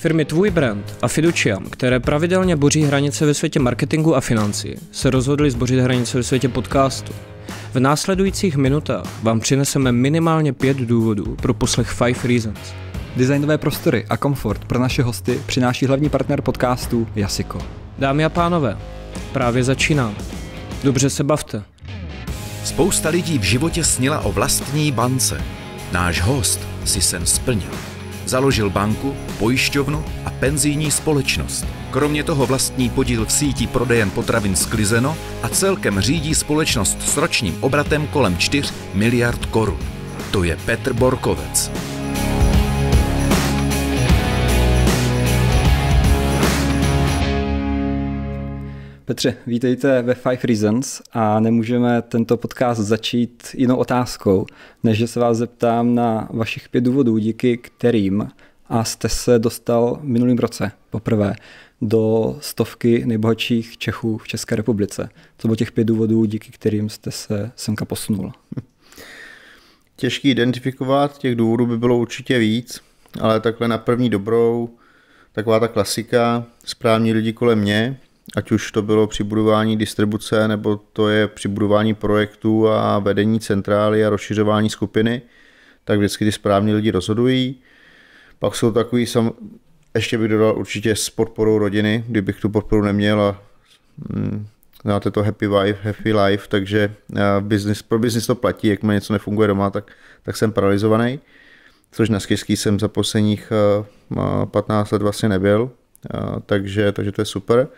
Firmy Tvůj brand a Fiduciam, které pravidelně boří hranice ve světě marketingu a financí, se rozhodly zbořit hranice ve světě podcastu. V následujících minutách vám přineseme minimálně pět důvodů pro poslech Five Reasons. Designové prostory a komfort pro naše hosty přináší hlavní partner podcastu Jasiko. Dámy a pánové, právě začínám. Dobře se bavte. Spousta lidí v životě snila o vlastní bance. Náš host si sen splnil. Založil banku, pojišťovnu a penzijní společnost. Kromě toho vlastní podíl v síti prodejen potravin Sklizeno a celkem řídí společnost s ročním obratem kolem 4 miliard korun. To je Petr Borkovec. Petře, vítejte ve Five Reasons a nemůžeme tento podcast začít jinou otázkou, než že se vás zeptám na vašich pět důvodů, díky kterým a jste se dostal v minulým roce poprvé do stovky nejbohatších Čechů v České republice. Co bylo těch pět důvodů, díky kterým jste se semka posunul? Těžký identifikovat, těch důvodů by bylo určitě víc, ale takhle na první dobrou, taková ta klasika, správní lidi kolem mě, ať už to bylo přibudování distribuce, nebo to je přibudování projektů projektu a vedení centrály a rozšiřování skupiny, tak vždycky ty správní lidi rozhodují. Pak jsou takový, sam, ještě bych dodal určitě s podporou rodiny, kdybych tu podporu neměl a hm, znáte to happy wife, happy life, takže eh, business, pro business to platí, jak mi něco nefunguje doma, tak, tak jsem paralizovaný, což na Skysky jsem za posledních 15 eh, let vlastně nebyl, eh, takže, takže to je super.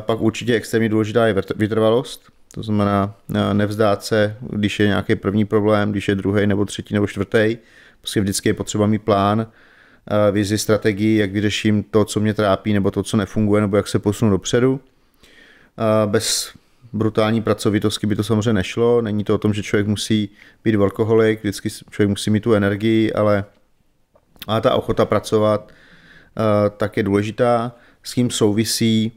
Pak určitě extrémně důležitá je vytrvalost, to znamená nevzdát se, když je nějaký první problém, když je druhý nebo třetí nebo čtvrtý. Prostě vždycky je potřeba mít plán, vizi, strategii, jak vyřeším to, co mě trápí, nebo to, co nefunguje, nebo jak se posunu dopředu. Bez brutální pracovitosti by to samozřejmě nešlo. Není to o tom, že člověk musí být workoholik, vždycky člověk musí mít tu energii, ale, ale ta ochota pracovat tak je důležitá. S tím souvisí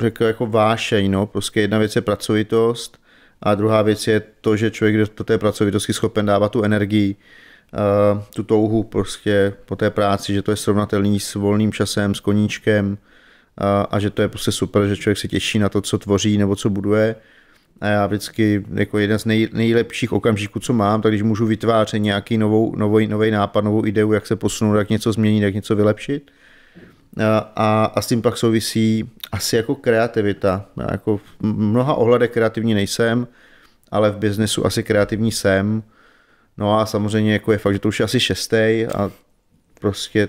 řekl jako vášeň, no, prostě jedna věc je pracovitost a druhá věc je to, že člověk do té pracovitosti schopen dávat tu energii, tu touhu prostě po té práci, že to je srovnatelný s volným časem, s koníčkem a že to je prostě super, že člověk se těší na to, co tvoří nebo co buduje. A já vždycky jako jeden z nej, nejlepších okamžiků, co mám, tak když můžu vytvářet nějaký novou, nový, nový nápad, novou ideu, jak se posunout, jak něco změnit, jak něco vylepšit, a, a s tím pak souvisí asi jako kreativita. Já jako v mnoha ohledech kreativní nejsem, ale v biznesu asi kreativní jsem. No a samozřejmě jako je fakt, že to už je asi šestý a prostě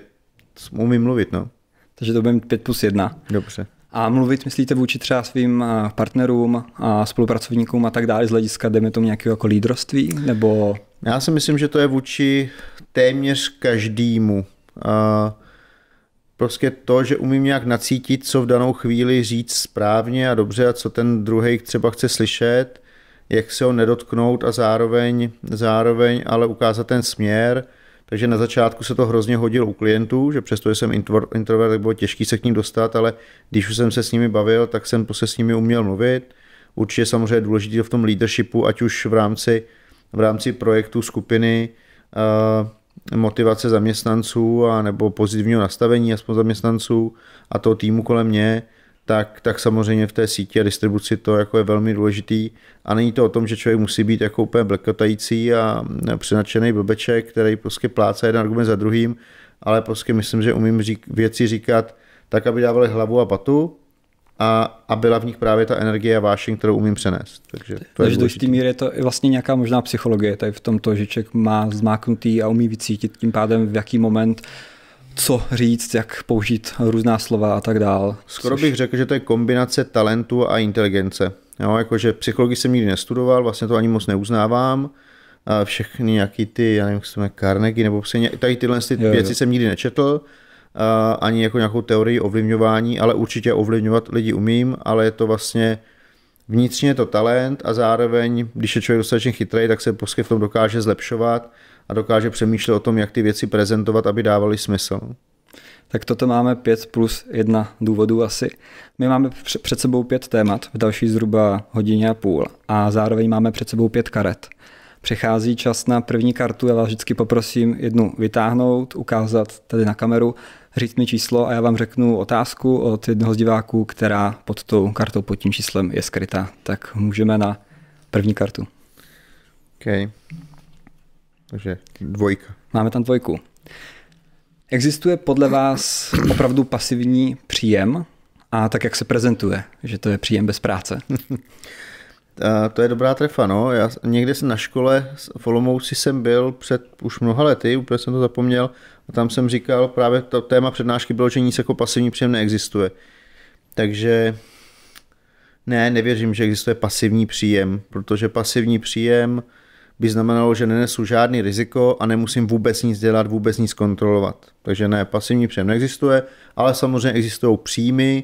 umím mluvit, no. Takže to budeme 5 plus 1. Dobře. A mluvit, myslíte, vůči třeba svým eh, partnerům a spolupracovníkům a tak dále z hlediska, dejme tomu, nějakého jako lídrovství? Nebo... Já si myslím, že to je vůči téměř každému. Uh, prostě to, že umím nějak nacítit, co v danou chvíli říct správně a dobře a co ten druhý třeba chce slyšet, jak se ho nedotknout a zároveň, zároveň ale ukázat ten směr. Takže na začátku se to hrozně hodilo u klientů, že přesto, že jsem introvert, tak bylo těžký se k ním dostat, ale když už jsem se s nimi bavil, tak jsem se prostě s nimi uměl mluvit. Určitě samozřejmě důležité v tom leadershipu, ať už v rámci, v rámci projektu skupiny, motivace zaměstnanců a nebo pozitivního nastavení aspoň zaměstnanců a toho týmu kolem mě, tak, tak samozřejmě v té síti a distribuci to jako je velmi důležitý. A není to o tom, že člověk musí být jako úplně blekotající a přinačený blbeček, který prostě plácá jeden argument za druhým, ale prostě myslím, že umím řík, věci říkat tak, aby dávali hlavu a patu a, a byla v nich právě ta energie a vášeň, kterou umím přenést. Takže to Takže do jisté míry je to vlastně nějaká možná psychologie tady v tom, to, že člověk má zmáknutý a umí vycítit tím pádem, v jaký moment co říct, jak použít různá slova a tak dál. Skoro což... bych řekl, že to je kombinace talentu a inteligence. Jo, jakože psychologii jsem nikdy nestudoval, vlastně to ani moc neuznávám. A všechny nějaký ty, já nevím, jak se jmenuje, Carnegie, nebo prostě tady tyhle ty jo, věci jo. jsem nikdy nečetl ani jako nějakou teorii ovlivňování, ale určitě ovlivňovat lidi umím, ale je to vlastně vnitřně to talent a zároveň, když je člověk dostatečně chytrý, tak se prostě v tom dokáže zlepšovat a dokáže přemýšlet o tom, jak ty věci prezentovat, aby dávaly smysl. Tak toto máme 5 plus jedna důvodů asi. My máme před sebou pět témat v další zhruba hodině a půl a zároveň máme před sebou pět karet. Přechází čas na první kartu, já vás vždycky poprosím jednu vytáhnout, ukázat tady na kameru říct mi číslo a já vám řeknu otázku od jednoho z diváků, která pod tou kartou, pod tím číslem je skrytá. Tak můžeme na první kartu. OK. Takže dvojka. Máme tam dvojku. Existuje podle vás opravdu pasivní příjem a tak, jak se prezentuje, že to je příjem bez práce? A to je dobrá trefa, no. Já někde jsem na škole v Olomouci jsem byl před už mnoha lety, úplně jsem to zapomněl, a tam jsem říkal, právě to téma přednášky bylo, že nic jako pasivní příjem neexistuje. Takže ne, nevěřím, že existuje pasivní příjem, protože pasivní příjem by znamenalo, že nenesu žádný riziko a nemusím vůbec nic dělat, vůbec nic kontrolovat. Takže ne, pasivní příjem neexistuje, ale samozřejmě existují příjmy,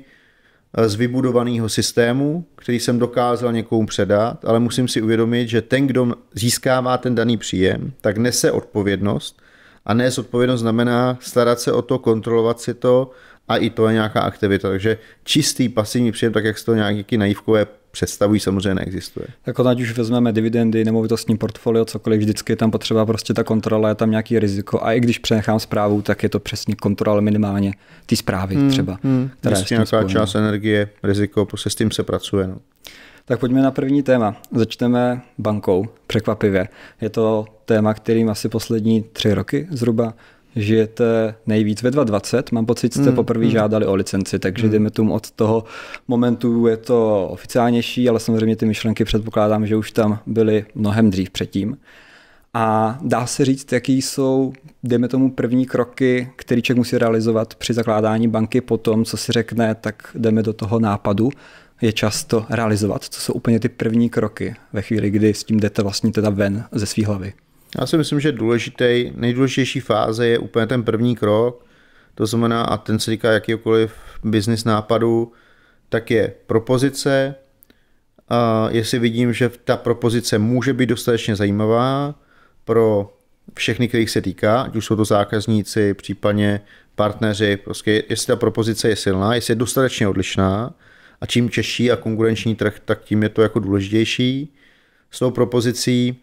Eh, z vybudovaného systému, který jsem dokázal někomu předat, ale musím si uvědomit, že ten, kdo získává ten daný příjem, tak nese odpovědnost a nes odpovědnost znamená starat se o to, kontrolovat si to a i to je nějaká aktivita. Takže čistý pasivní příjem, tak jak se to nějaký naivkové představují, samozřejmě neexistuje. Jako ať už vezmeme dividendy, nemovitostní portfolio, cokoliv, vždycky je tam potřeba prostě ta kontrola, je tam nějaký riziko. A i když přenechám zprávu, tak je to přesně kontrola minimálně ty zprávy hmm, třeba. Hmm, která je nějaká spojená. část energie, riziko, prostě s tím se pracuje. No. Tak pojďme na první téma. Začneme bankou, překvapivě. Je to téma, kterým asi poslední tři roky zhruba žijete nejvíc ve 2020. Mám pocit, jste mm, poprvé mm. žádali o licenci, takže mm. jdeme tomu od toho momentu je to oficiálnější, ale samozřejmě ty myšlenky předpokládám, že už tam byly mnohem dřív předtím. A dá se říct, jaký jsou, dejme tomu, první kroky, který člověk musí realizovat při zakládání banky po tom, co si řekne, tak jdeme do toho nápadu. Je často realizovat. Co jsou úplně ty první kroky ve chvíli, kdy s tím jdete vlastně teda ven ze svý hlavy? Já si myslím, že důležitý, nejdůležitější fáze je úplně ten první krok, to znamená, a ten se týká jakýkoliv business nápadu, tak je propozice, a jestli vidím, že ta propozice může být dostatečně zajímavá pro všechny, kterých se týká, ať už jsou to zákazníci, případně partneři, prostě jestli ta propozice je silná, jestli je dostatečně odlišná a čím češší a konkurenční trh, tak tím je to jako důležitější. S tou propozicí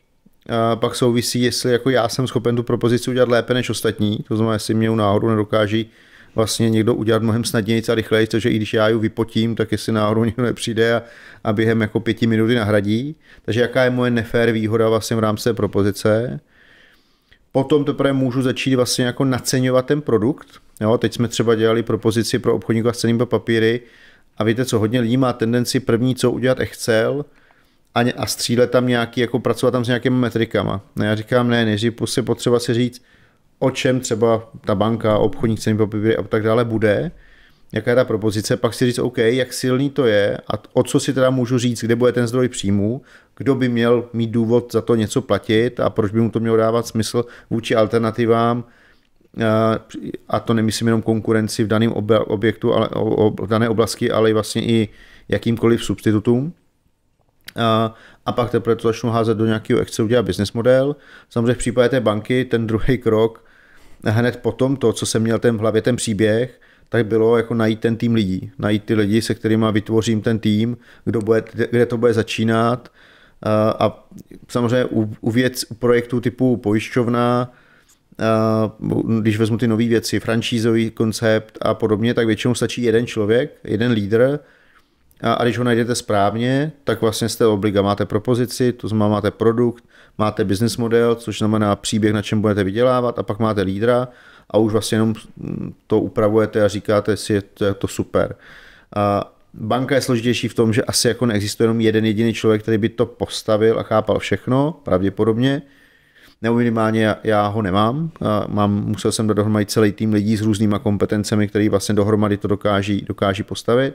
pak souvisí, jestli jako já jsem schopen tu propozici udělat lépe než ostatní, to znamená, jestli mě u náhodou nedokáží vlastně někdo udělat mnohem snadněji a rychleji, což i když já ji vypotím, tak jestli náhodou někdo nepřijde a, a během jako pěti minuty nahradí. Takže jaká je moje nefér výhoda vlastně v rámci propozice. Potom teprve můžu začít vlastně jako naceňovat ten produkt. Jo, teď jsme třeba dělali propozici pro obchodníka s cenými papíry a víte co, hodně lidí má tendenci první, co udělat Excel, a, a střílet tam nějaký, jako pracovat tam s nějakými metrikama. No já říkám, ne, než je prostě potřeba si říct, o čem třeba ta banka, obchodní ceny papíry a tak dále bude, jaká je ta propozice, pak si říct, OK, jak silný to je a o co si teda můžu říct, kde bude ten zdroj příjmů, kdo by měl mít důvod za to něco platit a proč by mu to mělo dávat smysl vůči alternativám, eh, a to nemyslím jenom konkurenci v daném objektu, ale o, o, v dané oblasti, ale i vlastně i jakýmkoliv substitutům. A, a pak teprve to začnu házet do nějakého Excelu, dělat business model. Samozřejmě v případě té banky ten druhý krok, hned potom to, co jsem měl ten v hlavě, ten příběh, tak bylo jako najít ten tým lidí. Najít ty lidi, se kterými vytvořím ten tým, kdo bude, kde to bude začínat. A, a samozřejmě u, u věc, u projektu typu pojišťovna, když vezmu ty nové věci, franchízový koncept a podobně, tak většinou stačí jeden člověk, jeden lídr, a, a když ho najdete správně, tak vlastně jste obliga, máte propozici, to znamená máte produkt, máte business model, což znamená příběh, na čem budete vydělávat a pak máte lídra a už vlastně jenom to upravujete a říkáte si, je to, je to super. A banka je složitější v tom, že asi jako neexistuje jenom jeden jediný člověk, který by to postavil a chápal všechno, pravděpodobně, nebo minimálně já ho nemám. Mám, musel jsem dát dohromady celý tým lidí s různýma kompetencemi, který vlastně dohromady to dokáží, dokáží postavit.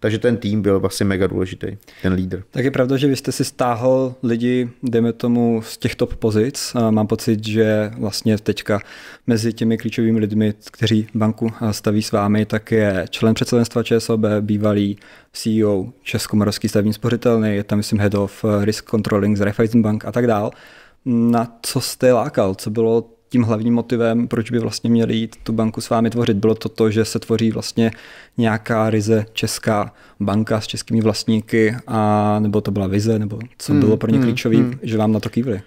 Takže ten tým byl vlastně mega důležitý, ten lídr. Tak je pravda, že vy jste si stáhl lidi, dejme tomu, z těch top pozic. Mám pocit, že vlastně teďka mezi těmi klíčovými lidmi, kteří banku staví s vámi, tak je člen představenstva ČSOB, bývalý CEO Českomorovský stavní spořitelný, je tam, myslím, head of risk controlling z Raiffeisen Bank a tak dál. Na co jste lákal? Co bylo tím hlavním motivem, proč by vlastně měli jít tu banku s vámi tvořit. Bylo to to, že se tvoří vlastně nějaká ryze česká banka s českými vlastníky, a nebo to byla vize, nebo co hmm, bylo pro ně hmm, klíčový, hmm. že vám na to kývili?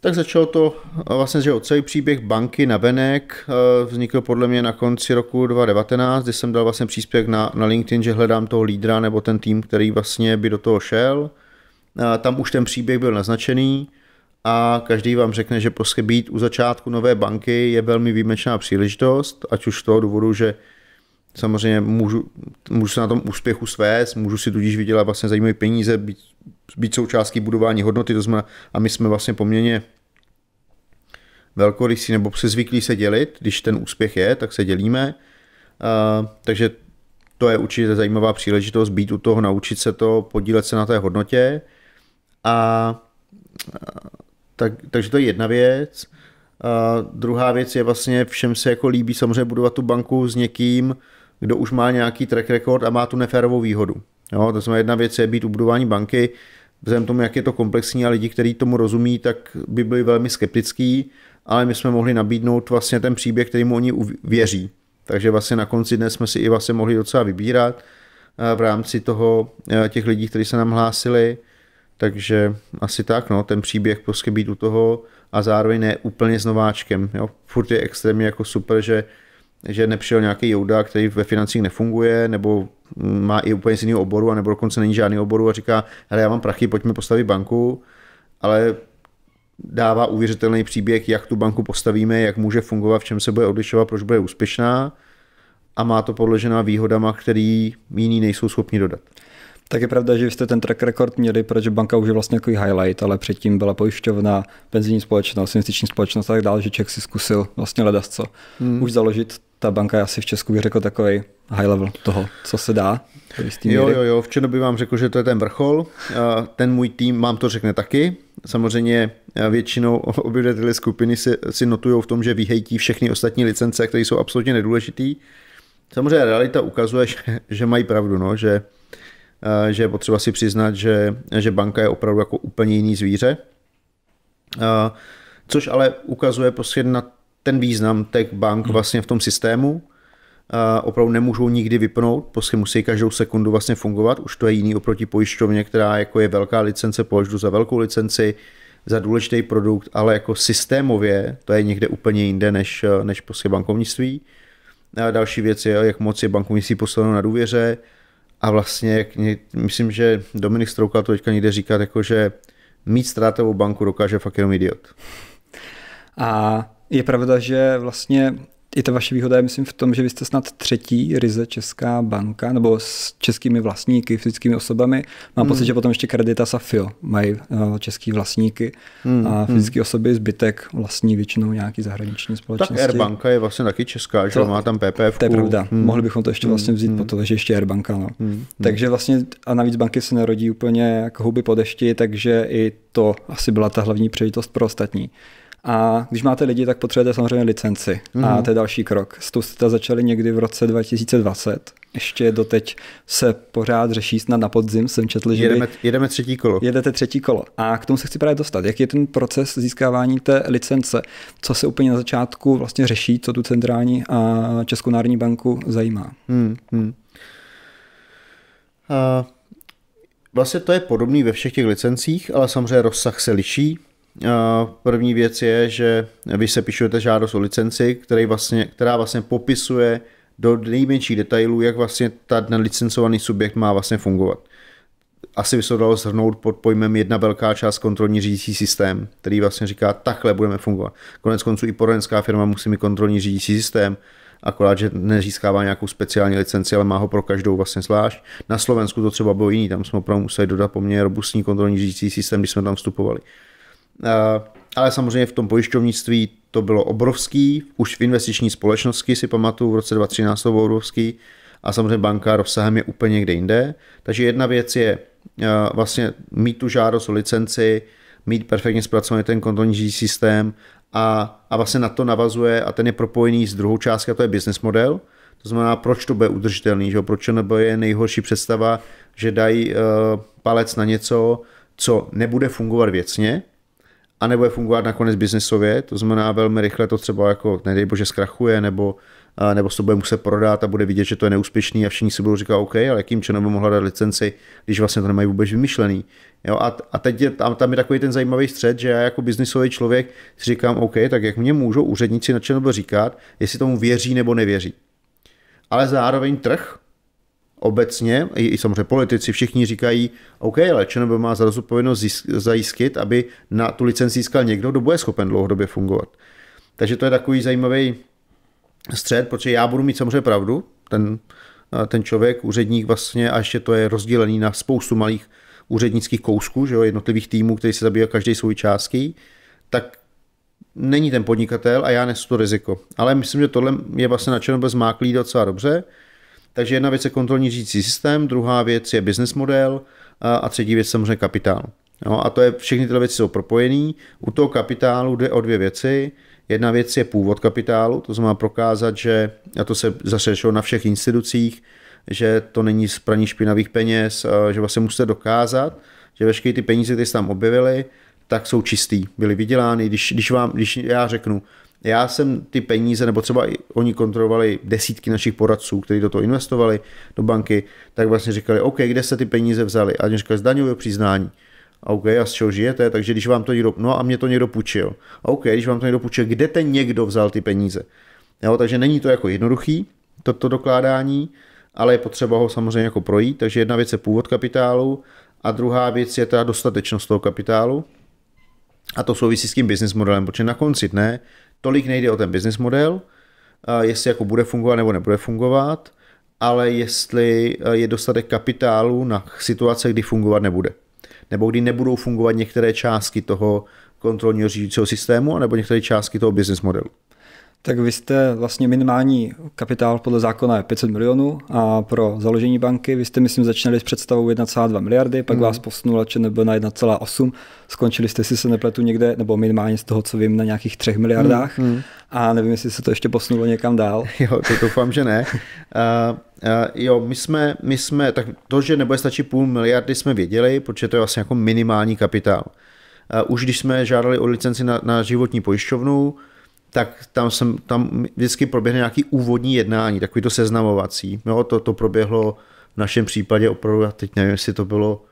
Tak začalo to eh, vlastně, že celý příběh banky na venek eh, vznikl podle mě na konci roku 2019, kdy jsem dal vlastně příspěvek na, na LinkedIn, že hledám toho lídra nebo ten tým, který vlastně by do toho šel. Eh, tam už ten příběh byl naznačený a každý vám řekne, že prostě být u začátku nové banky je velmi výjimečná příležitost, ať už z toho důvodu, že samozřejmě můžu, můžu se na tom úspěchu svést, můžu si tudíž vydělat vlastně zajímavé peníze, být, být součástí budování hodnoty, to znamená, a my jsme vlastně poměrně velkorysí nebo se zvyklí se dělit, když ten úspěch je, tak se dělíme. Uh, takže to je určitě zajímavá příležitost být u toho, naučit se to, podílet se na té hodnotě a tak, takže to je jedna věc. A druhá věc je vlastně, všem se jako líbí samozřejmě budovat tu banku s někým, kdo už má nějaký track record a má tu neférovou výhodu. Jo, to znamená, jedna věc je být u budování banky, vzhledem tomu, jak je to komplexní a lidi, kteří tomu rozumí, tak by byli velmi skeptický, ale my jsme mohli nabídnout vlastně ten příběh, který mu oni věří. Takže vlastně na konci dne jsme si i vlastně mohli docela vybírat eh, v rámci toho eh, těch lidí, kteří se nám hlásili. Takže asi tak, no, ten příběh prostě být u toho a zároveň ne úplně s nováčkem. Jo. Furt je extrémně jako super, že, že nepřijel nějaký Jouda, který ve financích nefunguje, nebo má i úplně z jiného oboru, a nebo dokonce není žádný oboru a říká, hele, já mám prachy, pojďme postavit banku, ale dává uvěřitelný příběh, jak tu banku postavíme, jak může fungovat, v čem se bude odlišovat, proč bude úspěšná a má to podložená výhodama, který jiní nejsou schopni dodat. Tak je pravda, že jste ten track record měli, protože banka už je vlastně takový highlight, ale předtím byla pojišťovna, penzijní společnost, investiční společnost a tak dále, že Čech si zkusil vlastně hledat co. Hmm. Už založit ta banka je asi v Česku, bych řekl, takový high level toho, co se dá. Jo, jo, jo, včera by vám řekl, že to je ten vrchol. Ten můj tým mám to řekne taky. Samozřejmě eh, většinou obě tyhle skupiny si, si notují v tom, že vyhejtí všechny ostatní licence, které jsou absolutně nedůležitý. Samozřejmě realita ukazuje, že, že mají pravdu, no, že Eh, že je potřeba si přiznat, že, že banka je opravdu jako úplně jiný zvíře. Eh, což ale ukazuje prostě na ten význam těch bank hmm. vlastně v tom systému. Eh, opravdu nemůžou nikdy vypnout, prostě musí každou sekundu vlastně fungovat. Už to je jiný oproti pojišťovně, která jako je velká licence, považuji za velkou licenci, za důležitý produkt, ale jako systémově to je někde úplně jinde než, než prostě bankovnictví. A další věc je, jak moc je bankovnictví postaveno na důvěře, a vlastně, myslím, že Dominik Stroukal to teďka někde říká, jako, že mít ztrátovou banku dokáže fakt jenom idiot. A je pravda, že vlastně i ta vaše výhoda je, myslím, v tom, že vy jste snad třetí ryze česká banka, nebo s českými vlastníky, fyzickými osobami. Mám hmm. pocit, že potom ještě Kredita Safio mají eh, český vlastníky hmm. a fyzické hmm. osoby zbytek vlastní většinou nějaký zahraniční společnosti. Tak Airbanka je vlastně taky česká, že to, má tam PPF. To je pravda. Hmm. Mohli bychom to ještě hmm. vlastně vzít hmm. po to, že ještě Airbanka. No. Hmm. hmm. Takže vlastně, a navíc banky se narodí úplně jako huby po dešti, takže i to asi byla ta hlavní příležitost pro ostatní. A když máte lidi, tak potřebujete samozřejmě licenci. Mm-hmm. A mhm. to je další krok. S tou jste začali někdy v roce 2020. Ještě doteď se pořád řeší, snad na podzim jsem četl, že jedeme, jedeme třetí kolo. Jedete třetí kolo. A k tomu se chci právě dostat. Jak je ten proces získávání té licence? Co se úplně na začátku vlastně řeší, co tu centrální a Českou národní banku zajímá? Mm-hmm. Uh... Vlastně to je podobný ve všech těch licencích, ale samozřejmě rozsah se liší. První věc je, že vy se píšete žádost o licenci, který vlastně, která vlastně popisuje do nejmenších detailů, jak vlastně ten licencovaný subjekt má vlastně fungovat. Asi by se dalo shrnout pod pojmem jedna velká část kontrolní řídící systém, který vlastně říká, takhle budeme fungovat. Konec konců i poradenská firma musí mít kontrolní řídící systém, akorát, že nezískává nějakou speciální licenci, ale má ho pro každou vlastně zvlášť. Na Slovensku to třeba bylo jiný, tam jsme opravdu museli dodat poměrně robustní kontrolní řídící systém, když jsme tam vstupovali. Uh, Eh, ale samozřejmě v tom pojišťovnictví to bylo obrovský, už v investiční společnosti si pamatuju, v roce 2013 to bylo obrovský a samozřejmě banka rozsahem je úplně někde jinde. Takže jedna věc je eh, vlastně mít tu žádost o licenci, mít perfektně zpracovaný ten kontrolní systém a, a vlastně na to navazuje a ten je propojený s druhou částí a to je business model. To znamená, proč to bude udržitelný, že? proč to je nejhorší představa, že dají uh, palec na něco, co nebude fungovat věcně, a nebude fungovat nakonec biznesově, to znamená velmi rychle to třeba jako, nedej bože, zkrachuje, nebo, nebo se to bude muset prodat a bude vidět, že to je neúspěšný a všichni si budou říkat, OK, ale jakým činem by mohla dát licenci, když vlastně to nemají vůbec vymyšlený. Jo, a, a teď je, tam, tam je takový ten zajímavý střed, že já jako biznisový člověk si říkám, OK, tak jak mě můžou úředníci na ČNB říkat, jestli tomu věří nebo nevěří. Ale zároveň trh obecně, i, i samozřejmě politici, všichni říkají, OK, ale ČNB má za zodpovědnost zajistit, aby na tu licenci získal někdo, kdo bude schopen dlouhodobě fungovat. Takže to je takový zajímavý střed, protože já budu mít samozřejmě pravdu, ten, ten člověk, úředník vlastně, a ještě to je rozdělený na spoustu malých úřednických kousků, že jo, jednotlivých týmů, který se zabývá každý svou částky. tak není ten podnikatel a já nesu to riziko. Ale myslím, že tohle je vlastně na ČNB zmáklý docela dobře, takže jedna věc je kontrolní řídící systém, druhá věc je business model a třetí věc samozřejmě kapitál. No, a to je, všechny tyhle věci jsou propojené. U toho kapitálu jde o dvě věci. Jedna věc je původ kapitálu, to znamená prokázat, že, a to se zašešilo na všech institucích, že to není z praní špinavých peněz, že vlastně musíte dokázat, že veškeré ty peníze, které se tam objevily, tak jsou čistý, byly vydělány. Když, když, vám, když já řeknu, já jsem ty peníze, nebo třeba i oni kontrolovali desítky našich poradců, kteří do toho investovali do banky, tak vlastně říkali, OK, kde se ty peníze vzali? A oni říkali, z daňového přiznání. A OK, a z čeho žijete? Takže když vám to někdo, no a mě to někdo půjčil. A OK, když vám to někdo půjčil, kde ten někdo vzal ty peníze? Jo, takže není to jako jednoduchý, toto dokládání, ale je potřeba ho samozřejmě jako projít. Takže jedna věc je původ kapitálu a druhá věc je ta dostatečnost toho kapitálu. A to souvisí s tím business modelem, protože na konci dne Tolik nejde o ten business model, eh, jestli jako bude fungovat nebo nebude fungovat, ale jestli eh, je dostatek kapitálu na situace, kdy fungovat nebude. Nebo kdy nebudou fungovat některé částky toho kontrolního řídícího systému, nebo některé částky toho business modelu. Tak vy jste vlastně minimální kapitál podle zákona je 500 milionů a pro založení banky vy jste, myslím, začínali s představou 1,2 miliardy, pak mm. vás posunula nebo na 1,8, skončili jste, si se nepletu někde, nebo minimálně z toho, co vím, na nějakých 3 miliardách mm. Mm. a nevím, jestli se to ještě posunulo někam dál. Jo, to doufám, že ne. Uh, uh, jo, my jsme, my jsme, tak to, že nebude stačit půl miliardy, jsme věděli, protože to je vlastně jako minimální kapitál. Uh, už když jsme žádali o licenci na, na životní pojišťovnu, uh, tak tam, jsem, tam vždycky proběhne nějaký úvodní jednání, takový to seznamovací. No, to, to proběhlo v našem případě opravdu, já teď nevím, jestli to bylo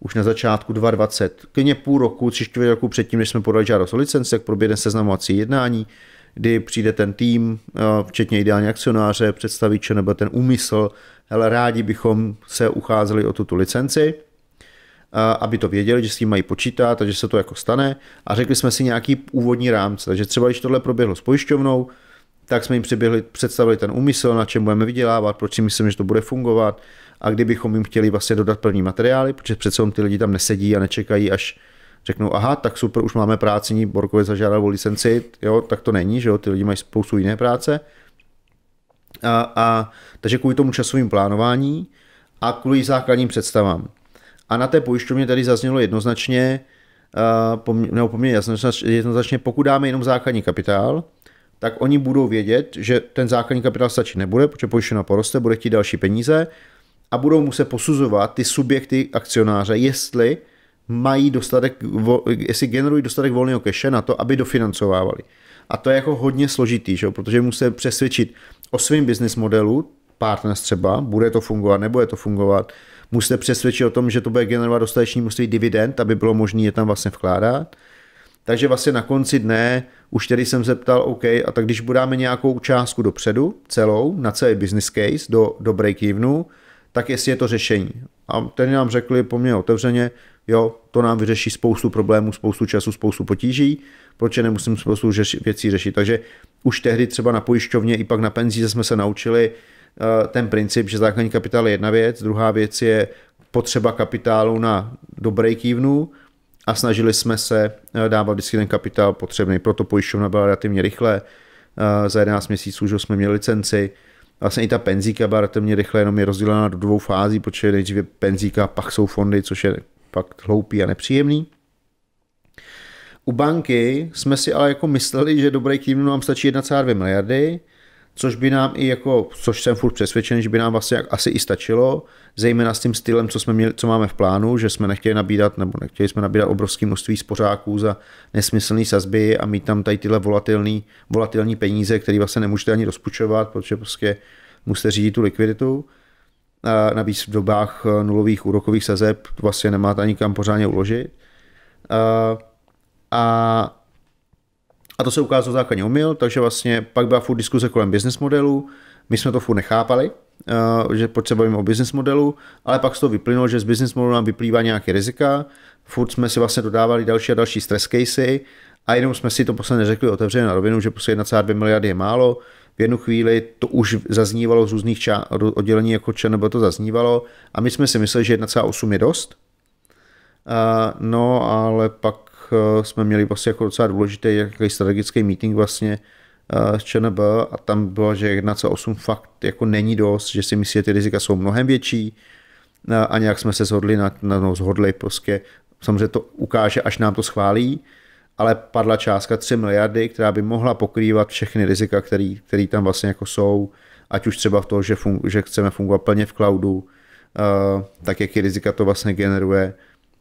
už na začátku 2020, klidně půl roku, tři čtvrtě roku předtím, než jsme podali žádost o licenci, tak proběhne seznamovací jednání, kdy přijde ten tým, eh, včetně ideální akcionáře, představiče nebo ten úmysl, ale rádi bychom se ucházeli o tuto licenci aby to věděli, že s tím mají počítat a že se to jako stane a řekli jsme si nějaký úvodní rámce. Takže třeba když tohle proběhlo s pojišťovnou, tak jsme jim přiběhli, představili ten úmysl, na čem budeme vydělávat, proč si myslím, že to bude fungovat a kdybychom jim chtěli vlastně dodat první materiály, protože přece ty lidi tam nesedí a nečekají, až řeknou, aha, tak super, už máme práci, Borkovec zažádal o licenci, jo, tak to není, že jo, ty lidi mají spoustu jiné práce. A, a takže kvůli tomu časovým plánování a kvůli základním představám. A na té pojišťovně tady zaznělo jednoznačně, nebo poměrně jednoznačně, pokud dáme jenom základní kapitál, tak oni budou vědět, že ten základní kapitál stačit nebude, protože pojišťovna poroste, bude chtít další peníze a budou muset posuzovat ty subjekty akcionáře, jestli mají dostatek, jestli generují dostatek volného keše na to, aby dofinancovávali. A to je jako hodně složitý, že? protože musí přesvědčit o svém business modelu, partners třeba, bude to fungovat, nebude to fungovat, musíte přesvědčit o tom, že to bude generovat dostatečný množství dividend, aby bylo možné je tam vlastně vkládat. Takže vlastně na konci dne už tedy jsem se ptal, OK, a tak když budáme nějakou částku dopředu, celou, na celý business case, do, do break-evenu, tak jestli je to řešení. A ten nám řekli poměrně otevřeně, jo, to nám vyřeší spoustu problémů, spoustu času, spoustu potíží, proč nemusím spoustu věcí řešit. Takže už tehdy třeba na pojišťovně i pak na penzí jsme se naučili, Eh, ten princip, že základní kapitál je jedna věc, druhá věc je potřeba kapitálu na dobré kývnu a snažili jsme se eh, dávat vždycky ten kapitál potřebný. Proto pojišťovna byla relativně rychle, eh, za 11 měsíců už jsme měli licenci. Vlastně i ta penzíka byla relativně rychle, jenom je rozdělena do dvou fází, protože nejdřív je penzíka, pak jsou fondy, což je fakt hloupý a nepříjemný. U banky jsme si ale jako mysleli, že dobré break nám stačí 1,2 miliardy, což by nám i jako, což jsem furt přesvědčen, že by nám vlastně asi i stačilo, zejména s tím stylem, co, jsme měli, co máme v plánu, že jsme nechtěli nabídat, nebo nechtěli jsme nabídat obrovské množství spořáků za nesmyslné sazby a mít tam tady tyhle volatilní, volatilní peníze, které vlastně nemůžete ani rozpučovat, protože prostě musíte řídit tu likviditu. A navíc v dobách eh, nulových úrokových sazeb vlastně nemáte ani kam pořádně uložit. A, a a to se ukázalo základně umyl, takže vlastně pak byla furt diskuze kolem business modelu, my jsme to furt nechápali, eh, že potřebujeme se bavíme o business modelu, ale pak z toho vyplynulo, že z business modelu nám vyplývá nějaké rizika, furt jsme si vlastně dodávali další a další stress casey a jenom jsme si to posledně neřekli otevřeně na rovinu, že prostě 1,2 miliardy je málo, v jednu chvíli to už zaznívalo z různých ča- oddělení jako čen, nebo to zaznívalo a my jsme si mysleli, že 1,8 je dost, eh, no ale pak Eh, jsme měli vlastně jako docela důležitý jaký strategický meeting vlastně eh, s ČNB a tam bylo, že 1,8 fakt jako není dost, že si myslí, že ty rizika jsou mnohem větší eh, a nějak jsme se shodli, na, na, no, zhodli prostě, samozřejmě to ukáže, až nám to schválí, ale padla částka 3 miliardy, která by mohla pokrývat všechny rizika, které tam vlastně jako jsou, ať už třeba v tom, že, fungu, že chceme fungovat plně v cloudu, uh, tak jaký rizika to vlastně generuje,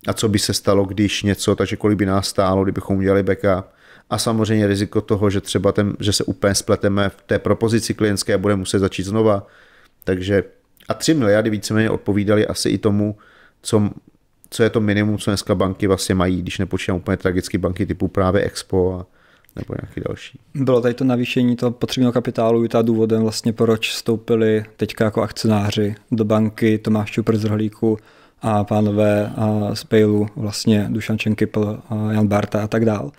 a co by se stalo, když něco, takže kolik by nás stálo, kdybychom udělali backup. A samozřejmě riziko toho, že třeba ten, že se úplně spleteme v té propozici klientské a budeme muset začít znova. Takže a 3 miliardy víceméně odpovídali asi i tomu, co, co je to minimum, co dneska banky vlastně mají, když nepočítám úplně tragické banky typu právě Expo a, nebo nějaký další. Bylo tady to navýšení toho potřebného kapitálu i ta důvodem vlastně, proč vstoupili teďka jako akcionáři do banky Tomáš Čupr z Rohlíku, a pánové z Pejlu, vlastně Dušan Čenkypl, Jan Barta a tak dál.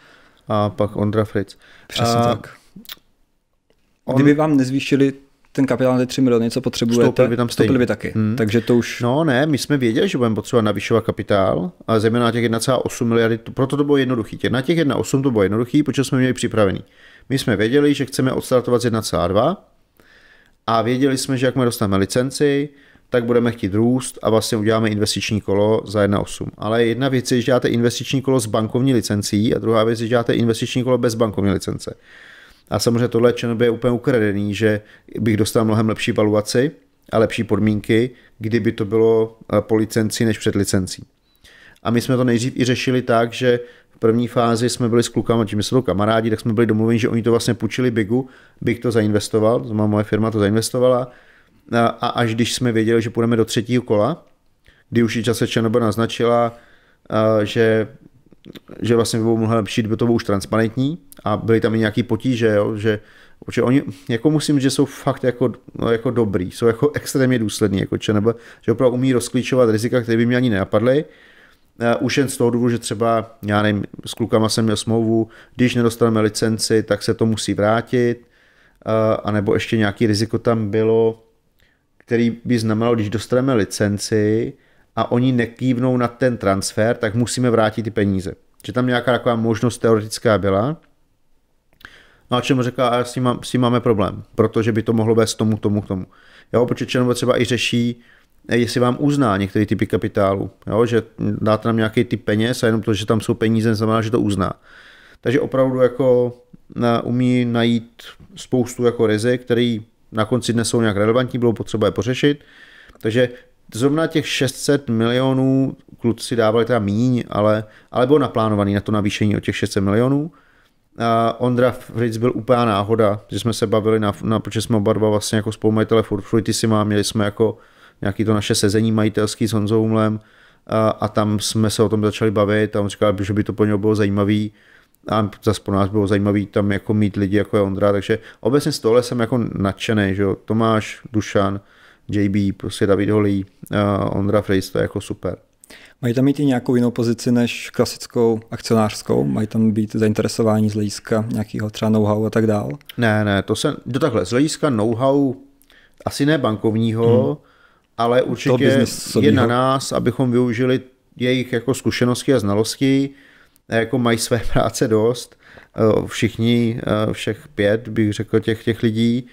A pak Ondra Fritz. Přesně a... tak. On... Kdyby vám nezvýšili ten kapitál na 3 miliony, co potřebujete, by, tam stoupili by taky. Hmm. Takže to už... No ne, my jsme věděli, že budeme potřebovat navyšovat kapitál, a zejména na těch 1,8 miliardy, proto to bylo jednoduchý. Na těch 1,8 to bylo jednoduché. protože jsme měli připravený. My jsme věděli, že chceme odstartovat z 1,2 a věděli jsme, že jak my dostaneme licenci, tak budeme chtít růst a vlastně uděláme investiční kolo za 1,8. Ale jedna věc je, že děláte investiční kolo s bankovní licencí a druhá věc je, že děláte investiční kolo bez bankovní licence. A samozřejmě tohle by je úplně ukradený, že bych dostal mnohem lepší valuaci a lepší podmínky, kdyby to bylo eh, po licenci než před licencí. A my jsme to nejdřív i řešili tak, že v první fázi jsme byli s klukama, tím jsme to kamarádi, tak jsme byli domluveni, že oni to vlastně půjčili Bigu, Big to zainvestoval, to má moje firma to zainvestovala, a, a až když jsme věděli, že půjdeme do třetího kola, kdy už i čase Černobyl naznačila, že že vlastně by bylo mnohem lepší, kdyby to bylo už transparentní a byly tam i nějaký potíže, jo, že, že oni, jako musím že jsou fakt jako, no, jako dobrý, jsou jako extrémně důslední, jako nebo, že opravdu umí rozklíčovat rizika, které by mě ani nenapadly, uh, už jen z toho důvodu, že třeba, já nevím, s klukama jsem měl smlouvu, když nedostaneme licenci, tak se to musí vrátit, uh, anebo ještě nějaký riziko tam bylo, který by znamenalo, když dostaneme licenci a oni nekývnou na ten transfer, tak musíme vrátit ty peníze. Že tam nějaká taková možnost teoretická byla. No a čemu řekla, a s tím, má, s tím máme problém, protože by to mohlo vést tomu, tomu, tomu. Jo, protože ČNB třeba i řeší, jestli vám uzná některý typy kapitálu, jo, že dáte nám nějaký typ peněz a jenom to, že tam jsou peníze, neznamená, že to uzná. Takže opravdu jako na, umí najít spoustu jako rizik, který na konci dne jsou nějak relevantní, bylo potřeba je pořešit. Takže zrovna těch 600 milionů kluci dávali teda míň, ale, ale bylo naplánovaný na to navýšení o těch 600 milionů. A Ondra Fritz byl úplná náhoda, že jsme se bavili, na, na protože jsme oba dva vlastně jako spolumajitele Fortfruity si měli jsme jako nějaký to naše sezení majitelský s Honzou Umlem a, a tam jsme se o tom začali bavit a on říkal, že by to pro něho bylo zajímavý, a zase pro nás bylo zajímavé tam jako mít lidi jako je Ondra, takže obecně z tohle jsem jako nadšený, že jo, Tomáš, Dušan, JB, prostě David Holý, uh, Ondra Frejs, to je jako super. Mají tam mít i nějakou jinou pozici než klasickou akcionářskou? Mají tam být zainteresování z hlediska nějakého třeba know-how a tak dál? Ne, ne, to se, do takhle, z hlediska know-how asi ne bankovního, hmm. ale určitě je na nás, abychom využili jejich jako zkušenosti a znalosti, jako mají své práce dost, eh, všichni, eh, všech pět bych řekl těch, těch lidí,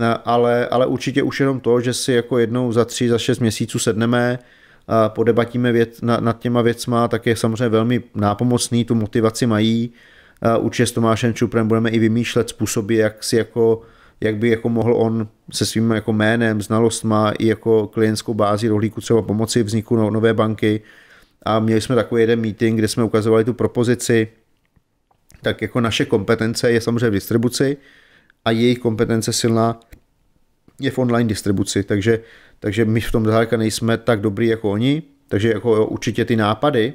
eh, ale, ale určitě už jenom to, že si jako jednou za tři, za šest měsíců sedneme, a podebatíme věc, na, nad těma věcma, tak je samozřejmě velmi nápomocný, tu motivaci mají. A určitě s Tomášem Čuprem budeme i vymýšlet způsoby, jak si jako jak by jako mohl on se svým jako jménem, znalostma i jako klientskou bází rohlíku třeba pomoci vzniku no, nové banky, a měli jsme takový jeden meeting, kde jsme ukazovali tu propozici, tak jako naše kompetence je samozřejmě v distribuci a jejich kompetence silná je v online distribuci, takže, takže my v tom zdaleka nejsme tak dobrý jako oni, takže jako jo, určitě ty nápady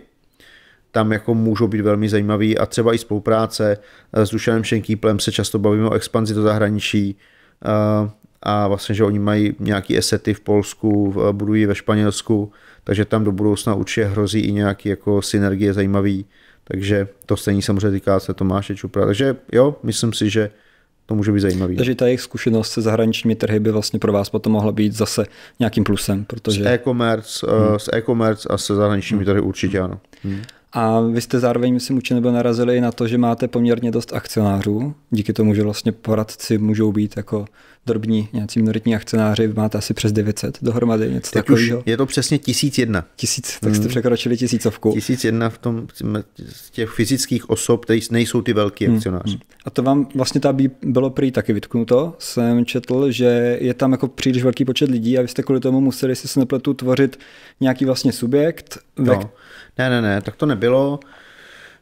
tam jako můžou být velmi zajímavý a třeba i spolupráce eh, s Dušanem Šenkýplem se často bavíme o expanzi do zahraničí eh, a vlastně, že oni mají nějaký esety v Polsku, budují ve Španělsku, takže tam do budoucna určitě hrozí i nějaký jako synergie zajímavý, takže to stejně samozřejmě týká se Tomáše Čupra. Takže jo, myslím si, že to může být zajímavý. Takže ta jejich zkušenost se zahraničními trhy by vlastně pro vás potom mohla být zase nějakým plusem, protože... S e-commerce, eh, hmm. s e-commerce a se zahraničními hmm. trhy určitě ano. Hmm. hmm. A vy jste zároveň, myslím, určitě nebo narazili na to, že máte poměrně dost akcionářů, díky tomu, že vlastně poradci můžou být jako drobní nějací minoritní akcionáři, máte asi přes 900 dohromady, něco tak takového. je to přesně 1001. Tisíc, tak jste hmm. překročili tisícovku. 1001 v tom z těch fyzických osob, které nejsou ty velký hmm. akcionáři. Hmm. A to vám vlastně ta bylo prý taky vytknuto. Jsem četl, že je tam jako příliš velký počet lidí a vy jste kvůli tomu museli, si se nepletu, tvořit nějaký vlastně subjekt. No. Ve... Ne, ne, ne, tak to nebylo.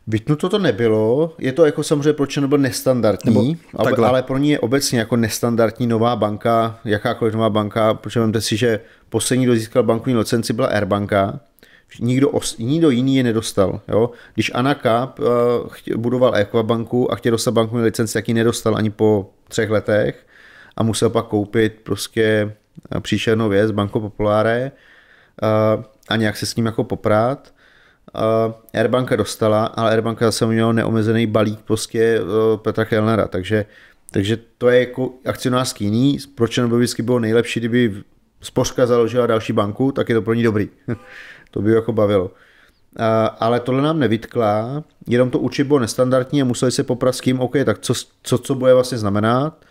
Vytnuto to nebylo, je to jako samozřejmě pro ČNB nestandardní, Nebo, Takhle. ale pro ní je obecně jako nestandardní nová banka, jakákoliv nová banka, protože vemte si, že poslední, kdo získal bankovní licenci, byla Airbanka, nikdo, os, nikdo jiný je nedostal. Jo? Když Anaka uh, budoval Equabanku a chtěl dostat bankovní licenci, tak ji nedostal ani po třech letech a musel pak koupit prostě eh, příšernou věc, Banko Populáre uh, eh, a nějak se s ním jako poprát uh, Airbanka dostala, ale Airbanka zase měla neomezený balík prostě uh, Petra Kellnera, takže, takže to je jako akcionářský jiný, Proč by vždycky bylo nejlepší, kdyby spořka založila další banku, tak je to pro ní dobrý. to by jako bavilo. Eh, ale tohle nám nevytkla, jenom to určitě bylo nestandardní a museli se poprat s kým, OK, tak co, co, co bude vlastně znamenat,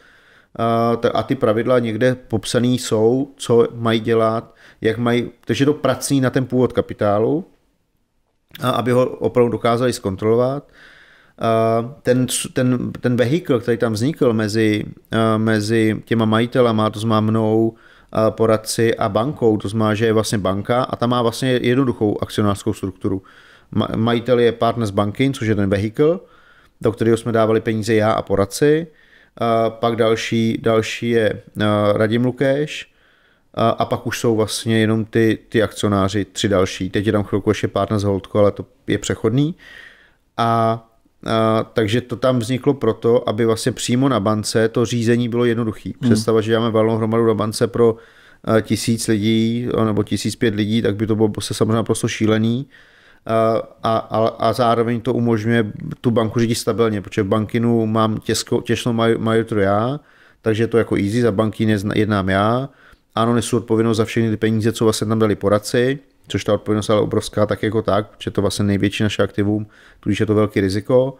a ty pravidla někde popsané jsou, co mají dělat, jak mají, takže to prací na ten původ kapitálu, aby ho opravdu dokázali zkontrolovat. Ten, ten, ten vehikl, který tam vznikl mezi, mezi těma majitelama, to znamená mnou, poradci a bankou, to znamená, že je vlastně banka a ta má vlastně jednoduchou akcionářskou strukturu. Majitel je partner z banky, což je ten vehikl, do kterého jsme dávali peníze já a poradci. Pak další, další je Radim Lukáš, a, a pak už jsou vlastně jenom ty, ty akcionáři, tři další. Teď je tam chvilku ještě pár z Holdco, ale to je přechodný. A, a takže to tam vzniklo proto, aby vlastně přímo na bance to řízení bylo jednoduché. Hmm. Představa, hmm. že máme valnou hromadu na bance pro tisíc lidí nebo tisíc pět lidí, tak by to bylo se samozřejmě prostě šílený. A, a, a zároveň to umožňuje tu banku řídit stabilně, protože v bankinu mám těžko, těžnou major já, takže je to jako easy, za banky jednám já, ano, nesu odpovědnost za všechny ty peníze, co vlastně tam dali poradci, což ta odpovědnost ale obrovská tak jako tak, protože to vlastně největší naše aktivum, tudíž je to velký riziko.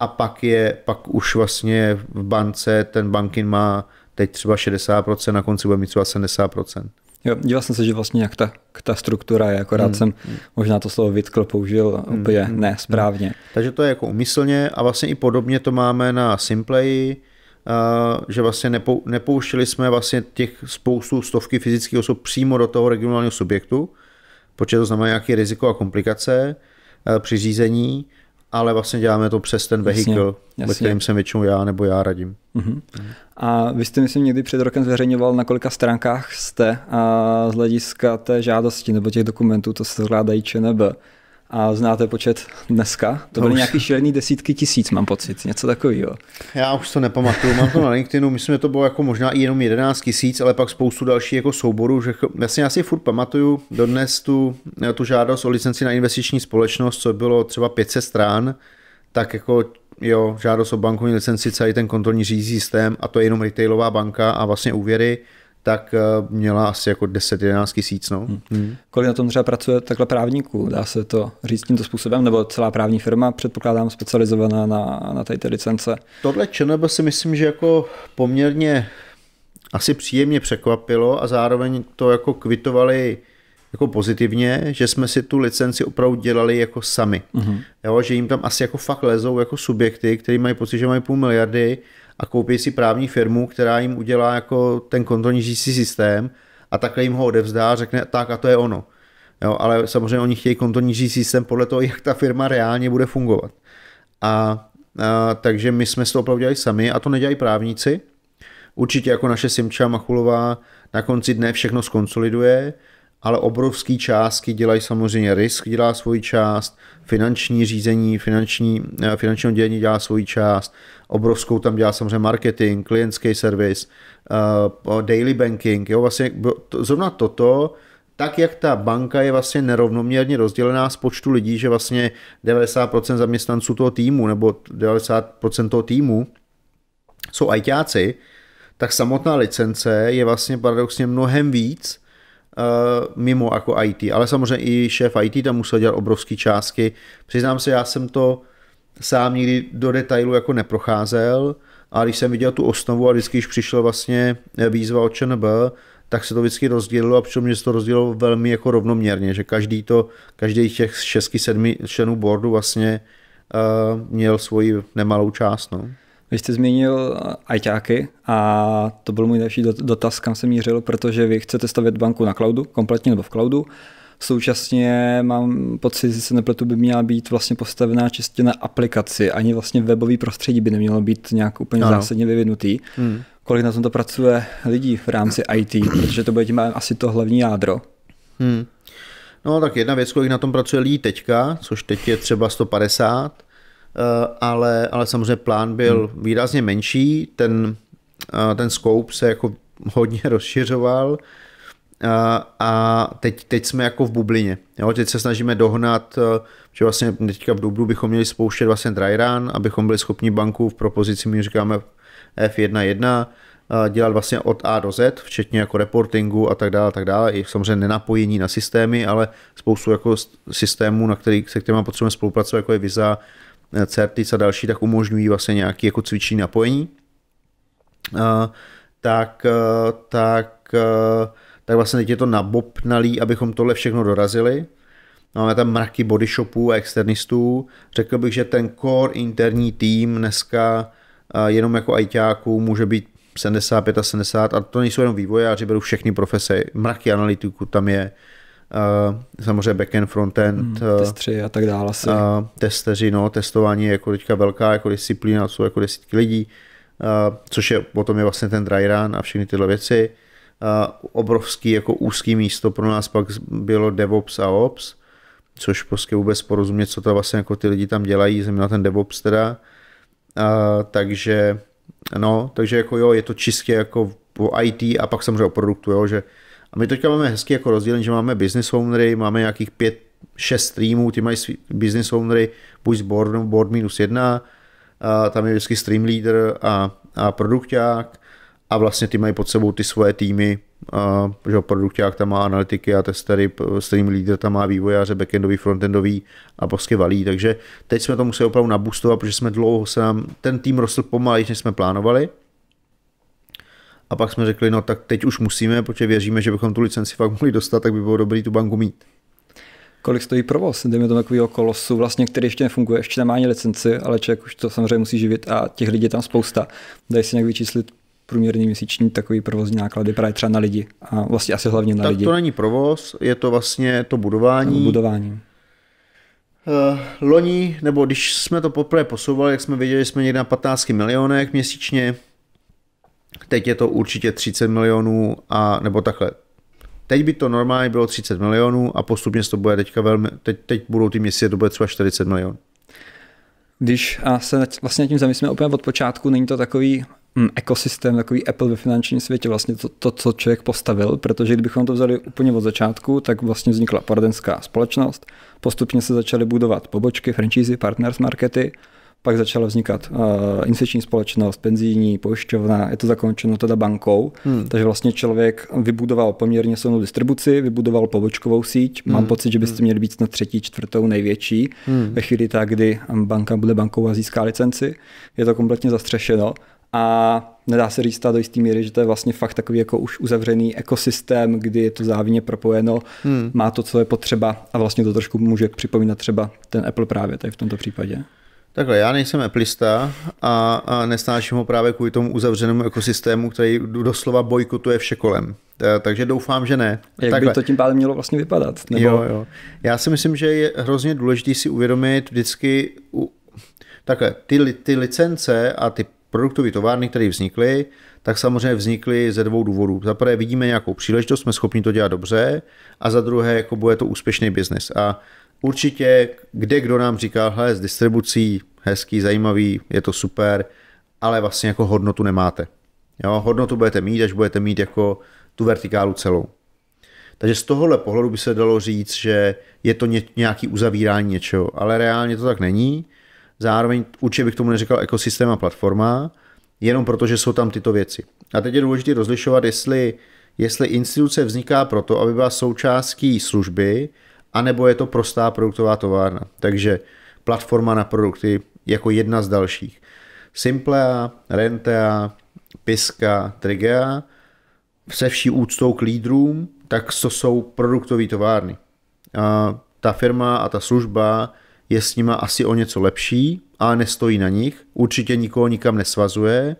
A pak je, pak už vlastně v bance ten bankin má teď třeba 60%, na konci bude mít třeba 70%. Jo, díval jsem se, že vlastně jak ta, ta struktura je, akorát hmm. jsem možná to slovo vytkl použil hmm. úplně nesprávně. Hmm. Takže to je jako umyslně a vlastně i podobně to máme na Simplay, že vlastně nepou, jsme vlastně těch spoustu stovky fyzických osob přímo do toho regionálního subjektu, protože to znamená nějaké riziko a komplikace e, při řízení, ale vlastně děláme to přes ten vehikl, ve kterým jsem většinou já nebo já radím. Uh-huh. A vy jste, myslím, někdy před rokem zveřejňoval, na kolika stránkách jste a z hlediska té žádosti nebo těch dokumentů, to se či nebo a znáte počet dneska. To, to byly už... nějaký šílený desítky tisíc, mám pocit, něco takového. Já už to nepamatuju, mám to na LinkedInu, myslím, že to bylo jako možná i jenom 11 tisíc, ale pak spoustu dalších jako souborů, že já si asi furt pamatuju dodnes tu, tu žádost o licenci na investiční společnost, co bylo třeba 500 strán, tak jako jo, žádost o bankovní licenci, celý ten kontrolní řízí systém a to je jenom retailová banka a vlastně úvěry tak eh, měla asi jako 10-11 tisíc. No. Hmm. Hmm. Kolik na tom třeba pracuje takhle právníků? Dá se to říct tímto způsobem? Nebo celá právní firma, předpokládám, specializovaná na, na tady ty licence? Tohle ČNB si myslím, že jako poměrně asi příjemně překvapilo a zároveň to jako kvitovali jako pozitivně, že jsme si tu licenci opravdu dělali jako sami. Mm-hmm. Jo, že jim tam asi jako fakt lezou jako subjekty, který mají pocit, že mají půl miliardy a koupí si právní firmu, která jim udělá jako ten kontrolní řící systém a takhle jim ho odevzdá a řekne tak a to je ono. Jo, ale samozřejmě oni chtějí kontrolní řící systém podle toho, jak ta firma reálně bude fungovat. A, a takže my jsme to opravdu dělali sami a to nedělají právníci. Určitě jako naše Simča Machulová na konci dne všechno skonsoliduje, ale obrovský částky dělají samozřejmě risk, dělá svoji část, finanční řízení, finanční, eh, finanční oddělení dělá svoji část, obrovskou tam dělá samozřejmě marketing, klientský servis, uh, daily banking, jo, vlastně to, zrovna toto, tak jak ta banka je vlastně nerovnoměrně rozdělená z počtu lidí, že vlastně 90% zaměstnanců toho týmu nebo 90% toho týmu jsou ajťáci, tak samotná licence je vlastně paradoxně mnohem víc, Eh, mimo jako IT, ale samozřejmě i šéf IT tam musel dělat obrovské částky. Přiznám se, já jsem to sám nikdy do detailu jako neprocházel, a když jsem viděl tu osnovu a vždycky, když přišla vlastně eh, výzva od ČNB, tak se to vždycky rozdělilo a přitom mě se to rozdělilo velmi jako rovnoměrně, že každý to, každý těch šestky sedmi členů boardu vlastně uh, měl svoji nemalou část. No. Vy jste zmínil ITáky eh, a to byl můj další dotaz, kam jsem mířil, protože vy chcete stavět banku na cloudu, kompletně nebo v cloudu. Současně mám pocit, že se nepletu, by měla být vlastně postavená čistě na aplikaci, ani vlastně webový prostředí by nemělo být nějak úplně ano. zásadně vyvinutý. Hmm. Kolik na tom to pracuje lidí v rámci IT, protože to bude tím asi to hlavní jádro. Hmm. No tak jedna věc, kolik na tom pracuje lidí teďka, což teď je třeba 150, Eh, ale, ale samozřejmě plán byl hmm. výrazně menší, ten, eh, ten scope se jako hodně rozšiřoval eh, a teď, teď jsme jako v bublině. Jo? Teď se snažíme dohnat, že vlastně teďka v dubnu bychom měli spouštět vlastně dry run, abychom byli schopni banku v propozici, my říkáme F1.1, dělat vlastně od A do Z, včetně jako reportingu a tak dále, a tak dále, i samozřejmě nenapojení na systémy, ale spoustu jako systémů, na který, se kterými potřebujeme spolupracovat, jako je Visa, Certis a další, tak umožňují vlastně nějaký jako cvičení napojení, tak, tak, tak vlastně teď je to nabopnalý, abychom tohle všechno dorazili. Máme tam mraky body shopů a externistů. Řekl bych, že ten core interní tým dneska jenom jako ITáků může být 75 a 70 a to nejsou jenom vývojáři, berou všechny profese, mraky analytiků tam je, Uh, samozřejmě backend, frontend, hmm, testři a tak dále. Asi. Uh, testeři, no, testování je jako teďka velká jako disciplína, jsou jako desítky lidí, uh, což je potom je vlastně ten dry run a všechny tyhle věci. Uh, obrovský jako úzký místo pro nás pak bylo DevOps a Ops, což prostě vůbec porozumět, co to vlastně jako ty lidi tam dělají, zejména ten DevOps teda. Uh, takže no, takže jako jo, je to čistě jako o IT a pak samozřejmě o produktu, jo, že a my teďka máme hezky jako rozdělení, že máme business ownery, máme nějakých pět, šest streamů, ty mají business ownery, buď z boardu, board minus jedna, a tam je vždycky stream leader a, a produkták a vlastně ty mají pod sebou ty svoje týmy, a, že produkták tam má analytiky a testery, stream leader tam má vývojáře, backendový, frontendový a prostě valí, takže teď jsme to museli opravdu nabustovat, protože jsme dlouho se nám, ten tým rostl pomalejší, než jsme plánovali, a pak jsme řekli, no tak teď už musíme, protože věříme, že bychom tu licenci fakt mohli dostat, tak by bylo dobré tu banku mít. Kolik stojí provoz? mi do takového kolosu, vlastně, který ještě nefunguje, ještě nemá ani licenci, ale člověk už to samozřejmě musí živit a těch lidí je tam spousta. Dají se nějak vyčíslit průměrný měsíční takový provozní náklady právě třeba na lidi a vlastně asi hlavně na tak lidi. Tak to není provoz, je to vlastně to budování. No, budování. Eh, loni, nebo když jsme to poprvé posouvali, jak jsme věděli, že jsme někde na 15 milionech měsíčně, teď je to určitě 30 milionů a nebo takhle. Teď by to normálně bylo 30 milionů a postupně to bude teďka velmi, teď, teď budou ty měsíce, to bude třeba 40 milionů. Když se vlastně tím zamyslíme úplně od počátku, není to takový hm, ekosystém, takový Apple ve finančním světě, vlastně to, to, co člověk postavil, protože kdybychom to vzali úplně od začátku, tak vlastně vznikla poradenská společnost, postupně se začaly budovat pobočky, franchise, partners markety, pak začala vznikat uh, eh, investiční společnost, penzijní, pojišťovna, je to zakončeno teda bankou, hmm. takže vlastně člověk vybudoval poměrně silnou distribuci, vybudoval pobočkovou síť, hmm. mám pocit, že byste hmm. měli být na třetí, čtvrtou největší hmm. ve chvíli tak, kdy banka bude bankou a získá licenci, je to kompletně zastřešeno a nedá se říct do jisté míry, že to je vlastně fakt takový jako už uzavřený ekosystém, kdy je to závině propojeno, hmm. má to, co je potřeba a vlastně to trošku může připomínat třeba ten Apple právě tady v tomto případě. Takhle, já nejsem Appleista a, a nesnáším ho právě kvůli tomu uzavřenému ekosystému, který doslova bojkotuje vše kolem. Takže doufám, že ne. Jak Takhle. by to tím pádem mělo vlastně vypadat? Nebo... Jo, jo. Já si myslím, že je hrozně důležité si uvědomit vždycky... U... Takhle, ty, ty licence a ty produktové továrny, které vznikly, tak samozřejmě vznikly ze dvou důvodů. Za prvé vidíme nějakou příležitost, jsme schopni to dělat dobře a za druhé jako bude to úspěšný biznis. A Určitě, kde kdo nám říká, hele, s distribucí, hezký, zajímavý, je to super, ale vlastně jako hodnotu nemáte. Jo, hodnotu budete mít, až budete mít jako tu vertikálu celou. Takže z tohohle pohledu by se dalo říct, že je to nějaký uzavírání něčeho, ale reálně to tak není. Zároveň určitě bych tomu neříkal ekosystém a platforma, jenom protože jsou tam tyto věci. A teď je důležité rozlišovat, jestli, jestli instituce vzniká proto, aby byla součástí služby, anebo je to prostá produktová továrna. Takže platforma na produkty jako jedna z dalších. Simplea, Rentea, Piska, Trigea, se vší úctou k lídrům, tak to jsou produktové továrny. A ta firma a ta služba je s nima asi o něco lepší, a nestojí na nich, určitě nikoho nikam nesvazuje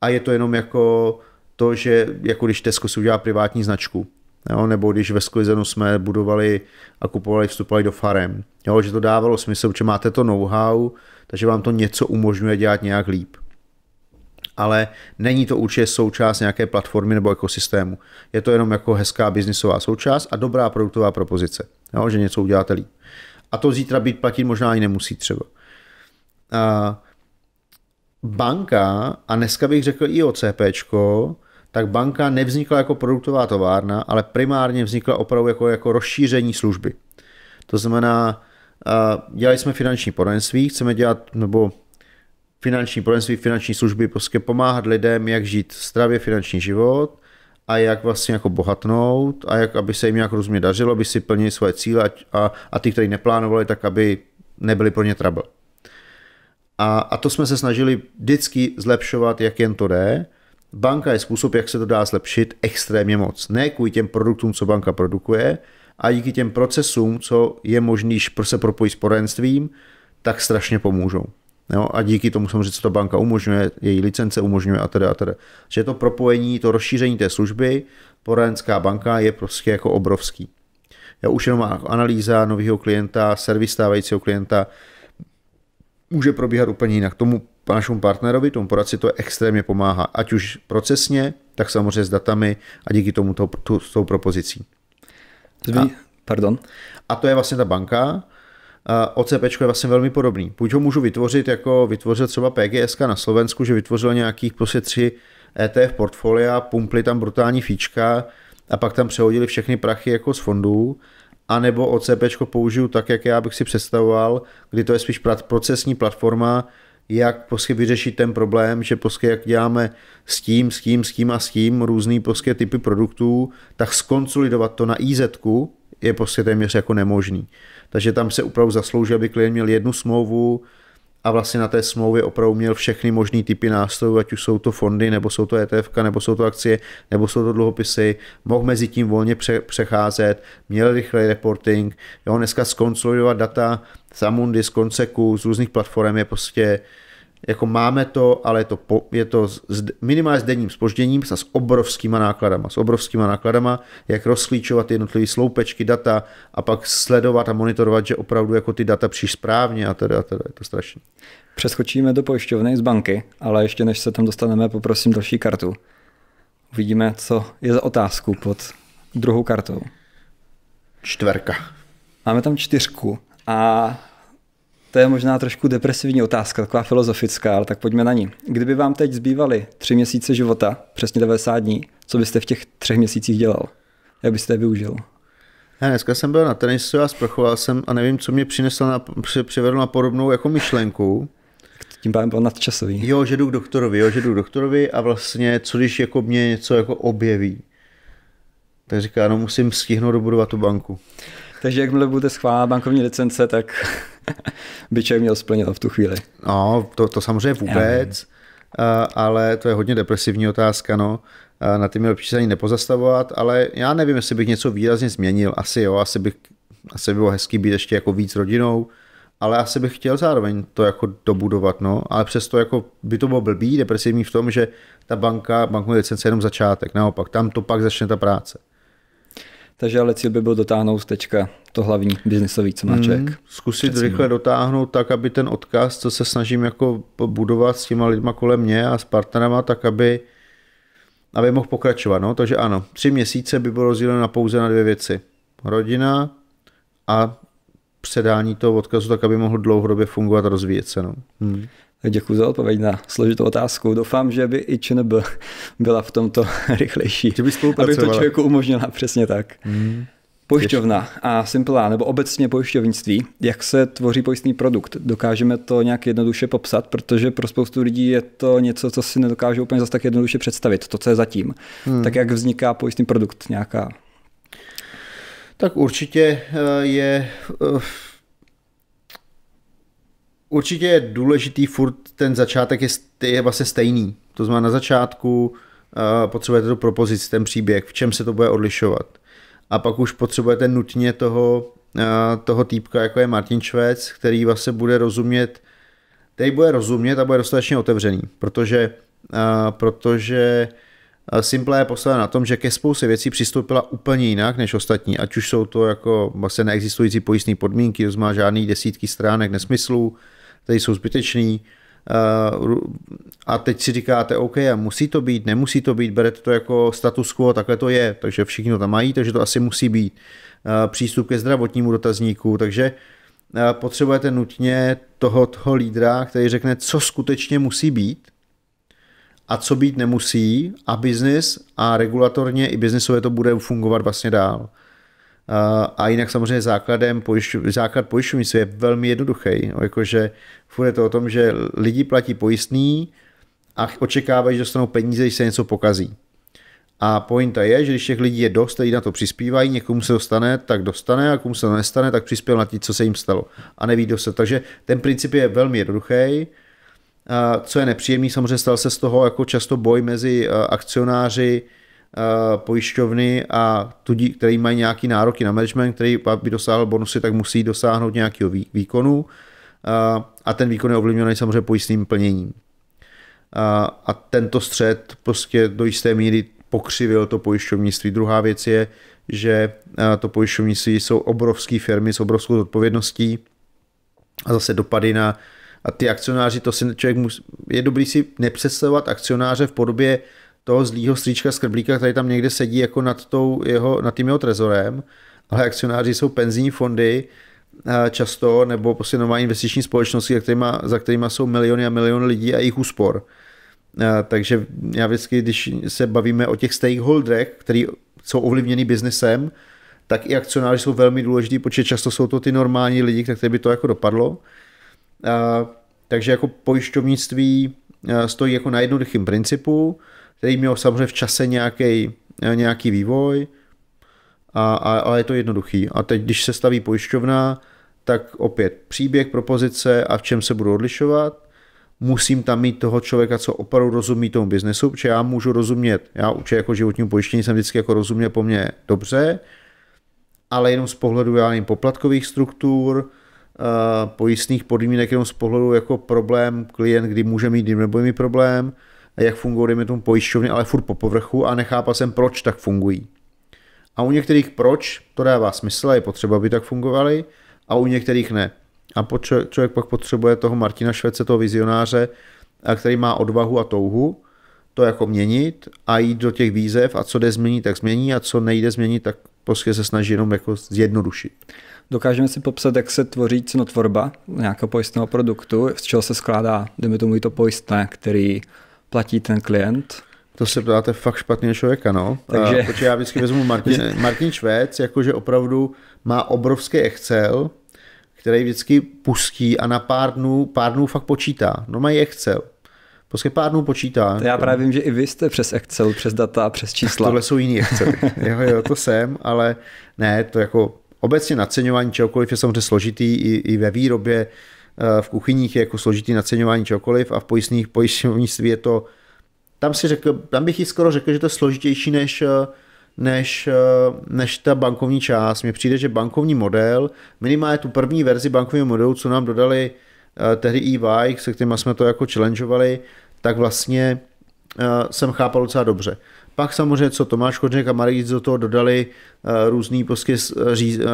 a je to jenom jako to, že jako když Tesco si udělá privátní značku, jo, nebo když ve Sklizenu jsme budovali a kupovali, vstupovali do farem, jo, že to dávalo smysl, že máte to know-how, takže vám to něco umožňuje dělat nějak líp. Ale není to určitě součást nějaké platformy nebo ekosystému. Je to jenom jako hezká biznisová součást a dobrá produktová propozice, jo, že něco uděláte líp. A to zítra být platit možná ani nemusí třeba. A banka, a dneska bych řekl i OCPčko, tak banka nevznikla jako produktová továrna, ale primárně vznikla opravdu jako, jako rozšíření služby. To znamená, dělali jsme finanční poradenství, chceme dělat, nebo finanční poradenství, finanční služby, prostě pomáhat lidem, jak žít zdravě finanční život a jak vlastně jako bohatnout a jak, aby se jim nějak různě dařilo, aby si plnili svoje cíle a, a ty, kteří neplánovali, tak aby nebyli pro ně trouble. A, a to jsme se snažili vždycky zlepšovat, jak jen to jde Banka je způsob, jak se to dá zlepšit extrémně moc. Ne kvůli těm produktům, co banka produkuje, a díky těm procesům, co je možný se propojí s poradenstvím, tak strašně pomůžou. Jo? A díky tomu samozřejmě, co to banka umožňuje, její licence umožňuje a tedy a tedy. Že to propojení, to rozšíření té služby, poradenská banka je prostě jako obrovský. Já už jenom analýza nového klienta, servis stávajícího klienta může probíhat úplně jinak. Tomu našemu partnerovi, tomu poradci to extrémně pomáhá, ať už procesně, tak samozřejmě s datami a díky tomu to, tu, s tou propozicí. Zví, a, pardon. A to je vlastně ta banka. OCP je vlastně velmi podobný. Buď ho můžu vytvořit, jako vytvořil třeba PGSK na Slovensku, že vytvořil nějakých prostě tři ETF portfolia, pumply tam brutální fíčka a pak tam přehodili všechny prachy jako z fondů, anebo OCP použiju tak, jak já bych si představoval, kdy to je spíš procesní platforma, jak prostě vyřešit ten problém, že prostě jak děláme s tím, s tím, s tím a s tím různý prostě typy produktů, tak skonsolidovat to na IZ je prostě téměř jako nemožný. Takže tam se opravdu zaslouží, aby klient měl jednu smlouvu, a vlastně na té smlouvě opravdu měl všechny možné typy nástrojů, ať už jsou to fondy, nebo jsou to ETF, nebo jsou to akcie, nebo jsou to dluhopisy, mohl mezi tím volně přecházet, měl rychlej reporting, jo, dneska skonsolidovat data z Amundi, z Konceku, z různých platform je prostě jako máme to, ale je to, po, je to s, minimálně s denním spožděním a s obrovskýma nákladama. S obrovskýma nákladama, jak rozklíčovat jednotlivé sloupečky data a pak sledovat a monitorovat, že opravdu jako ty data přiš správně a teda, a teda je to strašné. Přeskočíme do pojišťovny z banky, ale ještě než se tam dostaneme, poprosím další kartu. Uvidíme, co je za otázku pod druhou kartou. Čtverka. Máme tam čtyřku a to je možná trošku depresivní otázka, taková filozofická, ale tak pojďme na ní. Kdyby vám teď zbývaly tři měsíce života, přesně 90 dní, co byste v těch třech měsících dělal? Jak byste je využil? Já dneska jsem byl na tenisu a sprchoval jsem a nevím, co mě přineslo na, přivedlo na podobnou jako myšlenku. Tím pádem byl nadčasový. Jo, že jdu k doktorovi, jo, že jdu k doktorovi a vlastně, co když jako mě něco jako objeví. Tak říká, no musím stihnout dobudovat tu banku. Takže jakmile bude schválena bankovní licence, tak by člověk měl splněno v tu chvíli. No, to, to samozřejmě vůbec, eh, ale to je hodně depresivní otázka, no. Eh, na ty mi lepší se ani nepozastavovat, ale já nevím, jestli bych něco výrazně změnil. Asi jo, asi bych asi bylo hezký být ještě jako víc rodinou, ale asi bych chtěl zároveň to jako dobudovat, no, ale přesto jako by to bylo blbý, depresivní v tom, že ta banka, bankovní licence je jenom začátek, naopak, tam to pak začne ta práce. Takže ale cíl by byl dotáhnout tečka to hlavní biznisový cmáček. Hmm, zkusit Přesný. rychle dotáhnout tak, aby ten odkaz, co se snažím jako budovat s těma lidma kolem mě a s partnerama, tak aby, aby mohl pokračovat. No? Takže ano, tři měsíce by bylo rozděleno na pouze na dvě věci. Rodina a předání toho odkazu, tak aby mohl dlouhodobě fungovat a rozvíjet se. No. Hmm. Děkuji za odpověď na složitou otázku. Doufám, že by i ČNB byla v tomto rychlejší. Že by aby to člověku umožnila, přesně tak. Mm. Pojišťovna a Simplá, nebo obecně pojišťovnictví, jak se tvoří pojistný produkt? Dokážeme to nějak jednoduše popsat, protože pro spoustu lidí je to něco, co si nedokážou úplně zase tak jednoduše představit, to, co je zatím. Hmm. Tak jak vzniká pojistný produkt nějaká? Tak určitě eh, je eh, určitě je důležitý furt ten začátek je, je vlastně stejný. To znamená na začátku uh, potřebujete tu propozici, ten příběh, v čem se to bude odlišovat. A pak už potřebujete nutně toho, uh, toho týpka, jako je Martin Švec, který vlastně bude rozumět, který bude rozumět a bude dostatečně otevřený, protože, uh, protože Simple je postavena na tom, že ke spoustě věcí přistoupila úplně jinak než ostatní, ať už jsou to jako vlastně neexistující pojistné podmínky, to má žádný desítky stránek nesmyslů, tady jsou zbytečný. Eh, a teď si říkáte, OK, musí to být, nemusí to být, berete to jako status quo, takhle to je, takže všichni to tam mají, takže to asi musí být. Eh, přístup ke zdravotnímu dotazníku, takže eh, potřebujete nutně toho, toho lídra, který řekne, co skutečně musí být a co být nemusí a biznis a regulatorně i biznisově to bude fungovat vlastně dál. A jinak samozřejmě základem pojišťu, základ pojišťovní je velmi jednoduchý. Jakože furt je to o tom, že lidi platí pojistný a očekávají, že dostanou peníze, když se něco pokazí. A pointa je, že když těch lidí je dost, kteří na to přispívají, někomu se dostane, tak dostane, a komu se to nestane, tak přispěl na ti, co se jim stalo. A neví kdo se. Takže ten princip je velmi jednoduchý. Co je nepříjemný, samozřejmě stal se z toho jako často boj mezi akcionáři, Eh, pojišťovny, a tudí, který mají nějaký nároky na management, který by dosáhl bonusy, tak musí dosáhnout nějakého výkonu eh, a ten výkon je ovlivněný samozřejmě pojistným plněním. Eh, a tento střed prostě do jisté míry pokřivil to pojišťovnictví. Druhá věc je, že to pojišťovnictví jsou obrovské firmy s obrovskou odpovědností a zase dopady na a ty akcionáři, to si člověk musí, je dobrý si nepředstavovat akcionáře v podobě toho zlýho stříčka skrblíka, který tam někde sedí jako nad, tou jeho, nad tím jeho trezorem, ale akcionáři jsou penzijní fondy eh, často, nebo prostě normální investiční společnosti, za kterýma, za kterýma jsou miliony a miliony lidí a jejich úspor. Eh, takže já vždycky, když se bavíme o těch stakeholderech, který jsou ovlivněni biznesem, tak i akcionáři jsou velmi důležitý, protože často jsou to ty normální lidi, které by to jako dopadlo. Eh, takže jako pojišťovnictví stojí jako na jednoduchým principu, který měl samozřejmě v čase nějaký, eh, nějaký vývoj, a, a, a je to jednoduchý. A teď, když se staví pojišťovna, tak opět příběh, propozice a v čem se budu odlišovat. Musím tam mít toho člověka, co opravdu rozumí tomu biznesu, protože já můžu rozumět, já určitě jako životní pojištění jsem vždycky jako rozuměl po mně dobře, ale jenom z pohledu já nevím, poplatkových struktur, eh, pojistných podmínek, jenom z pohledu jako problém klient, kdy může mít, kdy nebude mít problém, jak fungují, dejme tomu, pojišťovny, ale furt po povrchu a nechápal jsem, proč tak fungují. A u některých proč, to dává smysl, a je potřeba, aby tak fungovaly, a u některých ne. A člověk pak potřebuje toho Martina Švece, toho vizionáře, který má odvahu a touhu to jako měnit a jít do těch výzev a co jde změnit, tak změní a co nejde změnit, tak prostě se snaží jenom jako zjednodušit. Dokážeme si popsat, jak se tvoří cenotvorba nějakého pojistného produktu, z čeho se skládá, jdeme tomu to pojistné, který platí ten klient. To se ptáte fakt špatně člověka, no. Takže... Protože já vždycky vezmu Martin, Martin Švec, jakože opravdu má obrovský Excel, který vždycky pustí a na pár dnů, pár dnů fakt počítá. No mají Excel. Prostě pár dnů počítá. To já právě vím, že i vy jste přes Excel, přes data, přes čísla. Tohle jsou jiný Excel. jo, jo, to jsem, ale ne, to jako obecně naceňování čehokoliv je samozřejmě složitý i, i ve výrobě v kuchyních je jako složitý naceňování čokoliv a v pojistných pojišťovnictví je to, tam si řekl, tam bych ji skoro řekl, že to je složitější než než, než ta bankovní část. Mně přijde, že bankovní model, minimálně tu první verzi bankovního modelu, co nám dodali eh, tehdy EY, se kterými jsme to jako challengeovali, tak vlastně eh, jsem chápal docela dobře. Pak samozřejmě, co Tomáš Kořenek a Marie do toho dodali eh, různý prostě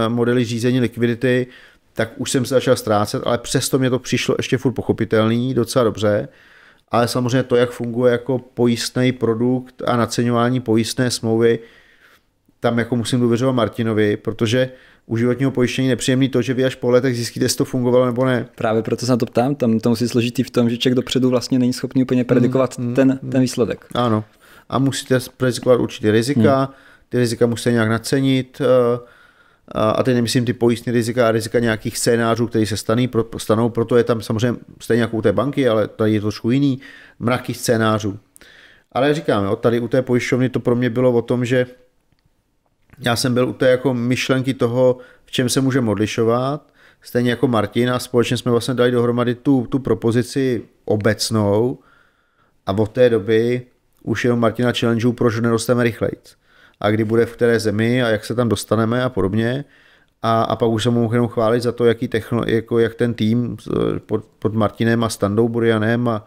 modely řízení likvidity, tak už jsem se začal ztrácet, ale přesto mě to přišlo ještě furt pochopitelný, docela dobře. Ale samozřejmě to, jak funguje jako pojistný produkt a naceňování pojistné smlouvy, tam jako musím důvěřovat Martinovi, protože u životního pojištění nepříjemný to, že vy až po letech zjistíte, jestli to fungovalo nebo ne. Právě proto se na to ptám, tam to musí složitý v tom, že člověk dopředu vlastně není schopný úplně predikovat mm, mm, ten, mm. ten výsledek. Ano. A musíte predikovat určitě rizika, mm. ty rizika musíte nějak nacenit, uh, a teď nemyslím ty pojistné rizika a rizika nějakých scénářů, které se staný, pro, stanou, proto je tam samozřejmě stejně jako u té banky, ale tady je trošku jiný, mraky scénářů. Ale říkám, jo, tady u té pojišťovny to pro mě bylo o tom, že já jsem byl u té jako myšlenky toho, v čem se můžeme odlišovat, stejně jako Martin a společně jsme vlastně dali dohromady tu, tu propozici obecnou a od té doby už jenom Martina challengeu, proč nerosteme rychlejc a kdy bude v které zemi a jak se tam dostaneme a podobně. A, a pak už se mohu jenom chválit za to, jaký techno, jako jak ten tým eh, pod, pod Martinem a Standou Burianem a,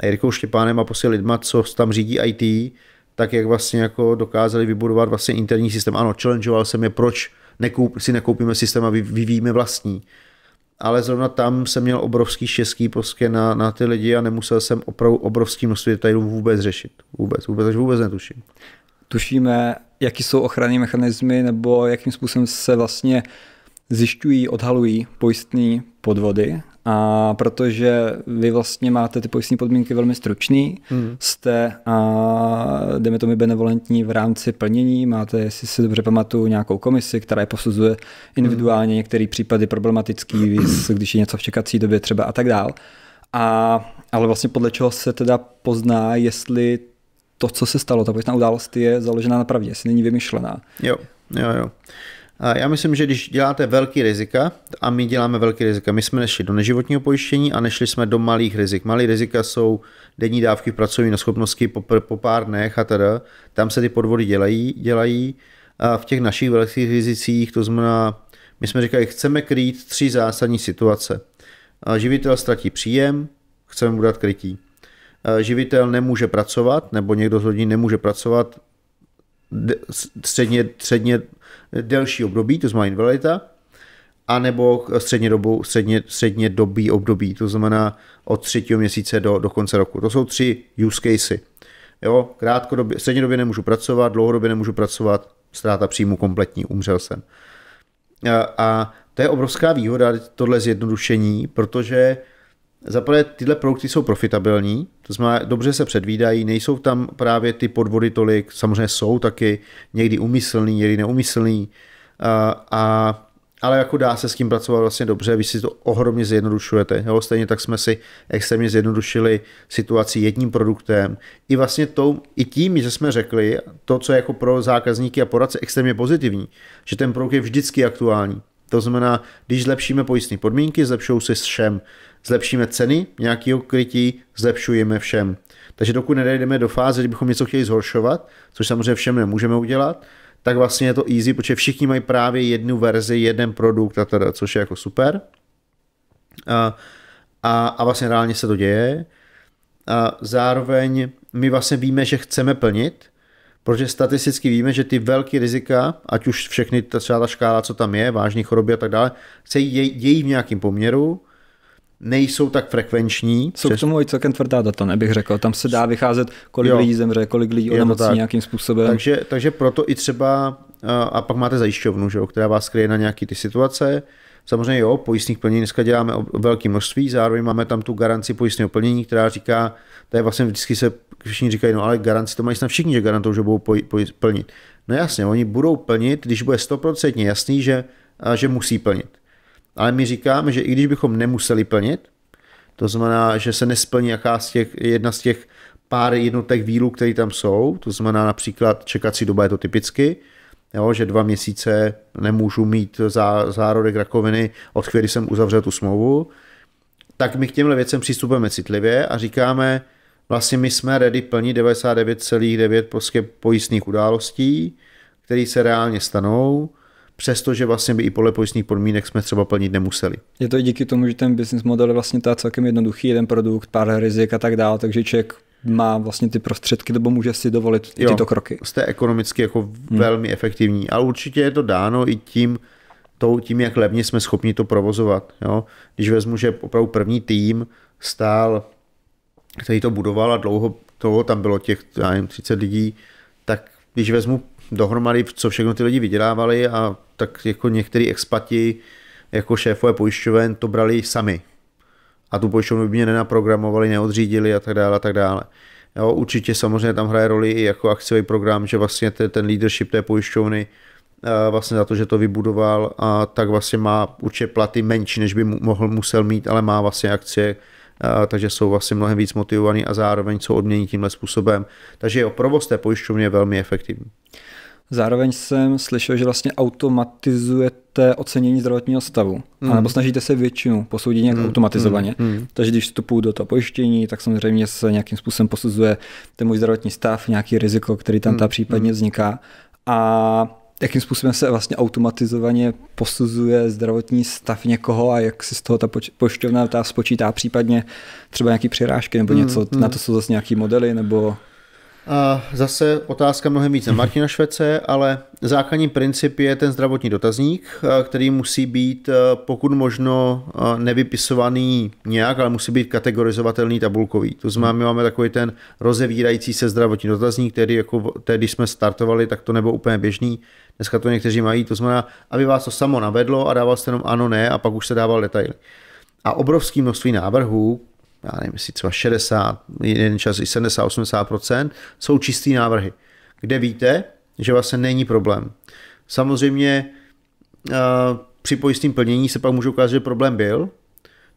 a Jirkou Štěpánem a posil prostě lidma, co tam řídí IT, tak jak vlastně jako dokázali vybudovat vlastně interní systém. Ano, challengeoval jsem je, proč nekoup, si nekoupíme systém a vy, vyvíjíme vlastní. Ale zrovna tam jsem měl obrovský štěstí prostě na, na ty lidi a nemusel jsem opravdu obrovský množství detailů vůbec řešit. Vůbec, vůbec, vůbec netuším tušíme, jaký jsou ochranné mechanismy nebo jakým způsobem se vlastně zjišťují, odhalují pojistné podvody. A protože vy vlastně máte ty pojistné podmínky velmi stručný, mm. jste, a, to tomu, benevolentní v rámci plnění, máte, jestli si dobře pamatuju, nějakou komisi, která je posuzuje individuálně mm. některé případy problematický, když je něco v čekací době třeba a tak dál. A, ale vlastně podle čeho se teda pozná, jestli to, co se stalo, ta pověstná událost je založená na pravdě, jestli není vymyšlená. Jo, jo, jo. A já myslím, že když děláte velký rizika, a my děláme velký rizika, my jsme nešli do neživotního pojištění a nešli jsme do malých rizik. Malé rizika jsou denní dávky pracovní schopnosti po, po pár dnech a teda. Tam se ty podvody dělají, dělají. A v těch našich velkých rizicích, to znamená, my jsme říkali, chceme krýt tři zásadní situace. A živitel ztratí příjem, chceme mu dát krytí. Eh, živitel nemůže pracovat, nebo někdo z rodin nemůže pracovat středně, středně delší období, to znamená invalidita, anebo středně, dobu, středně, středně dobí období, to znamená od třetího měsíce do, do konce roku. To jsou tři use casey. Jo, krátkodobě, době nemůžu pracovat, dlouhodobě nemůžu pracovat, ztráta příjmu kompletní, umřel jsem. A, eh, a to je obrovská výhoda, tohle zjednodušení, protože uh, prvé, tyhle produkty jsou profitabilní, to znamená, dobře se předvídají, nejsou tam právě ty podvody tolik, samozřejmě jsou taky někdy umyslný, někdy neumyslný, a, a ale jako dá se s tím pracovat vlastně dobře, vy si to ohromně zjednodušujete. Jo? Stejně tak jsme si extrémně zjednodušili situaci jedním produktem. I vlastně tou, i tím, že jsme řekli to, co je jako pro zákazníky a poradce extrémně pozitivní, že ten produkt je vždycky aktuální. To znamená, když zlepšíme pojistné podmínky, zlepšou se všem zlepšíme ceny nějakého krytí, zlepšujeme všem. Takže dokud nedejdeme do fáze, že bychom něco chtěli zhoršovat, což samozřejmě všem nemůžeme udělat, tak vlastně je to easy, protože všichni mají právě jednu verzi, jeden produkt, a teda, což je jako super. A, a, a vlastně reálně se to děje. A zároveň my vlastně víme, že chceme plnit, protože statisticky víme, že ty velké rizika, ať už všechny, ta, třeba ta škála, co tam je, vážní choroby a tak dále, se dějí v nějakém poměru nejsou tak frekvenční. Jsou přes... k tomu i celkem tvrdá data, nebych řekl. Tam se dá vycházet, kolik jo. lidí zemře, kolik lidí onemocní nějakým způsobem. Takže, takže proto i třeba, eh, a pak máte zajišťovnu, že jo, která vás kryje na nějaké ty situace. Samozřejmě jo, pojistných plnění dneska děláme velké množství, zároveň máme tam tu garanci pojistného plnění, která říká, to je vlastně vždycky se všichni říkají, no ale garanci to mají snad všichni, že garantou, že budou poj, poj, plnit. No jasně, oni budou plnit, když bude stoprocentně jasný, že, že musí plnit. Ale my říkáme, že i když bychom nemuseli plnit, to znamená, že se nesplní jaká z těch, jedna z těch pár jednotek výluk, které tam jsou, to znamená například čekací doba je to typicky, jo, že dva měsíce nemůžu mít zá, zárodek rakoviny, od chvíli jsem uzavřel tu smlouvu, tak my k těmhle věcem přistupujeme citlivě a říkáme, vlastně my jsme ready plní 99,9 prostě pojistných událostí, které se reálně stanou přestože vlastně by i podle pojistných podmínek jsme třeba plnit nemuseli. Je to i díky tomu, že ten business model je vlastně ta celkem jednoduchý, jeden produkt, pár rizik a tak dále, takže člověk má vlastně ty prostředky, nebo může si dovolit jo, tyto kroky. Jste ekonomicky jako hmm. velmi efektivní, ale určitě je to dáno i tím, to, tím, jak levně jsme schopni to provozovat. Jo? Když vezmu, že opravdu první tým stál, který to budoval a dlouho toho tam bylo těch, já nevím, 30 lidí, tak když vezmu dohromady, co všechno ty lidi vydělávali a tak jako některý expati jako šéfové pojišťoven to brali sami. A tu pojišťovnu by mě nenaprogramovali, neodřídili a tak dále a tak dále. Jo, určitě samozřejmě tam hraje roli i jako akciový program, že vlastně ten, ten leadership té pojišťovny eh, vlastně za to, že to vybudoval, a tak vlastně má určitě platy menší, než by mohl musel mít, ale má vlastně akcie, eh, takže jsou vlastně mnohem víc motivovaní a zároveň jsou odmění tímhle způsobem. Takže jo, provoz té pojišťovny je velmi efektivní. Zároveň jsem slyšel, že vlastně automatizujete ocenění zdravotního stavu, mm. nebo snažíte se většinu posoudit nějak mm. automatizovaně. Mm. Hmm. Takže když vstupuju do toho pojištění, tak samozřejmě se nějakým způsobem posuzuje ten můj zdravotní stav, nějaký riziko, který tam mm. ta případně mm. vzniká. A jakým způsobem se vlastně automatizovaně posuzuje zdravotní stav někoho a jak si z toho ta pojišťovna ta spočítá případně třeba nějaký přirážky nebo hmm. něco, mm, mm. na to jsou zase nějaký modely nebo... Zase otázka mnohem víc na Martina Švece, ale základní princip je ten zdravotní dotazník, který musí být pokud možno nevypisovaný nějak, ale musí být kategorizovatelný tabulkový. To znamená, my máme takový ten rozevírající se zdravotní dotazník, který jako tehdy jsme startovali, tak to nebylo úplně běžný. Dneska to někteří mají, to znamená, aby vás to samo navedlo a dával jste jenom ano, ne a pak už se dával detaily. A obrovské množství návrhů, já nevím, jestli třeba 60, jeden čas i 70-80%, jsou čistý návrhy, kde víte, že vlastně není problém. Samozřejmě eh, při pojistném plnění se pak může ukázat, že problém byl,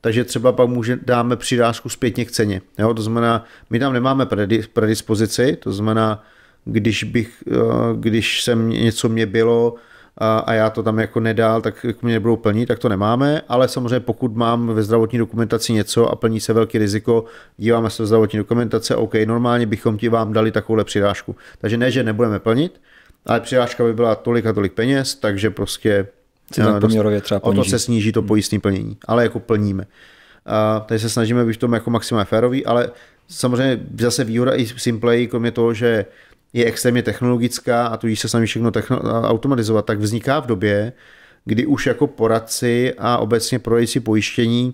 takže třeba pak může, dáme přirážku zpětně k ceně. Jo? To znamená, my tam nemáme predispozici, to znamená, když, bych, eh, když jsem něco mě bylo a, a já to tam jako nedal, tak k mě nebudou plnit, tak to nemáme, ale samozřejmě pokud mám ve zdravotní dokumentaci něco a plní se velký riziko, díváme se do zdravotní dokumentace, OK, normálně bychom ti vám dali takovouhle přirážku. Takže ne, že nebudeme plnit, ale přirážka by byla tolik a tolik peněz, takže prostě si eh, třeba o to se sníží to pojistné plnění, ale jako plníme. A tady se snažíme být v tom jako maximálně férový, ale samozřejmě zase výhoda i Simplay, kromě toho, že je extrémně technologická a tudíž se snaží všechno techno- automatizovat, tak vzniká v době, kdy už jako poradci a obecně prodejci pojištění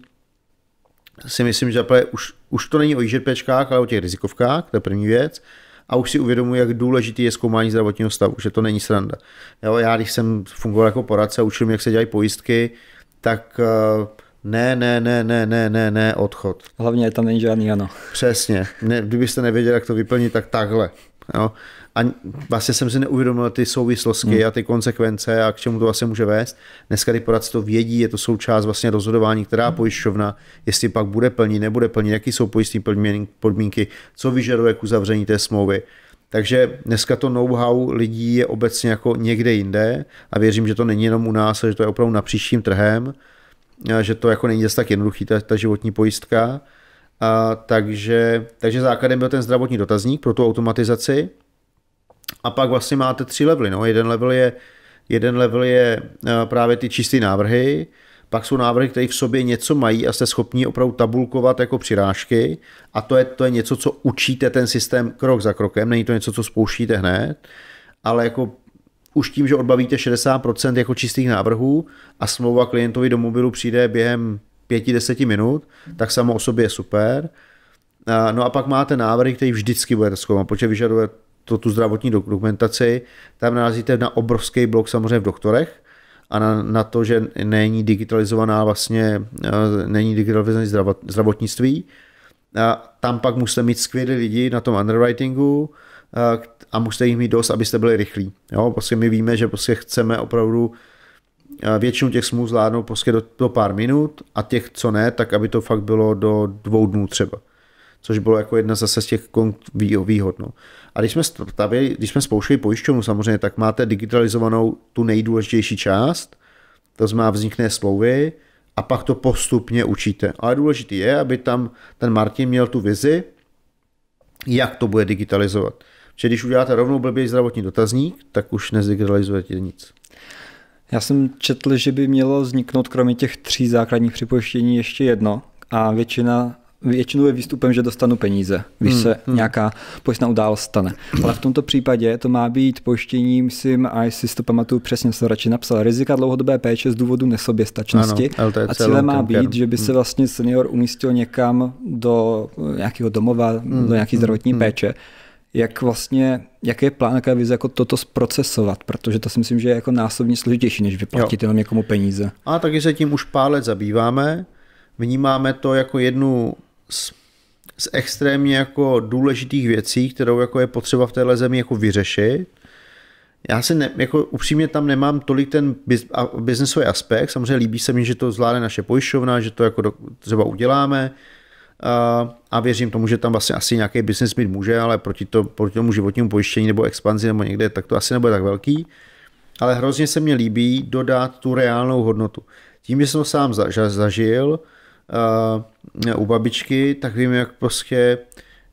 si myslím, že už, už to není o IŽPčkách, ale o těch rizikovkách, to je první věc. A už si uvědomuji, jak důležitý je zkoumání zdravotního stavu, že to není sranda. Jo, já, když jsem fungoval jako poradce a učil mě, jak se dělají pojistky, tak eh, ne, ne, ne, ne, ne, ne, ne, odchod. Hlavně tam není žádný ano. Přesně. Ne, kdybyste nevěděli, jak to vyplnit, tak takhle. Jo. A vlastně jsem si neuvědomil ty souvislosti hmm. a ty konsekvence a k čemu to vlastně může vést. Dneska ty poradci to vědí, je to součást vlastně rozhodování, která hmm. pojišťovna, jestli pak bude plnit, nebude plnit, jaký jsou pojistní podmínky, co vyžaduje k uzavření té smlouvy. Takže dneska to know-how lidí je obecně jako někde jinde a věřím, že to není jenom u nás, ale že to je opravdu na příštím trhem, že to jako není zase tak jednoduchý ta, ta životní pojistka a, takže, takže základem byl ten zdravotní dotazník pro tu automatizaci. A pak vlastně máte tři levely. No. Jeden level je, jeden level je eh, právě ty čisté návrhy, pak jsou návrhy, které v sobě něco mají a jste schopni opravdu tabulkovat jako přirážky a to je, to je něco, co učíte ten systém krok za krokem, není to něco, co spouštíte hned, ale jako už tím, že odbavíte 60% jako čistých návrhů a smlouva klientovi do mobilu přijde během pěti, deseti minut, tak samo o sobě je super. No a pak máte návrhy, které vždycky budete zkoumat, protože vyžaduje to tu zdravotní dokumentaci. Tam narazíte na obrovský blok samozřejmě v doktorech a na, na to, že není digitalizovaná vlastně, e, není digitalizovaný zdravot, zdravotnictví. A tam pak musíte mít skvělé lidi na tom underwritingu e, a musíte jich mít dost, abyste byli rychlí. Jo, prostě my víme, že prostě chceme opravdu Většinu těch smluv zvládnou prostě do, do pár minut a těch, co ne, tak aby to fakt bylo do dvou dnů třeba. Což bylo jako jedna zase z těch výhod. No. A když jsme, stavili, když jsme spouštěli pojišťovnu samozřejmě, tak máte digitalizovanou tu nejdůležitější část, to znamená vznikné smlouvy a pak to postupně učíte. Ale důležité je, aby tam ten Martin měl tu vizi, jak to bude digitalizovat. Protože když uděláte rovnou blbý zdravotní dotazník, tak už nezdigitalizujete nic. Já jsem četl, že by mělo vzniknout kromě těch tří základních připojištění ještě jedno a většina většinou je výstupem, že dostanu peníze, když hmm, se hmm. nějaká pojistná událost stane. Ale v tomto případě to má být pojištění, myslím, a jestli si to pamatuju přesně, jsem radši napsal, rizika dlouhodobé péče z důvodu nesoběstačnosti. Ano, a cíle má být, že by se hmm. vlastně senior umístil někam do nějakého domova, hmm, do nějaké hmm, zdravotní hmm, péče. Hmm jak vlastně, jaký je plán, jaká je vize jako toto zprocesovat, protože to si myslím, že je jako násobně složitější, než vyplatit jo. jenom někomu peníze. A taky se tím už pár let zabýváme, vnímáme to jako jednu z, z extrémně jako důležitých věcí, kterou jako je potřeba v téhle zemi jako vyřešit. Já si ne, jako upřímně tam nemám tolik ten biz, biznesový aspekt, samozřejmě líbí se mi, že to zvládne naše pojišťovna, že to jako do, třeba uděláme, a věřím tomu, že tam vlastně asi nějaký business mít může, ale proti, to, proti tomu životnímu pojištění nebo expanzi nebo někde, tak to asi nebude tak velký. Ale hrozně se mně líbí dodat tu reálnou hodnotu. Tím, že jsem to sám zažil uh, u babičky, tak vím, jak prostě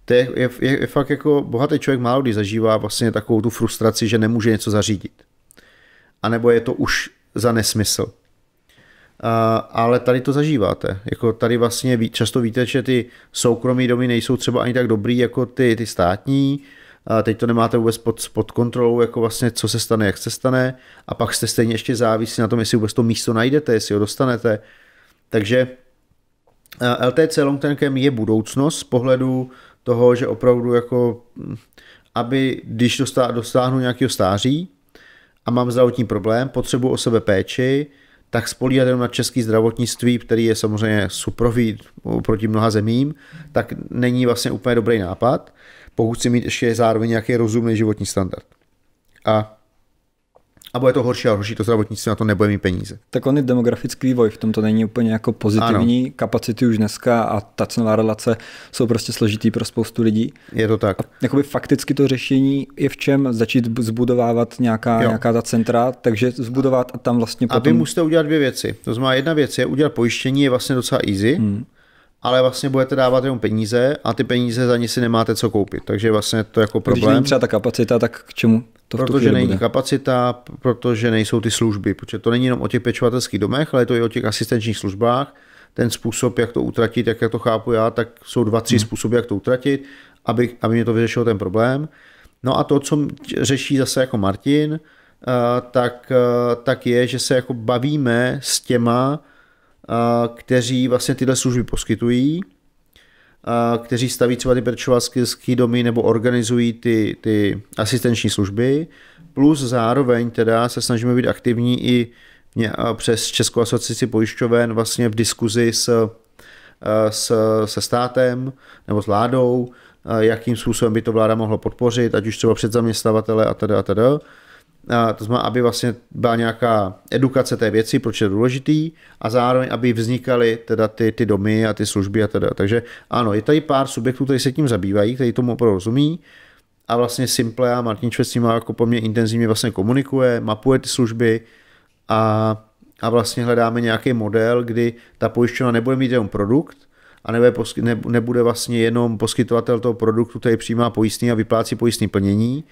to je, je, je, je fakt jako bohatý člověk málo kdy zažívá vlastně takovou tu frustraci, že nemůže něco zařídit. A nebo je to už za nesmysl ale tady to zažíváte. Jako tady vlastně často víte, že ty soukromí domy nejsou třeba ani tak dobrý jako ty, ty státní, a teď to nemáte vůbec pod, pod kontrolou, jako vlastně co se stane, jak se stane a pak jste stejně ještě závisí na tom, jestli vůbec to místo najdete, jestli ho dostanete. Takže LTC long term je budoucnost z pohledu toho, že opravdu jako hm, aby když dostá, dostáhnu nějakého stáří a mám zdravotní problém, potřebuji o sebe péči, tak spolíhat jenom na český zdravotnictví, který je samozřejmě suprový proti mnoha zemím, tak není vlastně úplně dobrý nápad, pokud si mít ještě zároveň nějaký rozumný životní standard. A a bude to horší a horší, to zdravotnictví na to nebude mít peníze. Tak on je demografický vývoj, v tom to není úplně jako pozitivní, ano. kapacity už dneska a ta cenová relace jsou prostě složitý pro spoustu lidí. Je to tak. A jakoby fakticky to řešení je v čem začít zbudovávat nějaká, nějaká ta centra, takže zbudovat a tam vlastně potom... A vy musíte udělat dvě věci. To znamená, jedna věc je udělat pojištění, je vlastně docela easy. Hmm ale vlastně budete dávat jenom peníze a ty peníze za ně si nemáte co koupit. Takže vlastně to jako problém. Když není třeba ta kapacita, tak k čemu to Protože není bude? kapacita, protože nejsou ty služby, protože to není jenom o těch pečovatelských domech, ale je to i o těch asistenčních službách. Ten způsob, jak to utratit, jak já to chápu já, tak jsou dva, tři hmm. způsoby, jak to utratit, aby, aby mě to vyřešilo ten problém. No a to, co řeší zase jako Martin, eh, tak, eh, tak je, že se jako bavíme s těma, kteří vlastně tyhle služby poskytují, kteří staví třeba ty pečovatelské domy nebo organizují ty, ty asistenční služby, plus zároveň teda se snažíme být aktivní i přes Českou asociaci pojišťoven vlastně v diskuzi s, s, se státem nebo s vládou, jakým způsobem by to vláda mohla podpořit, ať už třeba před zaměstnavatele a teda a teda to znamená, aby vlastně byla nějaká edukace té věci, proč je důležitý a zároveň, aby vznikaly teda ty, ty domy a ty služby a teda. Takže ano, je tady pár subjektů, kteří se tím zabývají, kteří tomu opravdu rozumí a vlastně Simple a Martin Čves s nima jako poměrně intenzivně vlastně komunikuje, mapuje ty služby a, a vlastně hledáme nějaký model, kdy ta pojišťovna nebude mít jenom produkt, a nebude, nebude vlastně jenom poskytovatel toho produktu, který přijímá pojistný a vyplácí pojistný plnění,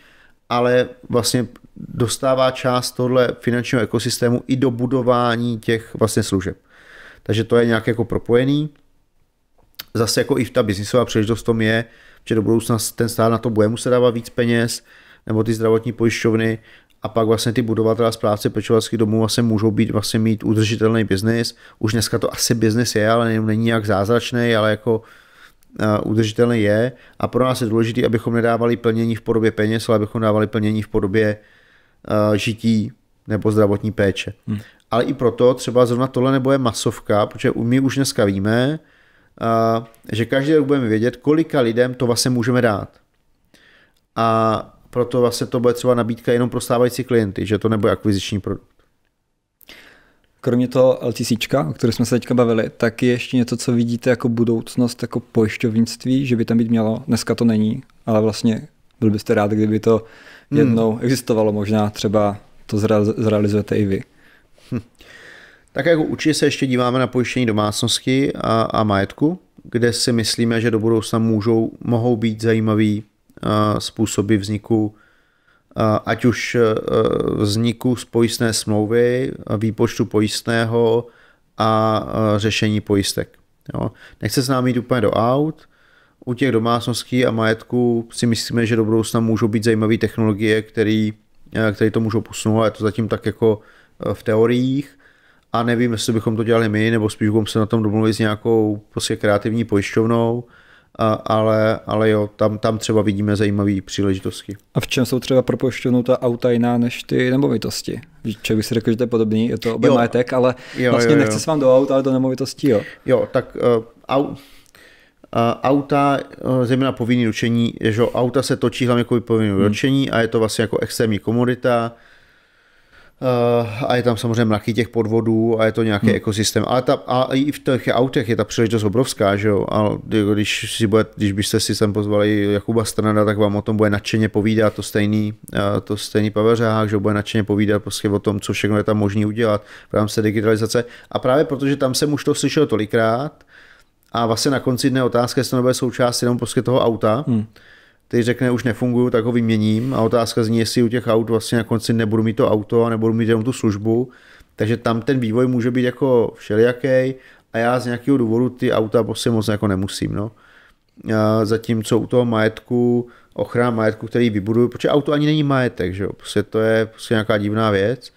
ale vlastně dostává část tohle finančního ekosystému i do budování těch vlastně služeb. Takže to je nějak jako propojený. Zase jako i v ta biznisová příležitost v tom je, že do budoucna ten stát na to bude muset dávat víc peněz, nebo ty zdravotní pojišťovny, a pak vlastně ty budovatelé a správce pečovatelských domů vlastně můžou být, vlastně mít udržitelný biznis. Už dneska to asi biznis je, ale není nějak zázračný, ale jako Eh, udržitelný je a pro nás je důležité, abychom nedávali plnění v podobě peněz, ale abychom dávali plnění v podobě eh, žití nebo zdravotní péče. Hmm. Ale i proto třeba zrovna tohle nebo je masovka, protože my už dneska víme, eh, že každý rok budeme vědět, kolika lidem to vlastně můžeme dát. A proto vlastně to bude třeba nabídka jenom pro stávající klienty, že to nebude akviziční produkt. Kromě toho LTC, o které jsme se teďka bavili, tak je ještě něco, co vidíte jako budoucnost, jako pojišťovnictví, že by tam být mělo. Dneska to není, ale vlastně byl byste rád, kdyby to hmm. jednou hmm. existovalo. Možná třeba to zrealizujete i vy. Hm. Tak jako určitě se ještě díváme na pojištění domácnosti a, a majetku, kde si myslíme, že do budoucna můžou, mohou být zajímavý uh, způsoby vzniku Eh, ať už eh, vzniku z pojistné smlouvy, výpočtu pojistného a eh, řešení pojistek. Jo. Nechce se námi jít úplně do aut, u těch domácností a majetků si myslíme, že do budoucna můžou být zajímavé technologie, které který to můžou posunout, je to zatím tak jako v teoriích a nevím, jestli bychom to dělali my, nebo spíš bychom se na tom domluvili s nějakou prostě kreativní pojišťovnou, a, ale, ale jo, tam, tam třeba vidíme zajímavé příležitosti. A v čem jsou třeba propoštěnou ta auta jiná než ty nemovitosti? Člověk by si řekl, že to je podobný, je to obě majetek, ale jo, vlastně jo, jo. nechce vám do auta, ale do nemovitostí, jo? Jo, tak uh, au, eh, auta, eh, zejména povinný ručení, že auta se točí hlavně jako povinný hmm. ručení a je to vlastně jako extrémní komodita, Eh, a je tam samozřejmě mraky těch podvodů a je to nějaký hmm. ekosystém. Ale ta, a i v těch autech je ta příležitost obrovská, že jo? A když, si bude, když byste si sem pozvali Jakuba Strnada, tak vám o tom bude nadšeně povídat, to stejný, eh, to stejný Pavel Řáhák, že bude nadšeně povídat prostě o tom, co všechno je tam možné udělat v rámci digitalizace. A právě protože tam jsem už to slyšel tolikrát, a vlastně na konci dne otázka, jestli to nebude součást jenom prostě toho auta, hmm který řekne, už nefunguju, tak ho vyměním a otázka zní, jestli u těch aut vlastně na konci nebudu mít to auto a nebudu mít jenom tu službu, takže tam ten vývoj může být jako všelijaký a já z nějakého důvodu ty auta prostě moc jako nemusím. No. A zatímco u toho majetku, ochrana majetku, který vybuduju, protože auto ani není majetek, že jo? Prostě to je prostě nějaká divná věc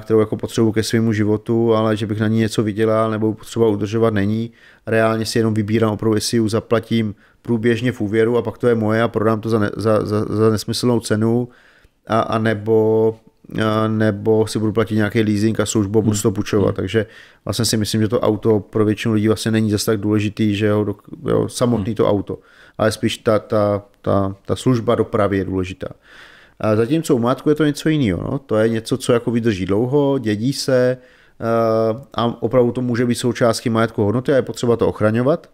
kterou jako potřebuji ke svému životu, ale že bych na ní něco vydělal nebo potřeba udržovat není. Reálně si jenom vybírám opravdu, jestli ji zaplatím průběžně v úvěru a pak to je moje a prodám to za, ne, za, za, za nesmyslnou cenu a, a nebo nebo si budu platit nějaký leasing a službu a budu hmm. to půjčovat. Hmm. Takže vlastně si myslím, že to auto pro většinu lidí vlastně není zase tak důležitý, že jo, do, jo samotný hmm. to auto, ale spíš ta, ta, ta, ta služba dopravy je důležitá. Zatímco u mátku je to něco jiného. No? To je něco, co jako vydrží dlouho, dědí se eh, a opravdu to může být součástí majetku hodnoty a je potřeba to ochraňovat.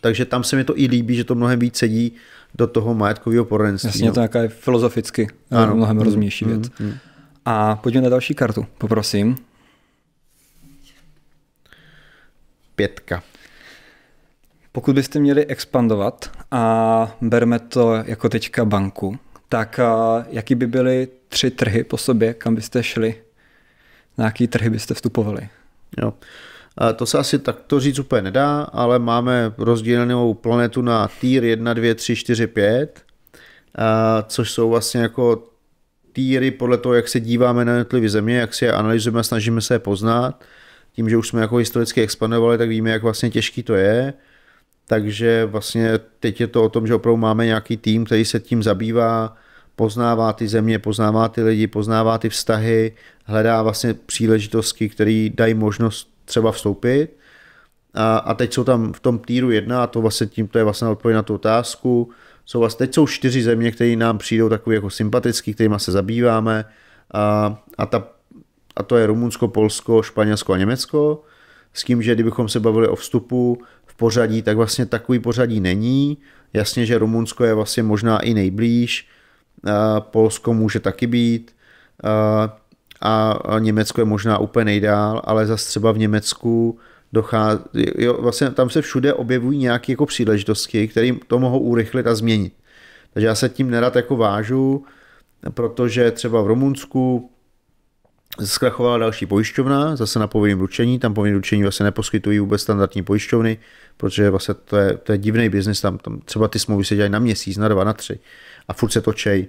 Takže tam se mi to i líbí, že to mnohem víc sedí do toho majetkového poradenství. Jasně, no. to nějaká je filozoficky ano. mnohem mm, mm-hmm. rozumnější mm, věc. Mm. A pojďme na další kartu, poprosím. Pětka. Pokud byste měli expandovat a berme to jako teďka banku, tak uh, jaký by byly tři trhy po sobě, kam byste šli? Na jaký trhy byste vstupovali? Jo. A to se asi takto říct úplně nedá, ale máme rozdílenou planetu na týr 1, 2, 3, 4, 5, a což jsou vlastně jako týry podle toho, jak se díváme na jednotlivé země, jak si je analyzujeme a snažíme se je poznat. Tím, že už jsme jako historicky expandovali, tak víme, jak vlastně těžký to je. Takže vlastně teď je to o tom, že opravdu máme nějaký tým, který se tím zabývá, poznává ty země, poznává ty lidi, poznává ty vztahy, hledá vlastně příležitosti, které dají možnost třeba vstoupit. A, a teď jsou tam v tom týru jedna, a to vlastně tím, to je vlastně odpověď na tu otázku, jsou vlastně, teď jsou čtyři země, které nám přijdou takový jako sympatický, kterými se zabýváme a, a, ta, a to je Rumunsko, Polsko, Španělsko a Německo, s tím, že kdybychom se bavili o vstupu, pořadí, tak vlastně takový pořadí není. Jasně, že Rumunsko je vlastně možná i nejblíž, Polsko může taky být a Německo je možná úplně nejdál, ale zase třeba v Německu dochází, jo, vlastně tam se všude objevují nějaké jako příležitosti, které to mohou urychlit a změnit. Takže já se tím nerad jako vážu, protože třeba v Rumunsku Zkrachovala další pojišťovna, zase na povinném ručení, tam povinné ručení vlastně neposkytují vůbec standardní pojišťovny, protože vlastně to je, to je divný biznis, tam, tam třeba ty smlouvy se dělají na měsíc, na dva, na tři a furt se točej.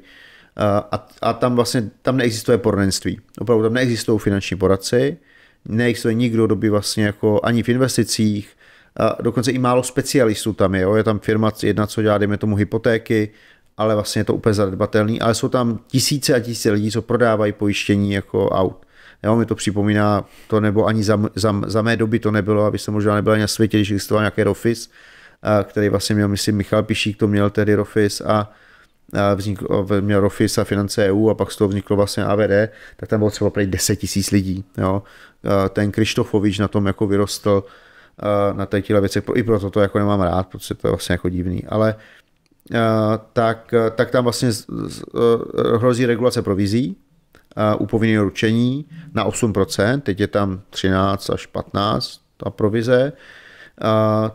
A, a tam vlastně tam neexistuje poradenství. Opravdu tam neexistují finanční poradci, neexistuje nikdo, kdo by vlastně jako ani v investicích, a dokonce i málo specialistů tam je. Jo. Je tam firma jedna, co dělá, dejme tomu, hypotéky, ale vlastně je to úplně zadbatelný, ale jsou tam tisíce a tisíce lidí, co prodávají pojištění jako aut. Jo, mi to připomíná to, nebo ani za, za, za mé doby to nebylo, aby se možná nebyla na světě, když existoval nějaký Rofis, který vlastně měl, myslím, Michal Pišík to měl tedy Rofis a vznikl, měl Rofis a finance EU a pak z toho vzniklo vlastně AVD, tak tam bylo třeba prý 10 tisíc lidí. Jo. Ten Krištofovič na tom jako vyrostl na těchto věcech, i proto to jako nemám rád, protože to je vlastně jako divný, ale uh, Eh, tak, eh, tak tam vlastně eh, hrozí regulace provizí u povinného ručení na 8%, teď je tam 13 až 15 ta provize,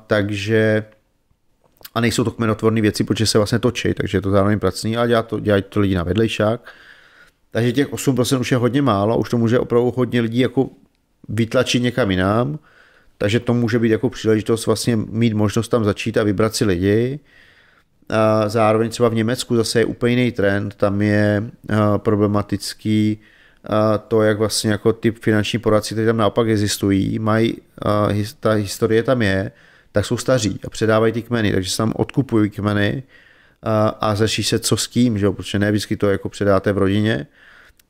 takže a nejsou to kmenotvorné věci, protože se vlastně točí, takže je to zároveň pracný, ale dělá to, dělají to lidi na vedlejšák. Takže těch 8% už je hodně málo, už to může opravdu hodně lidí jako vytlačit někam jinam, takže to může být jako příležitost vlastně mít možnost tam začít a vybrat si lidi, Zároveň třeba v Německu zase je úplně jiný trend, tam je eh, problematický eh, to, jak vlastně jako typ finanční poradci, kteří tam naopak existují, mají, eh, ta historie tam je, tak jsou staří a předávají ty kmeny, takže se tam odkupují kmeny a řeší se co s kým, že jo? protože ne vždycky to jako předáte v rodině,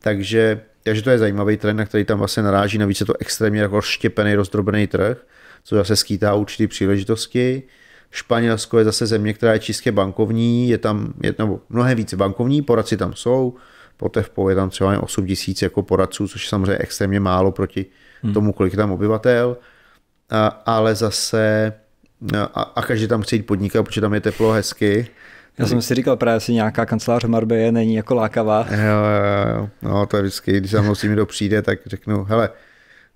takže, takže to je zajímavý trend, na který tam vlastně naráží, navíc je to extrémně jako štěpený, rozdrobený trh, co zase skýtá určitý příležitosti, Španělsko je zase země, která je čistě bankovní, je tam je, nebo mnohem více bankovní, poradci tam jsou, po TFPO je tam třeba 8 tisíc jako poradců, což je samozřejmě extrémně málo proti hmm. tomu, kolik je tam obyvatel, a, ale zase a, a každý tam chce jít podnikat, protože tam je teplo, hezky. Já jsem si říkal právě, si nějaká kancelář v Marbeje není jako lákavá. Jo, jo, jo. No, to je vždycky, když za mnou si někdo přijde, tak řeknu, hele,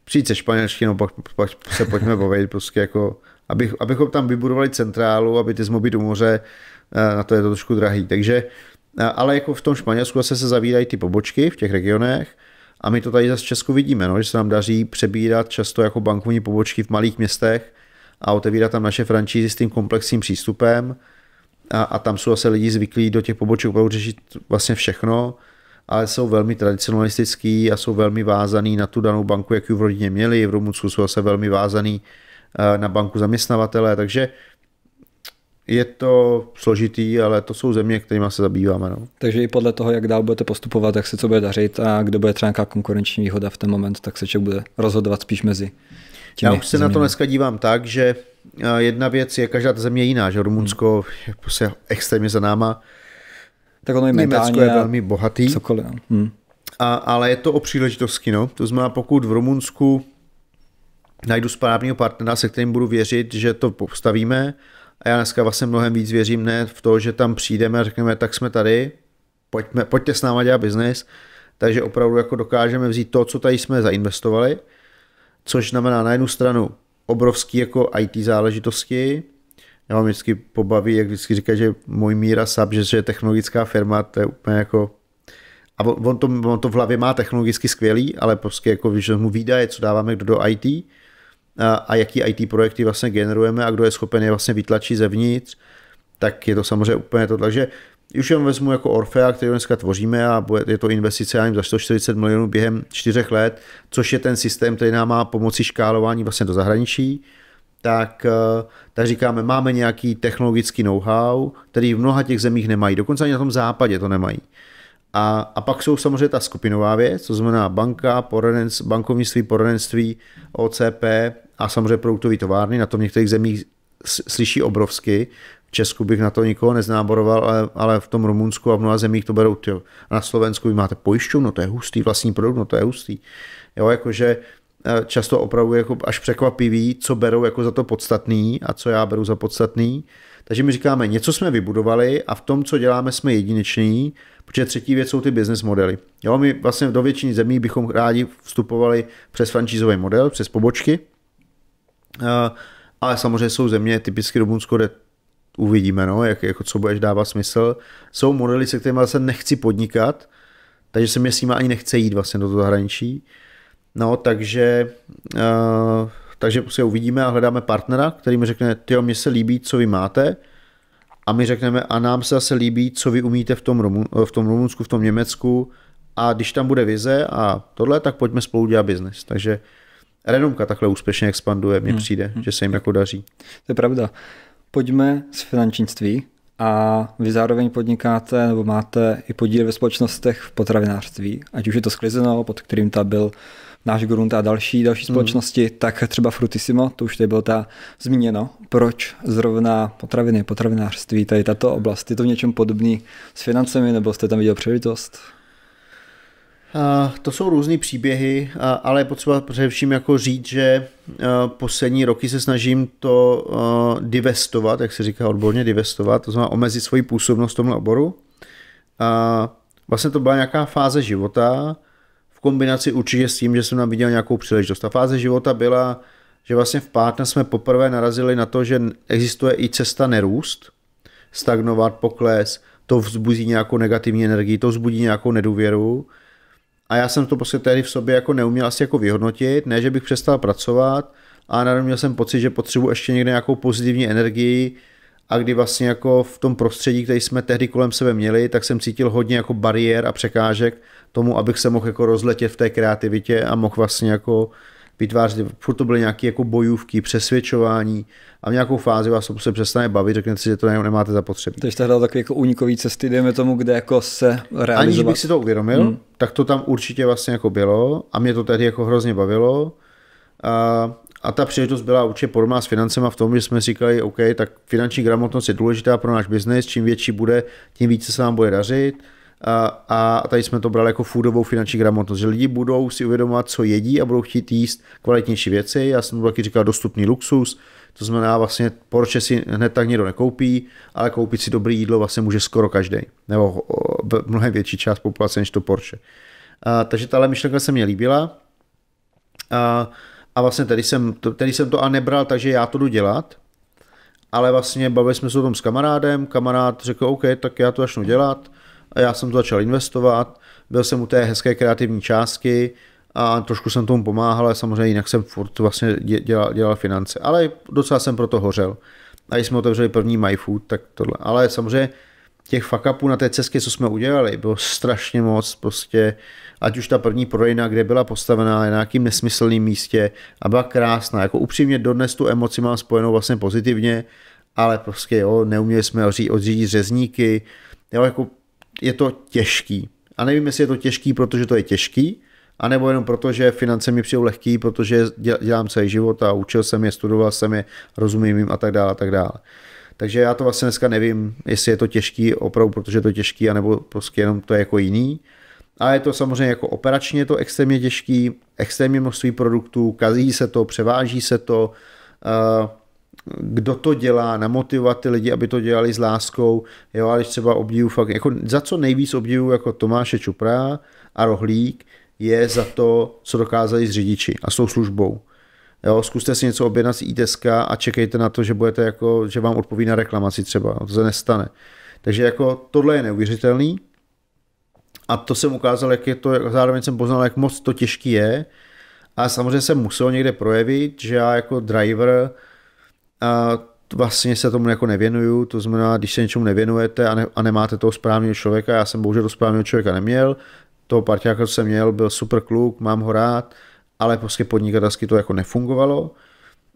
přijď se španělštinou, pak, pak se pojďme bavit, prostě jako abych, abychom tam vybudovali centrálu, aby ty zmoby do moře, eh, na to je to trošku drahý. Takže, eh, ale jako v tom Španělsku zase se zavírají ty pobočky v těch regionech, a my to tady zase v Česku vidíme, no, že se nám daří přebírat často jako bankovní pobočky v malých městech a otevírat tam naše franšízy s tím komplexním přístupem. A, a tam jsou zase lidi zvyklí do těch poboček opravdu řešit vlastně všechno, ale jsou velmi tradicionalistický a jsou velmi vázaný na tu danou banku, jak ji v rodině měli. V Rumunsku jsou zase velmi vázaný Eh, na banku zaměstnavatele, takže je to složitý, ale to jsou země, kterými se zabýváme. No. Takže i podle toho, jak dál budete postupovat, jak se co bude dařit a kdo bude třeba nějaká konkurenční výhoda v ten moment, tak se člověk bude rozhodovat spíš mezi Já už se na to dneska dívám tak, že eh, jedna věc je, každá ta země jiná, že Rumunsko hmm. je prostě extrémně za náma. Tak ono je Německo je velmi bohatý. Cokoliv, no. hmm. a, ale je to o příležitosti, no. To znamená, pokud v Rumunsku najdu správného partnera, se kterým budu věřit, že to postavíme. A já dneska vlastně mnohem víc věřím ne v to, že tam přijdeme a řekneme, tak jsme tady, pojďme, pojďte s náma dělat biznis. Takže opravdu jako dokážeme vzít to, co tady jsme zainvestovali, což znamená na jednu stranu obrovský jako IT záležitosti, já mám vždycky pobaví, jak vždycky říká, že můj míra SAP, že, že je technologická firma, to je úplně jako... A on to, on to v hlavě má technologicky skvělý, ale prostě jako, když mu výdaje, co dáváme do IT, a jaký IT projekty vlastně generujeme a kdo je schopen je vlastně vytlačit zevnitř, tak je to samozřejmě úplně to. Takže už jenom vezmu jako Orfea, který dneska tvoříme a je to investice já nevím, za 140 milionů během 4 let, což je ten systém, který nám má pomoci škálování vlastně do zahraničí, tak, eh, tak říkáme, máme nějaký technologický know-how, který v mnoha těch zemích nemají, dokonce ani na tom západě to nemají. A, a pak jsou samozřejmě ta skupinová věc, co znamená banka, poradenství, bankovnictví, poradenství, OCP a samozřejmě produktový továrny. Na to v některých zemích slyší obrovsky. V Česku bych na to nikoho neznáboroval, ale, ale v tom Rumunsku a v mnoha zemích to berou. Tyjo. Na Slovensku vy máte pojišťovnu, no to je hustý, vlastní produkt, no to je hustý. Jo, jakože eh, často opravdu jako až překvapivý, co berou jako za to podstatný a co já beru za podstatný. Takže my říkáme, něco jsme vybudovali a v tom, co děláme, jsme jedineční, protože třetí věc jsou ty business modely. Jo, my vlastně do většiny zemí bychom rádi vstupovali přes franchízový model, přes pobočky, eh, ale samozřejmě jsou země, typicky Bunsko, kde uvidíme, no, jak, jako co budeš dávat smysl. Jsou modely, se kterými se nechci podnikat, takže se mě s nimi ani nechce jít vlastně do toho zahraničí. No, takže uh, takže se uvidíme a hledáme partnera, který mi řekne, ty mně se líbí, co vy máte, a my řekneme, a nám se zase líbí, co vy umíte v tom, Rumu, v tom Rumunsku, v tom Německu, a když tam bude vize a tohle, tak pojďme spolu dělat biznis. Takže Renomka takhle úspěšně expanduje, mně hmm. přijde, hmm. že se jim jako daří. To je pravda. Pojďme z finančnictví a vy zároveň podnikáte nebo máte i podíl ve společnostech v potravinářství, ať už je to sklizeno, pod kterým ta byl náš Grunt a další, další mm. společnosti, mm. tak třeba Frutissimo, to už tady bylo ta zmíněno, proč zrovna potraviny, potravinářství, tady tato oblast, je to v něčem podobný s financemi, nebo jste tam viděl příležitost? To jsou různé příběhy, ale je potřeba především jako říct, že poslední roky se snažím to divestovat, jak se říká odborně divestovat, to znamená omezit svoji působnost v tomhle oboru. Vlastně to byla nějaká fáze života, v kombinaci určitě s tím, že jsem tam viděl nějakou příležitost. Ta fáze života byla, že vlastně v pátna jsme poprvé narazili na to, že existuje i cesta nerůst, stagnovat, pokles, to vzbudí nějakou negativní energii, to vzbudí nějakou nedůvěru. A já jsem to prostě tehdy v sobě jako neuměl asi jako vyhodnotit, ne, že bych přestal pracovat, a najednou jsem pocit, že potřebuji ještě někde nějakou pozitivní energii, a kdy vlastně jako v tom prostředí, který jsme tehdy kolem sebe měli, tak jsem cítil hodně jako bariér a překážek tomu, abych se mohl jako rozletět v té kreativitě a mohl vlastně jako vytvářet, furt to byly nějaké jako bojůvky, přesvědčování a v nějakou fázi vás se přestane bavit, řeknete si, že to nemáte zapotřebí. Takže hledal takové jako unikové cesty, dejme tomu, kde jako se realizovat. Aniž bych si to uvědomil, hmm. tak to tam určitě vlastně jako bylo a mě to tehdy jako hrozně bavilo. A, a ta příležitost byla určitě podobná s financema v tom, že jsme říkali, OK, tak finanční gramotnost je důležitá pro náš biznis, čím větší bude, tím více se nám bude dařit. A, a tady jsme to brali jako foodovou finanční gramotnost, že lidi budou si uvědomovat, co jedí a budou chtít jíst kvalitnější věci. Já jsem taky říkal dostupný luxus, to znamená vlastně Porsche si hned tak někdo nekoupí, ale koupit si dobré jídlo vlastně může skoro každý, nebo mnohem větší část populace než to Porsche. A, takže tahle myšlenka se mě líbila. A, a vlastně tady jsem, tady jsem to a nebral, takže já to jdu dělat. Ale vlastně bavili jsme se o tom s kamarádem, kamarád řekl, OK, tak já to začnu dělat. A já jsem to začal investovat, byl jsem u té hezké kreativní částky a trošku jsem tomu pomáhal, ale samozřejmě jinak jsem furt vlastně dělal, dělal finance. Ale docela jsem proto hořel. A když jsme otevřeli první MyFood, tak tohle. Ale samozřejmě těch fuck na té cestě, co jsme udělali, bylo strašně moc, prostě ať už ta první prodejna, kde byla postavená na nějakým nesmyslným místě a byla krásná. Jako upřímně dodnes tu emoci mám spojenou vlastně pozitivně, ale prostě jo, neuměli jsme odřídit řezníky, jo, jako je to těžký. A nevím, jestli je to těžký, protože to je těžký, anebo jenom proto, že finance mi přijou lehký, protože dělám celý život a učil jsem je, studoval jsem je, rozumím jim a tak dále a tak dále. Takže já to vlastně dneska nevím, jestli je to těžký opravdu, protože je to těžký, anebo prostě jenom to je jako jiný a je to samozřejmě jako operačně to extrémně těžký, extrémně množství produktů, kazí se to, převáží se to, kdo to dělá, namotivovat ty lidi, aby to dělali s láskou, jo, ale třeba obdivu fakt, jako za co nejvíc obdivu jako Tomáše Čupra a Rohlík je za to, co dokázali s řidiči a s tou službou. Jo, zkuste si něco objednat z ITSK a čekejte na to, že budete jako, že vám odpoví na reklamaci třeba, to se nestane. Takže jako tohle je neuvěřitelný, a to jsem ukázal, jak je to, zároveň jsem poznal, jak moc to těžký je. A samozřejmě jsem musel někde projevit, že já jako driver a vlastně se tomu jako nevěnuju, to znamená, když se něčemu nevěnujete a, ne, a nemáte toho správného člověka, já jsem bohužel toho správného člověka neměl, toho partiáka, co jsem měl, byl super kluk, mám ho rád, ale prostě podnikatelsky to jako nefungovalo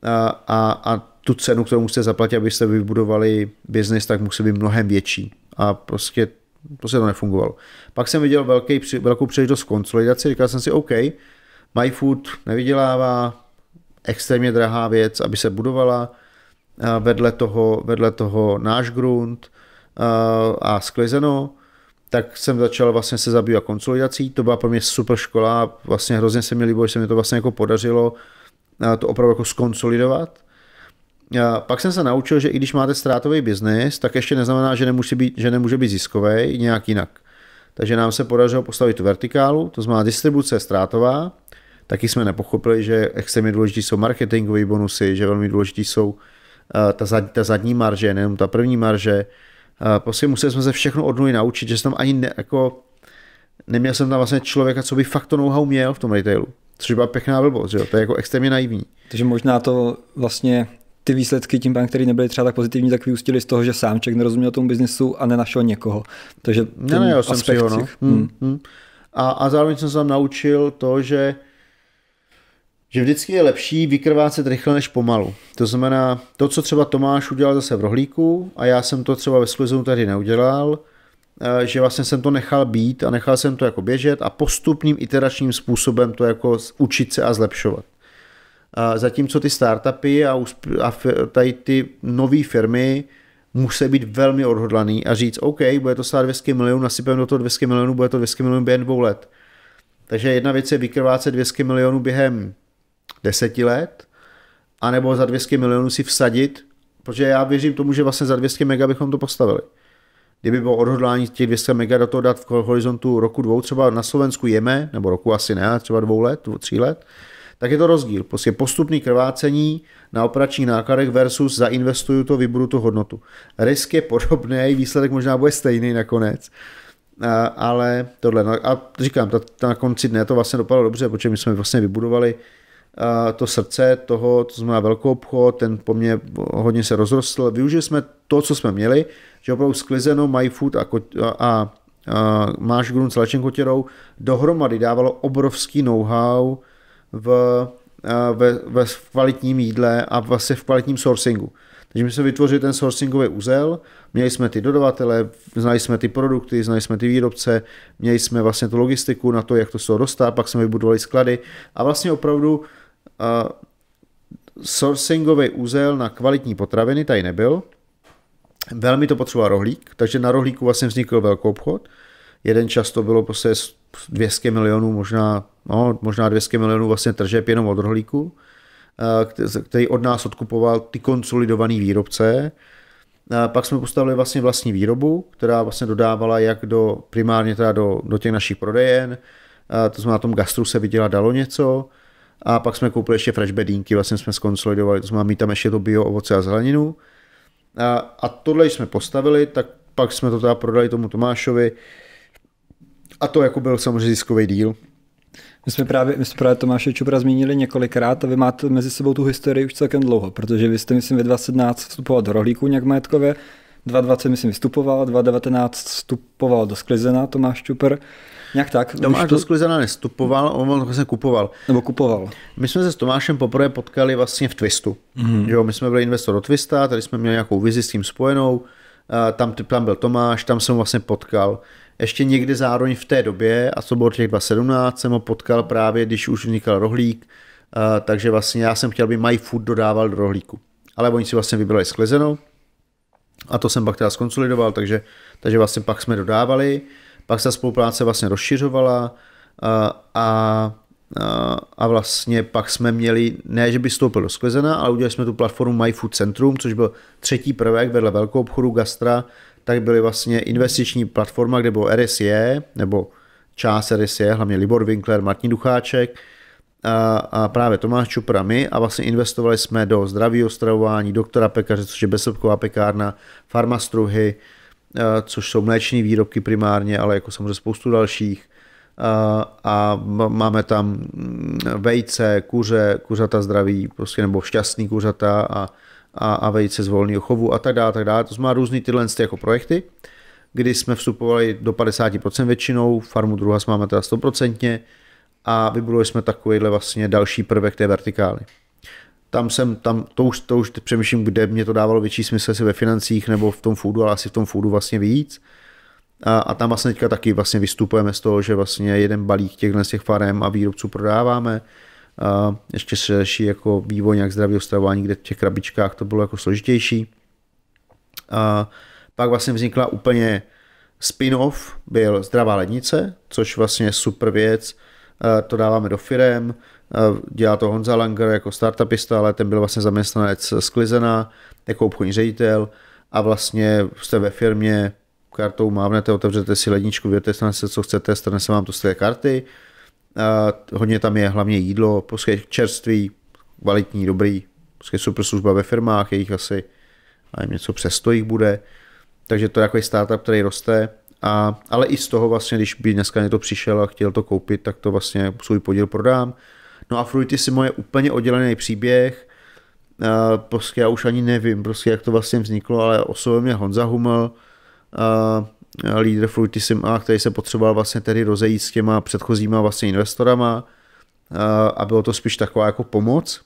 a, a, a tu cenu, kterou musíte zaplatit, abyste vybudovali biznis, tak musí být mnohem větší. A prostě prostě to nefungovalo. Pak jsem viděl velký, velkou příležitost konsolidaci, říkal jsem si, OK, MyFood nevydělává, extrémně drahá věc, aby se budovala, eh, vedle toho, vedle toho náš grunt eh, a sklizeno, tak jsem začal vlastně se zabývat konsolidací, to byla pro mě super škola, vlastně hrozně se mi líbilo, že se mi to vlastně jako podařilo eh, to opravdu jako skonsolidovat pak jsem se naučil, že i když máte ztrátový biznis, tak ještě neznamená, že, nemusí být, že nemůže být ziskový nějak jinak. Takže nám se podařilo postavit tu vertikálu, to znamená distribuce ztrátová, taky jsme nepochopili, že extrémně důležitý jsou marketingové bonusy, že velmi důležitý jsou eh, ta, zad, ta zadní marže, nejenom ta první marže. Eh, prostě museli jsme se všechno od nuly naučit, že jsem tam ani ne, jako, neměl jsem tam vlastně člověka, co by fakt to know-how měl v tom retailu. Což byla pěkná blbost, že jo? to je jako extrémně naivní. Takže možná to vlastně ty výsledky tím pádem, který nebyly třeba tak pozitivní, tak vyústily z toho, že sám člověk nerozuměl tomu biznesu a nenašel někoho. Takže ten ne, ne, jsem si ho, no. Hmm, hmm. Hmm. A, a zároveň jsem se tam naučil to, že že vždycky je lepší vykrvácet rychle než pomalu. To znamená, to, co třeba Tomáš udělal zase v rohlíku, a já jsem to třeba ve Slizu tady neudělal, eh, že vlastně jsem to nechal být a nechal jsem to jako běžet a postupným iteračním způsobem to jako učit se a zlepšovat zatímco ty startupy a, a tady ty nové firmy musí být velmi odhodlaný a říct, OK, bude to stát 200 milionů, nasypeme do toho 200 milionů, bude to 200 milionů během dvou let. Takže jedna věc je vykrvácet 200 milionů během deseti let, anebo za 200 milionů si vsadit, protože já věřím tomu, že vlastně za 200 mega bychom to postavili. Kdyby bylo odhodlání těch 200 mega do toho dát v horizontu roku dvou, třeba na Slovensku jeme, nebo roku asi ne, třeba dvou let, dvou, tří let, tak je to rozdíl. Prostě postupný krvácení na operačních nákladech versus zainvestuju to, vybudu tu hodnotu. Risk je podobný, výsledek možná bude stejný nakonec. A, ale tohle, no, a říkám, ta, ta na konci dne to vlastně dopadlo dobře, protože my jsme vlastně vybudovali a to srdce toho, to znamená velkou obchod, ten po mně hodně se rozrostl. Využili jsme to, co jsme měli, že opravdu sklizenou MyFood food a, a, a máš grunt s lečenkotěrou dohromady dávalo obrovský know-how v, eh, ve, ve kvalitním jídle a vlastně v kvalitním sourcingu. Takže my jsme vytvořili ten sourcingový úzel, měli jsme ty dodavatele, znali jsme ty produkty, znali jsme ty výrobce, měli jsme vlastně tu logistiku na to, jak to z toho dostat, pak jsme vybudovali sklady a vlastně opravdu uh, sourcingový úzel na kvalitní potraviny tady nebyl. Velmi to potřeboval rohlík, takže na rohlíku vlastně vznikl velký obchod. Jeden čas to bylo prostě 200 milionů, možná, no, možná 200 milionů vlastně tržeb jenom od rohlíku, eh, který od nás odkupoval ty konsolidovaný výrobce. A eh, pak jsme postavili vlastně vlastní výrobu, která vlastně dodávala jak do, primárně teda do, do těch našich prodejen, a eh, to znamená, na tom gastru se viděla dalo něco, a pak jsme koupili ještě fresh bedínky, vlastně jsme skonsolidovali, to znamená, mít tam ještě to bio, ovoce a zeleninu. A, a tohle, jsme postavili, tak pak jsme to teda prodali tomu Tomášovi, a to jako byl samozřejmě ziskový díl. My jsme právě, my jsme právě Tomáše Čupra zmínili několikrát a vy máte mezi sebou tu historii už celkem dlouho, protože vy jste, myslím, ve 2017 vstupoval do rohlíku nějak majetkově, 2020, myslím, vystupoval, 2019 vstupoval do Sklizena Tomáš Čupr. Nějak tak. Tomáš do Sklizena nestupoval, on vlastně kupoval. Nebo kupoval. My jsme se s Tomášem poprvé potkali vlastně v Twistu. Mm-hmm. Jo, my jsme byli investor do Twista, tady jsme měli nějakou vizi s tím spojenou, tam, tam byl Tomáš, tam jsem vlastně potkal. Ještě někdy zároveň v té době, a co bylo těch 2017, jsem ho potkal právě, když už vznikal rohlík, takže vlastně já jsem chtěl, aby My Food dodával do rohlíku. Ale oni si vlastně vybrali sklezenou a to jsem pak teda skonsolidoval, takže, takže vlastně pak jsme dodávali, pak se spolupráce vlastně rozšiřovala a, a, a vlastně pak jsme měli, ne že by stoupil do sklezena, ale udělali jsme tu platformu My Food Centrum, což byl třetí prvek vedle velkou obchodu Gastra, tak byly vlastně investiční platforma, kde bylo RSE, nebo část RSE, hlavně Libor Winkler, Martin Ducháček, a, a právě Tomáš Čupra my a vlastně investovali jsme do zdravího stravování, doktora pekaře, což je bezlepková pekárna, farmastruhy, což jsou mléční výrobky primárně, ale jako samozřejmě spoustu dalších. A máme tam vejce, kuře, kuřata zdraví, prostě nebo šťastný kuřata a a, a vejce z volného chovu a tak dále, tak dále. To znamená různý tyhle jako projekty, kdy jsme vstupovali do 50% většinou, farmu druhá jsme máme teda 100% a vybudovali jsme takovýhle vlastně další prvek té vertikály. Tam jsem, tam, to už, to už přemýšlím, kde mě to dávalo větší smysl, si ve financích nebo v tom foodu, ale asi v tom foodu vlastně víc. A, a tam vlastně teďka taky vlastně vystupujeme z toho, že vlastně jeden balík těch z těch farem a výrobců prodáváme ještě se řeší jako vývoj nějak zdravého stravování, kde v těch krabičkách to bylo jako složitější. A pak vlastně vznikla úplně spin-off, byl zdravá lednice, což vlastně je super věc, to dáváme do firem, dělá to Honza Langer jako startupista, ale ten byl vlastně zaměstnanec sklizená, jako obchodní ředitel a vlastně jste ve firmě, kartou mávnete, otevřete si ledničku, věte, se, co chcete, stane se vám to z té karty, hodně tam je hlavně jídlo, prostě čerstvý, kvalitní, dobrý, prostě super služba ve firmách, jejich asi a jim něco přesto to jich bude. Takže to je takový startup, který roste. A, ale i z toho vlastně, když by dneska někdo přišel a chtěl to koupit, tak to vlastně svůj podíl prodám. No a Fruity si moje úplně oddělený příběh. a, prostě já už ani nevím, prostě jak to vlastně vzniklo, ale osobně Honza Huml, uh, Eh, lídr Fruitism A, který se potřeboval vlastně tedy rozejít s těma předchozíma vlastně investorama eh, a bylo to spíš taková jako pomoc.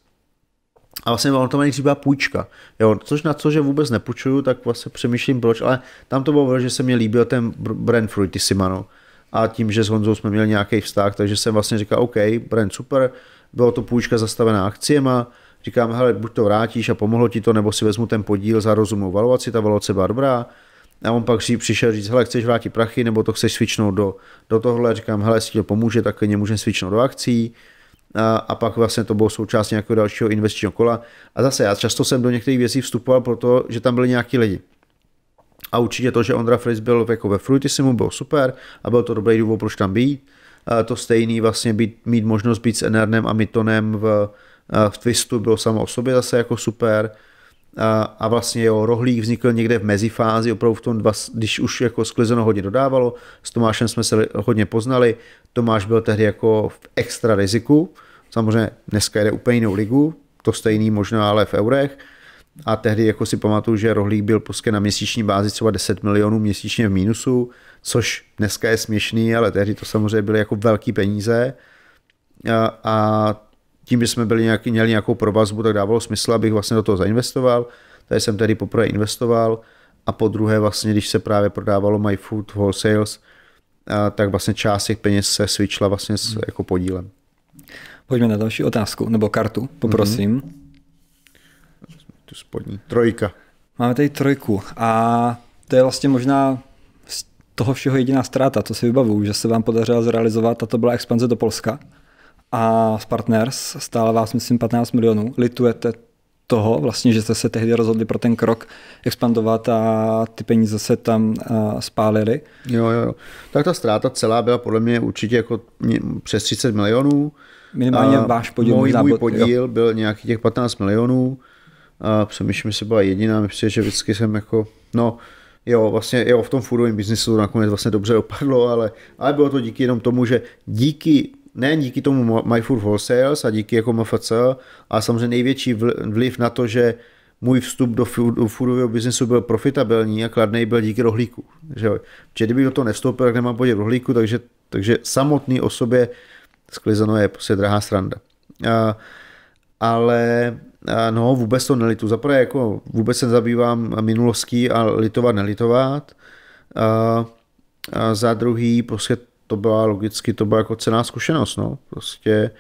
A vlastně ono to má nejdřív půjčka, jo, což na co, že vůbec nepůjčuju, tak vlastně přemýšlím proč, ale tam to bylo, že se mi líbil ten brand Sima, no. A tím, že s Honzou jsme měli nějaký vztah, takže jsem vlastně říkal, OK, brand super, bylo to půjčka zastavená akciema, říkám, hele, buď to vrátíš a pomohlo ti to, nebo si vezmu ten podíl za rozumnou valuaci, ta valuace byla dobrá, a on pak si přišel říct, hele, chceš vrátit prachy, nebo to chceš svičnout do, do tohle, říkám, hele, jestli to pomůže, tak klidně můžeme svičnout do akcí, a, a pak vlastně to bylo součást nějakého dalšího investičního kola. A zase já často jsem do některých věcí vstupoval, proto, že tam byli nějaký lidi. A určitě to, že Ondra Fritz byl jako ve Fruitisimu, bylo super a byl to dobrý důvod, proč tam být. A to stejný vlastně být, mít možnost být s Enernem a Mitonem v, v Twistu bylo samo o sobě zase jako super a, vlastně jo, rohlík vznikl někde v mezifázi, opravdu v tom, dva, když už jako sklizeno hodně dodávalo, s Tomášem jsme se hodně poznali, Tomáš byl tehdy jako v extra riziku, samozřejmě dneska jde úplně jinou ligu, to stejný možná, ale v eurech, a tehdy jako si pamatuju, že Rohlík byl poské prostě na měsíční bázi třeba 10 milionů měsíčně v mínusu, což dneska je směšný, ale tehdy to samozřejmě byly jako velký peníze. A, a tím, že jsme byli nějaký, měli nějakou provazbu, tak dávalo smysl, abych vlastně do toho zainvestoval. Tady jsem tedy poprvé investoval a po druhé vlastně, když se právě prodávalo My Food Wholesales, tak vlastně část těch peněz se switchla vlastně s, hmm. jako podílem. Pojďme na další otázku, nebo kartu, poprosím. hmm Tu spodní, trojka. Máme tady trojku a to je vlastně možná z toho všeho jediná ztráta, co si vybavuju, že se vám podařilo zrealizovat a to byla expanze do Polska a z Partners stále vás, myslím, 15 milionů. Litujete toho, vlastně, že jste se tehdy rozhodli pro ten krok expandovat a ty peníze se tam uh, spálily? Jo, jo, jo. Tak ta ztráta celá byla podle mě určitě jako přes 30 milionů. Minimálně a váš podíl. Můj, můj podíl jo. byl nějaký těch 15 milionů. A přemýšlím, jestli byla jediná, myslím, že vždycky jsem jako, no, jo, vlastně, jo, v tom foodovém biznisu to nakonec vlastně dobře dopadlo, ale, ale bylo to díky jenom tomu, že díky ne díky tomu My Food Wholesales a díky jako MFC, a samozřejmě největší vliv na to, že můj vstup do foodového biznesu byl profitabilní a kladný byl díky rohlíku. Že, že kdyby do toho nevstoupil, tak nemám podět rohlíku, takže, takže samotný o sobě sklizeno je prostě drahá sranda. A, ale a no, vůbec to nelitu. Zaprvé jako vůbec se zabývám minulostí a litovat nelitovat. A, a za druhý prostě to byla logicky, to byla jako cená zkušenost, no. Prostě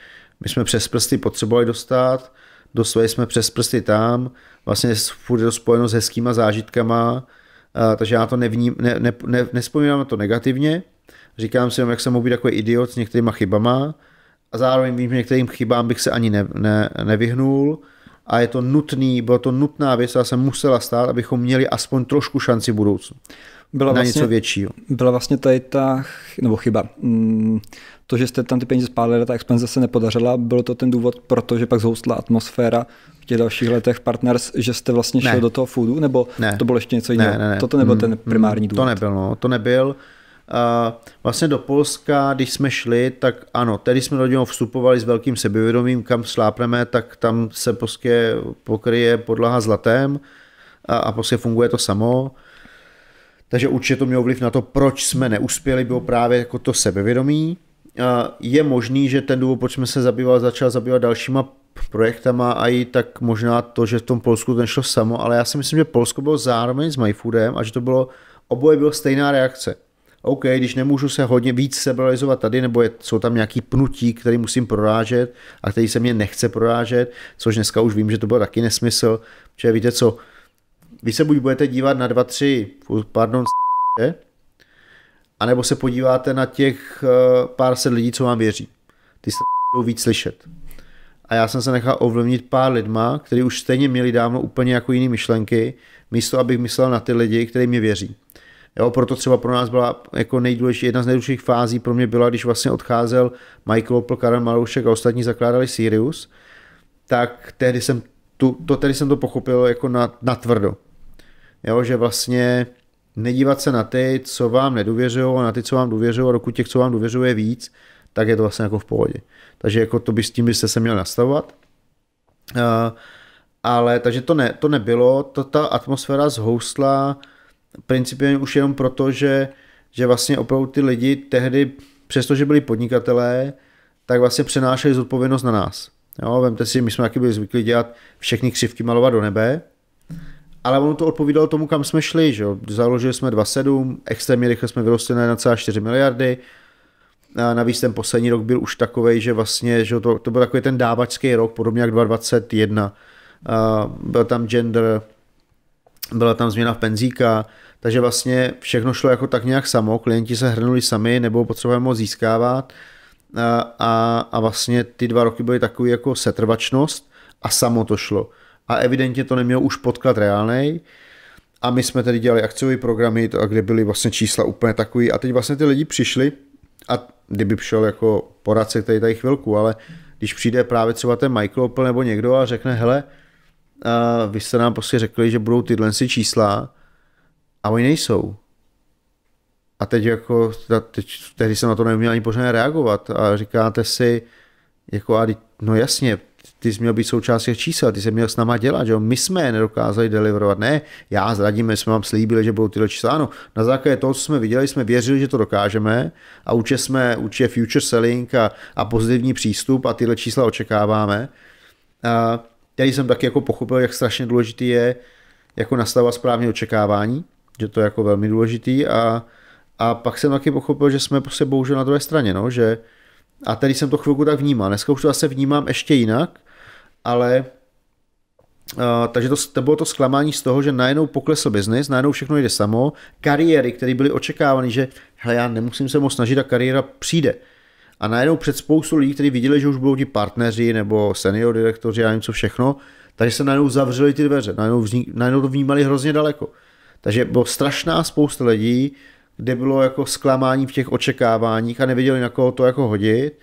my jsme přes prsty potřebovali dostat, dostali jsme přes prsty tam, vlastně furt to spojeno s hezkýma zážitkama, a, takže já to nevním, ne, ne, ne, nespomínám to negativně, říkám si, jak jsem mohl být takový idiot s některýma chybama a zároveň vím, že některým chybám bych se ani ne, ne, nevyhnul a je to nutný, bylo to nutná věc, která se musela stát, abychom měli aspoň trošku šanci budoucnu byla na vlastně, něco většího. Byla vlastně tady ta, nebo chyba, mm, to, že jste tam ty peníze spálili, ta expenze se nepodařila, byl to ten důvod, protože pak zhoustla atmosféra v těch dalších letech Partners, že jste vlastně šel ne. do toho foodu, nebo ne. to bylo ještě něco jiného? Ne, ne, ne. Toto nebyl mm, ten mm, primární důvod. To nebyl, no, to nebyl. Uh, vlastně do Polska, když jsme šli, tak ano, tedy jsme do něho vstupovali s velkým sebevědomím, kam slápneme, tak tam se prostě pokryje podlaha zlatem a, a prostě funguje to samo. Takže určitě to mělo vliv na to, proč jsme neuspěli, bylo právě jako to sebevědomí. Je možný, že ten důvod, proč jsme se zabývali, začal zabývat dalšíma projektama a i tak možná to, že v tom Polsku to nešlo samo, ale já si myslím, že Polsko bylo zároveň s MyFoodem a že to bylo, oboje bylo stejná reakce. OK, když nemůžu se hodně víc sebralizovat tady, nebo je, jsou tam nějaký pnutí, který musím prorážet a který se mě nechce prorážet, což dneska už vím, že to byl taky nesmysl, že víte co, vy se buď budete dívat na dva, tři, pardon, anebo se podíváte na těch eh, pár set lidí, co vám věří. Ty se budou víc slyšet. A já jsem se nechal ovlivnit pár lidma, kteří už stejně měli dávno úplně jako jiné myšlenky, místo abych myslel na ty lidi, kteří mě věří. Jo, proto třeba pro nás byla jako nejdůležitější, jedna z nejdůležitějších fází pro mě byla, když vlastně odcházel Michael Opel, Karel Maloušek a ostatní zakládali Sirius, tak tehdy jsem tu, to tehdy jsem to pochopil jako na, na tvrdo jo, že vlastně nedívat se na ty, co vám nedůvěřují, a na ty, co vám důvěřují, a dokud těch, co vám důvěřuje víc, tak je to vlastně jako v pohodě. Takže jako to by s tím byste se měl nastavovat. Eh, ale takže to, ne, to nebylo, to, ta atmosféra zhoustla principiálně už jenom proto, že, že vlastně opravdu ty lidi tehdy, přestože byli podnikatelé, tak vlastně přenášeli zodpovědnost na nás. Jo, vemte si, my jsme taky byli zvyklí dělat všechny křivky malovat do nebe, ale ono to odpovídalo tomu, kam jsme šli, že jo. Založili jsme 2,7, extrémně rychle jsme vyrostli na 1,4 miliardy, a navíc ten poslední rok byl už takový, že vlastně, že to, to byl takový ten dávačský rok, podobně jak 2021. A byl tam gender, byla tam změna v penzíka, takže vlastně všechno šlo jako tak nějak samo, klienti se hrnuli sami nebo potřebujeme moc získávat a, a, a vlastně ty dva roky byly takový jako setrvačnost a samo to šlo a evidentně to nemělo už podklad reálný. A my jsme tedy dělali akciové programy, to, kde byly vlastně čísla úplně takový. A teď vlastně ty lidi přišli a kdyby přišel jako poradce, tady tady chvilku, ale když přijde právě třeba ten Michael Opel nebo někdo a řekne, hele, uh, vy jste nám prostě řekli, že budou tyhle si čísla a oni nejsou. A teď jako, teď, tehdy jsem na to neuměl ani pořádně reagovat a říkáte si, jako a no jasně, ty jsi měl být součástí čísel, ty jsi měl s náma dělat, že jo? my jsme je nedokázali deliverovat, ne, já zradím, my jsme vám slíbili, že budou tyhle čísla, ano, na základě toho, co jsme viděli, jsme věřili, že to dokážeme a určitě jsme, určitě future selling a, a pozitivní přístup a tyhle čísla očekáváme. A já jsem taky jako pochopil, jak strašně důležitý je jako nastavovat správně očekávání, že to je jako velmi důležitý a, a pak jsem taky pochopil, že jsme prostě bohužel na druhé straně, no, že a tady jsem to chvilku tak vnímal. Dneska už to zase vnímám ještě jinak, ale Uh, takže to, to bylo to zklamání z toho, že najednou poklesl biznis, najednou všechno jde samo, kariéry, které byly očekávány, že hele, já nemusím se moc snažit a kariéra přijde. A najednou před spoustu lidí, kteří viděli, že už budou ti partneři nebo senior direktoři a něco všechno, takže se najednou zavřeli ty dveře, najednou, vznik, najednou to vnímali hrozně daleko. Takže bylo strašná spousta lidí, kde bylo jako zklamání v těch očekáváních a nevěděli, na koho to jako hodit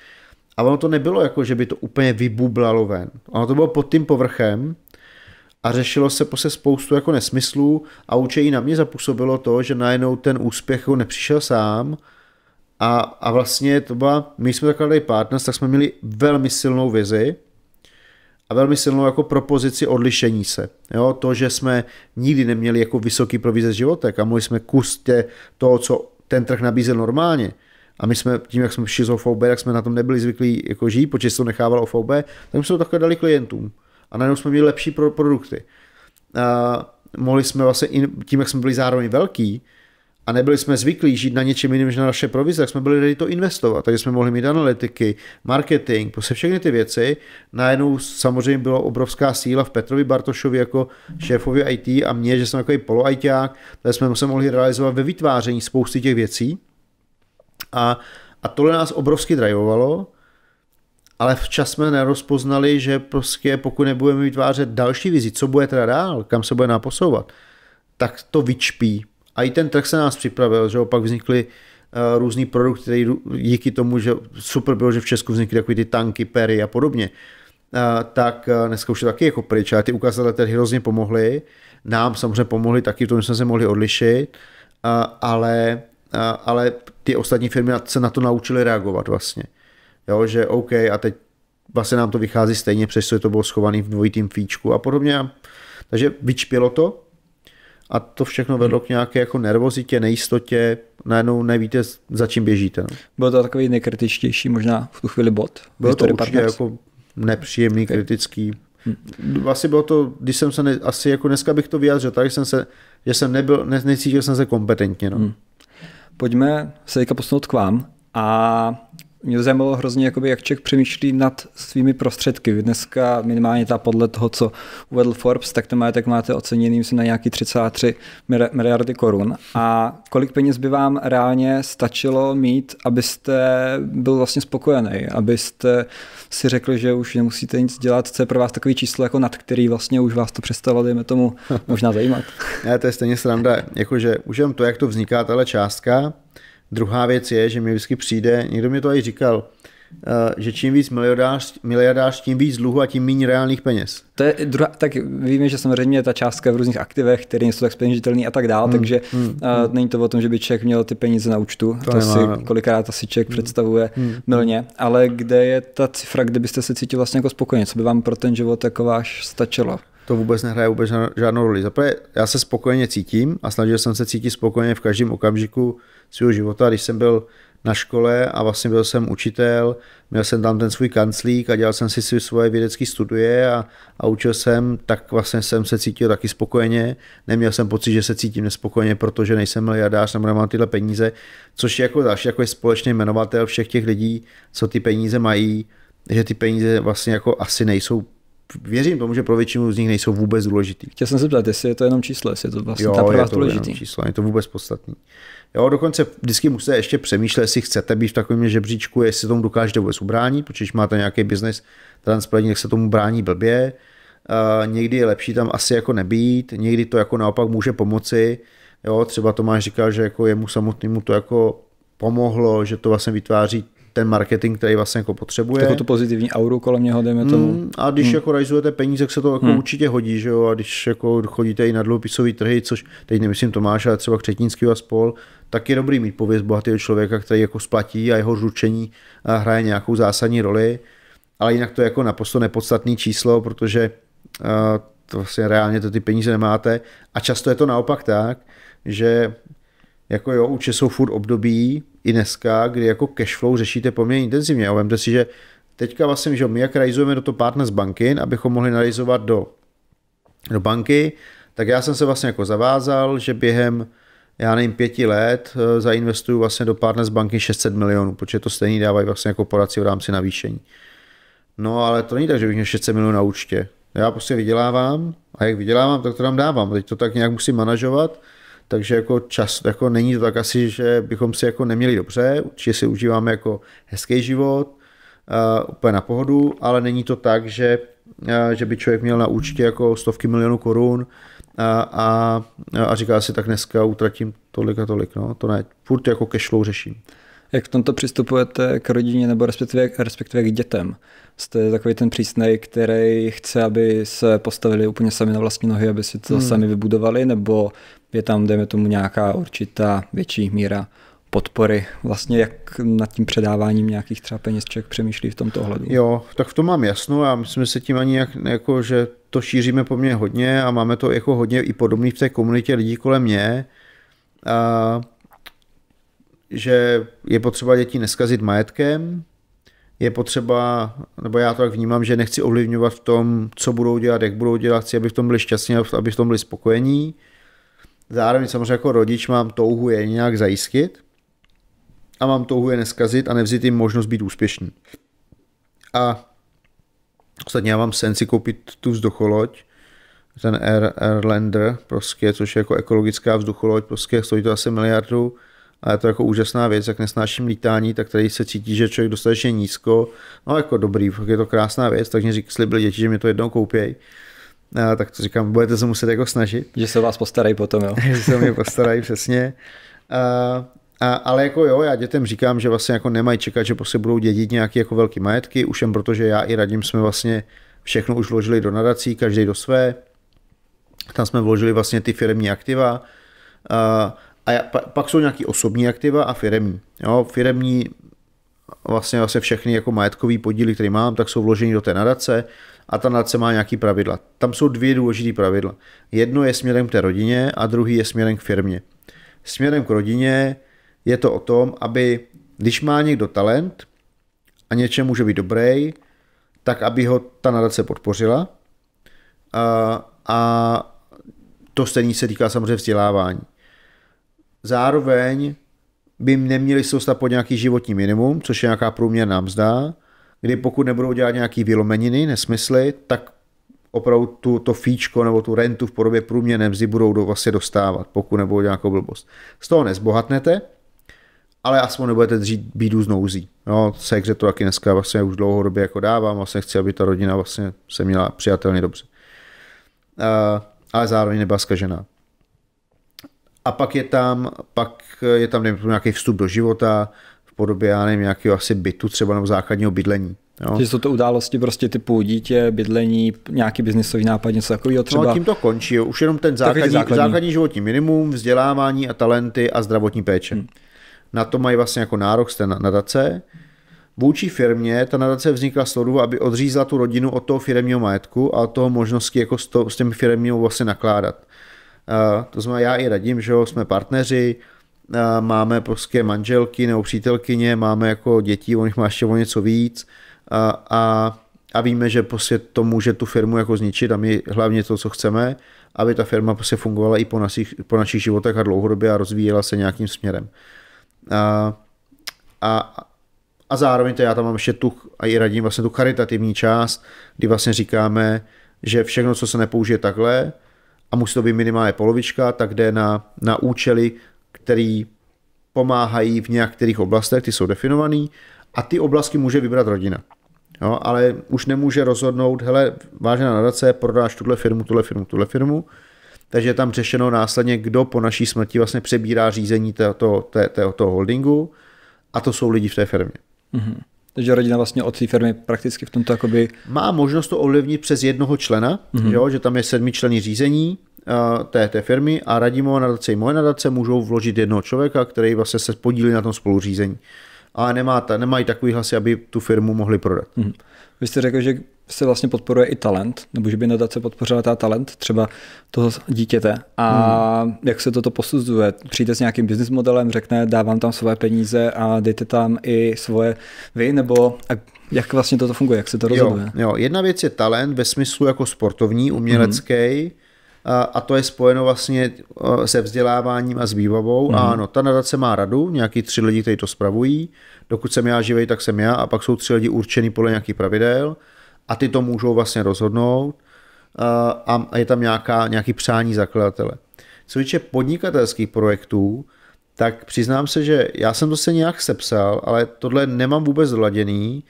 a ono to nebylo jako, že by to úplně vybublalo ven. Ono to bylo pod tím povrchem a řešilo se po prostě se spoustu jako nesmyslů a učení na mě zapůsobilo to, že najednou ten úspěch jako nepřišel sám a, a vlastně to byla, my jsme zakladali partners, tak jsme měli velmi silnou vizi, a velmi silnou jako propozici odlišení se. Jo, to, že jsme nikdy neměli jako vysoký provize životek a mohli jsme kus toho, co ten trh nabízel normálně, a my jsme tím, jak jsme šli z OVB, jak jsme na tom nebyli zvyklí jako žít, protože se to nechávalo OVB, tak jsme to takhle dali klientům. A najednou jsme měli lepší pro, produkty. A mohli jsme vlastně, tím, jak jsme byli zároveň velký, a nebyli jsme zvyklí žít na něčem jiném než na naše provize, tak jsme byli ready to investovat. Takže jsme mohli mít analytiky, marketing, prostě všechny ty věci. Najednou samozřejmě byla obrovská síla v Petrovi Bartošovi jako šéfovi IT a mě, že jsem takový polo-ITák, takže jsme se mohli realizovat ve vytváření spousty těch věcí a, a tohle nás obrovsky drajovalo, ale včas jsme nerozpoznali, že prostě pokud nebudeme vytvářet další vizi, co bude teda dál, kam se bude naposouvat, tak to vyčpí. A i ten trh se nás připravil, že opak vznikly uh, různý produkty, díky tomu, že super bylo, že v Česku vznikly takové ty tanky, pery a podobně, uh, tak uh, dneska už je taky jako pryč, ale ty ukazatele tedy hrozně pomohly, nám samozřejmě pomohly taky v tom, že jsme se mohli odlišit, ale a, ale ty ostatní firmy se na to naučily reagovat vlastně. Jo, že OK, a teď vlastně nám to vychází stejně, přesto to bylo schované v dvojitým fíčku a podobně. Takže vyčpělo to a to všechno vedlo k nějaké jako nervozitě, nejistotě, najednou nevíte, za čím běžíte. No. Byl to takový nejkritičtější možná v tu chvíli bod. Byl to určitě partners. jako nepříjemný, okay. kritický. Vlastně bylo to, když jsem se, ne, asi jako dneska bych to vyjádřil, tak jsem se, že jsem nebyl, ne, necítil jsem se kompetentně. No. Hmm pojďme se teďka posunout k vám a mě zajímalo hrozně, jakoby, jak Čech přemýšlí nad svými prostředky. Dneska minimálně ta podle toho, co uvedl Forbes, tak máte tak máte oceněný si na nějaký 33 miliardy korun. A kolik peněz by vám reálně stačilo mít, abyste byl vlastně spokojený, abyste si řekl, že už nemusíte nic dělat, co je pro vás takový číslo, jako nad který vlastně už vás to přestalo, dejme tomu, možná zajímat. ne, to je stejně sranda, jakože už jenom to, jak to vzniká, tahle částka, Druhá věc je, že mi vždycky přijde, někdo mi to i říkal, eh, že čím víc miliardář, miliardář, tím víc dluhu a tím méně reálných peněz. To je druhá, tak víme, že samozřejmě ta částka v různých aktivech, které jsou tak splněžitelné a tak dále, hmm, takže hmm, uh, není to o tom, že by člověk měl ty peníze na účtu, to, to si kolikrát asi člověk hmm, představuje hmm, hmm, milně, ale kde je ta cifra, kde byste se cítil vlastně jako spokojeně, co by vám pro ten život jako váš stačilo? to vůbec nehraje vůbec žádnou roli. Zaprvé já se spokojeně cítím a snažil jsem se cítit spokojeně v každém okamžiku svého života. Když jsem byl na škole a vlastně byl jsem učitel, měl jsem tam ten svůj kanclík a dělal jsem si, svoje vědecké studie a, a učil jsem, tak vlastně jsem se cítil taky spokojeně. Neměl jsem pocit, že se cítím nespokojeně, protože nejsem miliardář nebo nemám tyhle peníze, což je jako další jako je společný jmenovatel všech těch lidí, co ty peníze mají, že ty peníze vlastně jako asi nejsou věřím tomu, že pro většinu z nich nejsou vůbec důležitý. Chtěl jsem se zeptat, jestli je to jenom číslo, jestli je to vlastně jo, ta je to důležitý. Jenom číslo, je to vůbec podstatný. Jo, dokonce vždycky musíte ještě přemýšlet, jestli chcete být v takovém žebříčku, jestli tomu dokážete vůbec ubránit, protože když máte nějaký biznes transparentní, tak se tomu brání blbě. Uh, někdy je lepší tam asi jako nebýt, někdy to jako naopak může pomoci. Jo, třeba Tomáš říkal, že jako jemu samotnému to jako pomohlo, že to vlastně vytváří ten marketing, který vlastně jako potřebuje. Takovou jako tu pozitivní auru kolem něho, dejme mm, tomu. Mm, a když hmm. jako realizujete peníze, tak se to jako hmm. určitě hodí, že jo, a když jako chodíte i na dluhopisový trhy, což teď nemyslím Tomáš, ale třeba Křetínský a spol, tak je dobrý mít pověst bohatého člověka, který jako splatí a jeho ručení hraje nějakou zásadní roli, ale jinak to je jako naprosto nepodstatné číslo, protože to vlastně reálně to ty peníze nemáte a často je to naopak tak, že jako jo, určitě jsou furt období, i dneska, kdy jako cashflow řešíte poměrně intenzivně. A vemte si, že teďka vlastně, že my jak realizujeme do toho partner z banky, abychom mohli realizovat do, do banky, tak já jsem se vlastně jako zavázal, že během já nevím, pěti let eh, zainvestuju vlastně do Partners banky 600 milionů, protože to stejný dávají vlastně jako poradci v rámci navýšení. No ale to není tak, že bych měl 600 milionů na účtě. Já prostě vydělávám a jak vydělávám, tak to tam dávám. Teď to tak nějak musím manažovat takže jako čas, jako není to tak asi, že bychom si jako neměli dobře, určitě si užíváme jako hezký život, uh, úplně na pohodu, ale není to tak, že, uh, že by člověk měl na účtě jako stovky milionů korun a, a, a říká si, tak dneska utratím tolik a tolik, no, to ne, furt jako cashflow řeším. Jak v tomto přistupujete k rodině nebo respektive, respektive k dětem? Jste takový ten přísnej, který chce, aby se postavili úplně sami na vlastní nohy, aby si to hmm. sami vybudovali, nebo je tam, dejme tomu, nějaká určitá větší míra podpory. Vlastně jak nad tím předáváním nějakých třeba penězček přemýšlí v tomto ohledu? Jo, tak v tom mám jasno a my jsme se tím ani jak, jako, že to šíříme po mně hodně a máme to jako hodně i podobný v té komunitě lidí kolem mě. A, že je potřeba děti neskazit majetkem, je potřeba, nebo já to tak vnímám, že nechci ovlivňovat v tom, co budou dělat, jak budou dělat, chci, aby v tom byli šťastní, aby v tom byli spokojení zároveň samozřejmě jako rodič mám touhu je nějak zajistit a mám touhu je neskazit a nevzít jim možnost být úspěšný. A ostatně já mám sen si koupit tu vzducholoď, ten Air, Airlander, prostě, což je jako ekologická vzducholoď, prostě stojí to asi miliardu a je to jako úžasná věc, jak nesnáším lítání, tak tady se cítí, že člověk dostatečně nízko, no jako dobrý, je to krásná věc, tak mě slibili děti, že mě to jednou koupějí a tak to říkám, budete se muset jako snažit. Že se vás postarají potom, jo. že se mě postarají, přesně. A, a, ale jako jo, já dětem říkám, že vlastně jako nemají čekat, že prostě budou dědit nějaké jako velké majetky, už jen protože já i radím jsme vlastně všechno už vložili do nadací, každý do své. Tam jsme vložili vlastně ty firmní aktiva. A, a já, pa, pak jsou nějaký osobní aktiva a firemní. Jo, firemní vlastně vlastně všechny jako majetkové podíly, které mám, tak jsou vloženy do té nadace a ta nadace má nějaký pravidla. Tam jsou dvě důležité pravidla. Jedno je směrem k té rodině a druhý je směrem k firmě. Směrem k rodině je to o tom, aby když má někdo talent a něčem může být dobrý, tak aby ho ta nadace podpořila. A, a to stejně se týká samozřejmě vzdělávání. Zároveň by neměli se dostat pod nějaký životní minimum, což je nějaká průměrná mzda, kdy pokud nebudou dělat nějaký vylomeniny, nesmysly, tak opravdu tu, to fíčko nebo tu rentu v podobě průměrné mzdy budou do, vlastně dostávat, pokud nebudou nějakou blbost. Z toho nezbohatnete, ale aspoň nebudete dřít bídu z nouzí. No, sekře to taky dneska vlastně už dlouhodobě jako dávám, vlastně chci, aby ta rodina vlastně se měla přijatelně dobře. Uh, ale zároveň nebyla zkažená. A pak je tam, pak je tam nevím, nějaký vstup do života, podobě, já nevím, nějakého asi bytu třeba nebo základního bydlení. Jo. Že jsou to události prostě typu dítě, bydlení, nějaký biznisový nápad, něco takového třeba. No a tím to končí, jo. už jenom ten základní, základní. základní životní minimum, vzdělávání a talenty a zdravotní péče. Hmm. Na to mají vlastně jako nárok z té nadace. Vůči firmě ta nadace vznikla z toho, aby odřízla tu rodinu od toho firmního majetku a od toho možnosti jako s, to, s těmi firmního vlastně nakládat. Uh, to znamená, já i radím, že jo, jsme partneři, máme prostě manželky nebo přítelkyně, máme jako děti, oni má ještě o něco víc a, a, a víme, že prostě to může tu firmu jako zničit a my hlavně to, co chceme, aby ta firma prostě fungovala i po našich, po našich životech a dlouhodobě a rozvíjela se nějakým směrem. A, a, a zároveň to já tam mám ještě tu, a i radím vlastně tu charitativní část, kdy vlastně říkáme, že všechno, co se nepoužije takhle, a musí to být minimálně polovička, tak jde na, na účely který pomáhají v některých oblastech, ty jsou definované a ty oblasti může vybrat rodina. Jo, ale už nemůže rozhodnout, hele, vážená nadace, prodáš tuhle firmu, tuhle firmu, tuhle firmu, takže je tam řešeno následně, kdo po naší smrti vlastně přebírá řízení toho, toho holdingu a to jsou lidi v té firmě. Mm-hmm. Takže rodina vlastně od té firmy prakticky v tomto jakoby... Má možnost to ovlivnit přes jednoho člena, mm-hmm. jo, že tam je sedmičlený řízení té, té firmy a Radimova nadace i moje nadace můžou vložit jednoho člověka, který vlastně se podílí na tom spoluřízení. A nemá ta, nemají takový hlasy, aby tu firmu mohli prodat. Hmm. Vy jste řekl, že se vlastně podporuje i talent, nebo že by nadace podpořila ta talent, třeba toho dítěte. A hmm. jak se toto posuzuje? Přijde s nějakým business modelem, řekne, dávám tam svoje peníze a dejte tam i svoje vy, nebo jak vlastně toto funguje, jak se to rozhoduje? Jo, jo. jedna věc je talent ve smyslu jako sportovní, umělecký, hmm a to je spojeno vlastně se vzděláváním a s výbavou. Mm. A ano, ta nadace má radu, nějaký tři lidi, kteří to spravují. Dokud jsem já živej, tak jsem já a pak jsou tři lidi určený podle nějakých pravidel a ty to můžou vlastně rozhodnout a je tam nějaká, nějaký přání zakladatele. Co týče podnikatelských projektů, tak přiznám se, že já jsem to se nějak sepsal, ale tohle nemám vůbec zladěný.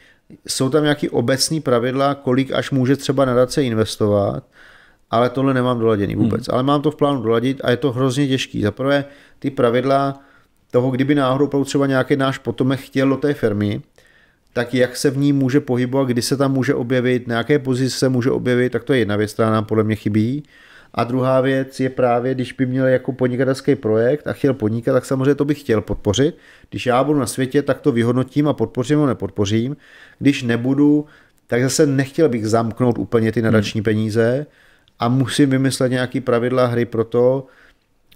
Jsou tam nějaké obecní pravidla, kolik až může třeba nadace investovat, ale tohle nemám doladěný hmm. vůbec. Hmm. Ale mám to v plánu doladit a je to hrozně těžký. Za prvé, ty pravidla toho, kdyby náhodou třeba nějaký náš potomek chtěl do té firmy, tak jak se v ní může pohybovat, kdy se tam může objevit, na jaké pozici se může objevit, tak to je jedna věc, která nám podle mě chybí. A druhá věc je právě, když by měl jako podnikatelský projekt a chtěl podnikat, tak samozřejmě to bych chtěl podpořit. Když já budu na světě, tak to vyhodnotím a podpořím nebo nepodpořím. Když nebudu, tak zase nechtěl bych zamknout úplně ty nadační hmm. peníze, a musím vymyslet nějaký pravidla hry pro to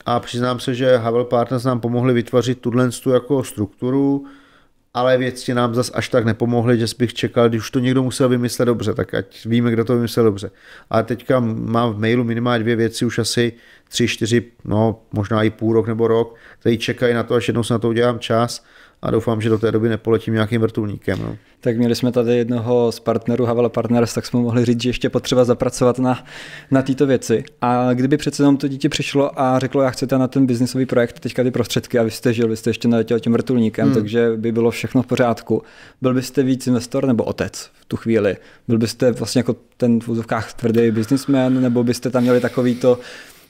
a přiznám se, že Havel Partners nám pomohli vytvořit tuhle jako strukturu, ale věci nám zas až tak nepomohly, že bych čekal, když už to někdo musel vymyslet dobře, tak ať víme, kdo to vymyslel dobře. A teďka mám v mailu minimálně dvě věci, už asi tři, čtyři, no možná i půl rok nebo rok, který čekají na to, až jednou se na to udělám čas a doufám, že do té doby nepoletím nějakým vrtulníkem. No. Tak měli jsme tady jednoho z partnerů Havala Partners, tak jsme mohli říct, že ještě potřeba zapracovat na, na tyto věci. A kdyby přece jenom to dítě přišlo a řeklo, já chci na ten biznisový projekt teďka ty prostředky a vy jste žil, vy jste ještě naletěl tím vrtulníkem, hmm. takže by bylo všechno v pořádku. Byl byste víc investor nebo otec v tu chvíli? Byl byste vlastně jako ten v úzovkách tvrdý biznismen, nebo byste tam měli takový to,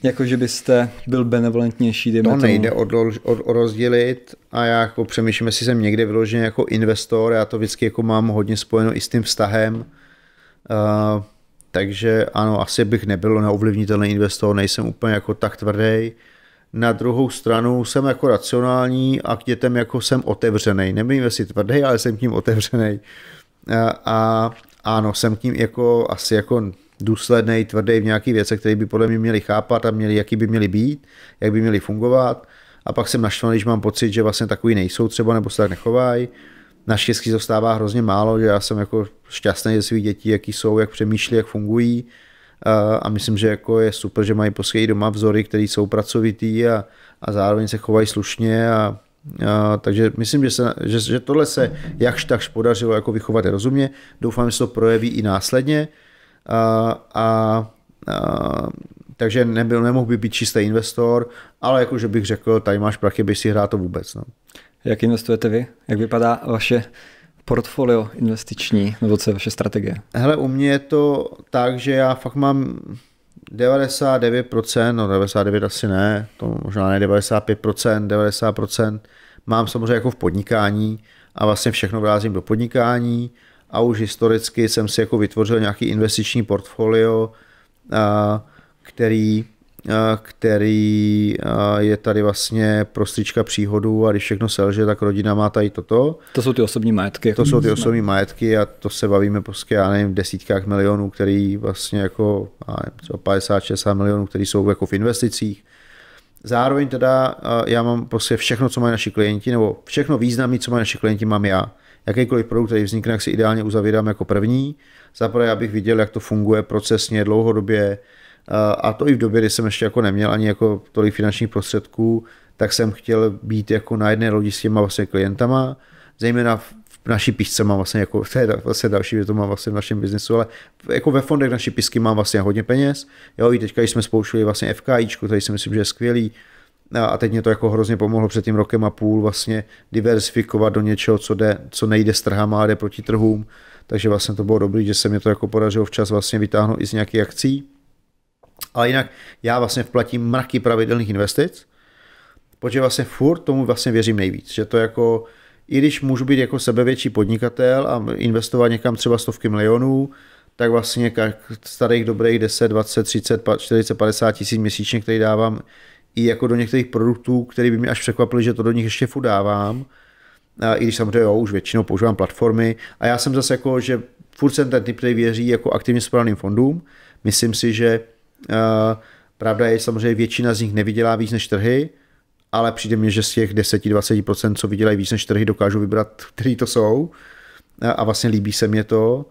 jako že byste byl benevolentnější. To no, tomu. nejde od, od, od, rozdělit a já jako přemýšlím, jestli jsem někde vyložený jako investor, já to vždycky jako mám hodně spojeno i s tím vztahem, uh, takže ano, asi bych nebyl neovlivnitelný investor, nejsem úplně jako tak tvrdý. Na druhou stranu jsem jako racionální a k dětem jako jsem otevřený. Nevím, jestli tvrdý, ale jsem k ním otevřený. A, eh, a ano, jsem k ním jako asi jako důsledný, tvrdý v nějaký věce, které by podle mě měli chápat a měli, jaký by měli být, jak by měli fungovat. A pak jsem naštvaný, když mám pocit, že vlastně takový nejsou třeba nebo se tak nechovají. Naštěstí zůstává hrozně málo, že já jsem jako šťastný ze svých dětí, jaký jsou, jak přemýšlí, jak fungují. A myslím, že jako je super, že mají poskytí doma vzory, které jsou pracovitý a, a zároveň se chovají slušně a, a, takže myslím, že, se, že, že tohle se jakž takž podařilo jako vychovat rozumně. Doufám, že se to projeví i následně a, a takže nebyl, nemohl by být čistý investor, ale jakože bych řekl, tady máš prachy, by si hrál to vůbec. No. Jak investujete vy? Jak vypadá vaše portfolio investiční, nebo co je vaše strategie? Hele, u mě je to tak, že já fakt mám 99%, no 99 asi ne, to možná ne 95%, 90% mám samozřejmě jako v podnikání a vlastně všechno vrázím do podnikání a už historicky jsem si jako vytvořil nějaký investiční portfolio, který, který je tady vlastně prostříčka příhodů a když všechno selže, tak rodina má tady toto. To jsou ty osobní majetky. To jsou ty osobní majetky a to se bavíme prostě, já nevím, v desítkách milionů, který vlastně jako, 50, 60 milionů, který jsou jako v investicích. Zároveň teda já mám prostě všechno, co mají naši klienti, nebo všechno významné, co mají naši klienti, mám já jakýkoliv produkt, který vznikne, jak si ideálně uzavírám jako první. Zaprvé, abych viděl, jak to funguje procesně, dlouhodobě, eh, a to i v době, kdy jsem ještě jako neměl ani jako tolik finančních prostředků, tak jsem chtěl být jako na jedné lodi s těma vlastně klientama, zejména v naší písce mám vlastně jako, to je vlastně další věc, to mám vlastně v našem biznesu, ale jako ve fondech naší písky mám vlastně hodně peněz, jo, i teďka, když jsme spouštěli vlastně FKIčko, tady si myslím, že je skvělý, a teď mě to jako hrozně pomohlo před tím rokem a půl vlastně diversifikovat do něčeho, co, jde, co nejde s trhama, jde proti trhům. Takže vlastně to bylo dobré, že se mě to jako podařilo včas vlastně vytáhnout i z nějakých akcí. Ale jinak já vlastně vplatím mraky pravidelných investic, protože vlastně furt tomu vlastně věřím nejvíc, že to jako i když můžu být jako sebevětší podnikatel a investovat někam třeba stovky milionů, tak vlastně starých dobrých 10, 20, 30, 40, 50 tisíc měsíčně, který dávám i jako do některých produktů, které by mě až překvapily, že to do nich ještě furt dávám. A I když samozřejmě jo, už většinou používám platformy. A já jsem zase jako, že furt jsem ten typ, který věří jako aktivně správným fondům. Myslím si, že uh, pravda je samozřejmě většina z nich nevydělá víc než trhy, ale přijde mně, že z těch 10-20%, co vydělají víc než trhy, dokážu vybrat, který to jsou. A, a vlastně líbí se mě to.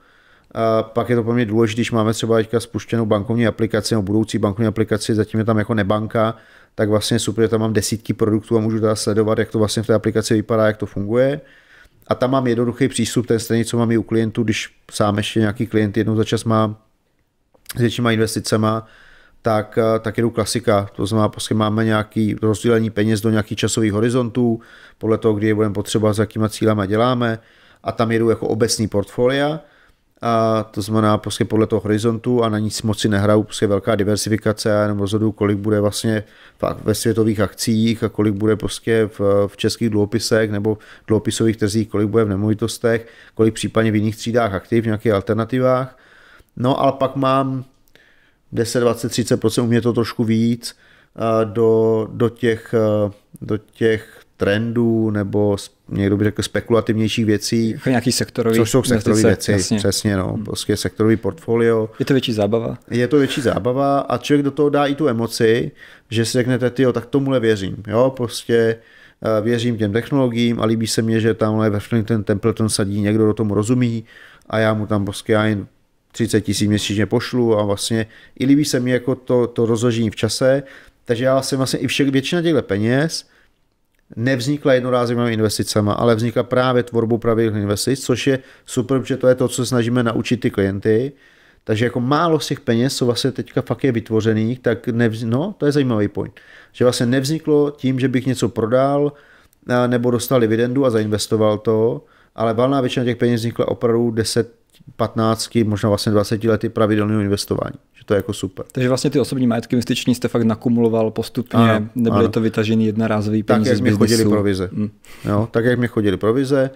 A pak je to pro mě důležité, když máme třeba teďka spuštěnou bankovní aplikaci nebo budoucí bankovní aplikaci, zatím je tam jako nebanka, tak vlastně super, tam mám desítky produktů a můžu teda sledovat, jak to vlastně v té aplikaci vypadá, jak to funguje. A tam mám jednoduchý přístup, ten stejný, co mám i u klientů, když sám ještě nějaký klient jednou za čas má s většíma investicema, tak, eh, tak jedu klasika. To znamená, prostě máme nějaký rozdělení peněz do nějakých časových horizontů, podle toho, kdy je budeme potřebovat, s jakýma cílema děláme. A tam jedu jako obecný portfolia, a to znamená prostě podle toho horizontu a na nic moci si nehrajou prostě velká diversifikace a jenom rozhodu, kolik bude vlastně ve světových akcích a kolik bude prostě v, v českých dluhopisech nebo v dluhopisových trzích, kolik bude v nemovitostech, kolik případně v jiných třídách aktiv, v nějakých alternativách. No ale pak mám 10, 20, 30 u mě to trošku víc do, do, těch, do těch trendů nebo někdo by řekl spekulativnějších věcí. Jako nějaký sektorový Což jsou sektorové věci, jasně. přesně. No, hmm. Prostě sektorový portfolio. Je to větší zábava. Je to větší zábava a člověk do toho dá i tu emoci, že si řeknete, ty, jo, tak tomuhle věřím. Jo, prostě eh, věřím těm technologiím a líbí se mně, že tamhle ve ten Templeton sadí, někdo do tomu rozumí a já mu tam prostě já jen 30 tisíc měsíčně pošlu a vlastně i líbí se mi jako to, to rozložení v čase, takže já jsem vlastně i všech, většina těchto peněz nevznikla jednorázovými investicemi, ale vznikla právě tvorbou pravých investic, což je super, protože to je to, co snažíme naučit ty klienty. Takže jako málo z těch peněz, co vlastně teďka fakt je vytvořených, tak nevz... no, to je zajímavý point. Že vlastně nevzniklo tím, že bych něco prodal eh, nebo dostal dividendu a zainvestoval to, ale valná většina těch peněz vznikla opravdu 10, 15, možná vlastně 20 lety pravidelného investování. Že to je jako super. Takže vlastně ty osobní majetky investiční jste fakt nakumuloval postupně, ano, nebyly ano. to vytažený jednorázový peníze Tak, jak mi chodili provize. Hmm. Jo, tak, jak mi chodili provize,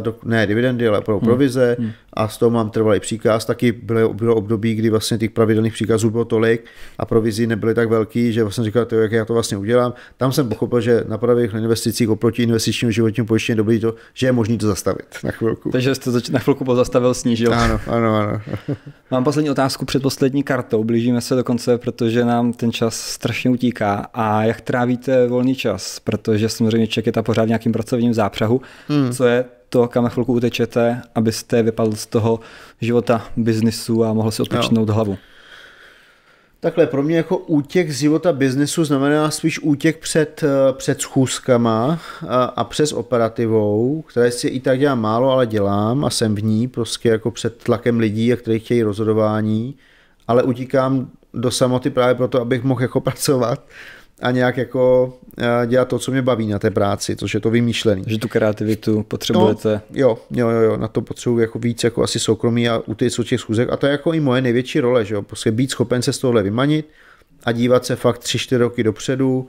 do, ne dividendy, ale pro hmm. provize hmm. a z toho mám trvalý příkaz. Taky bylo, bylo období, kdy vlastně těch pravidelných příkazů bylo tolik a provizí nebyly tak velký, že vlastně říkal, jak já to vlastně udělám. Tam jsem pochopil, že na pravých investicích oproti investičnímu životnímu pojištění dobrý to, že je možné to zastavit na chvilku. Takže jste to na chvilku pozastavil, snížil. Ano, ano, ano. mám poslední otázku před poslední kartou. Blížíme se do konce, protože nám ten čas strašně utíká. A jak trávíte volný čas? Protože samozřejmě člověk je ta pořád nějakým pracovním zápřahu, hmm. co je to, kam na chvilku utečete, abyste vypadl z toho života biznisu a mohl si odpočinout no. hlavu. Takhle, pro mě jako útěk z života biznesu znamená spíš útěk před, eh, před schůzkama a, a přes operativou, které si i tak dělám málo, ale dělám a jsem v ní, prostě jako před tlakem lidí, a kteří chtějí rozhodování, ale utíkám do samoty právě proto, abych mohl jako pracovat a nějak jako eh, dělat to, co mě baví na té práci, což je to vymýšlený. Že tu kreativitu no, potřebujete. No, jo, jo, jo, na to potřebuji jako víc jako asi soukromí a u těch, těch schůzek a to je jako i moje největší role, že jo, prostě být schopen se z tohle vymanit a dívat se fakt tři čtyři roky dopředu,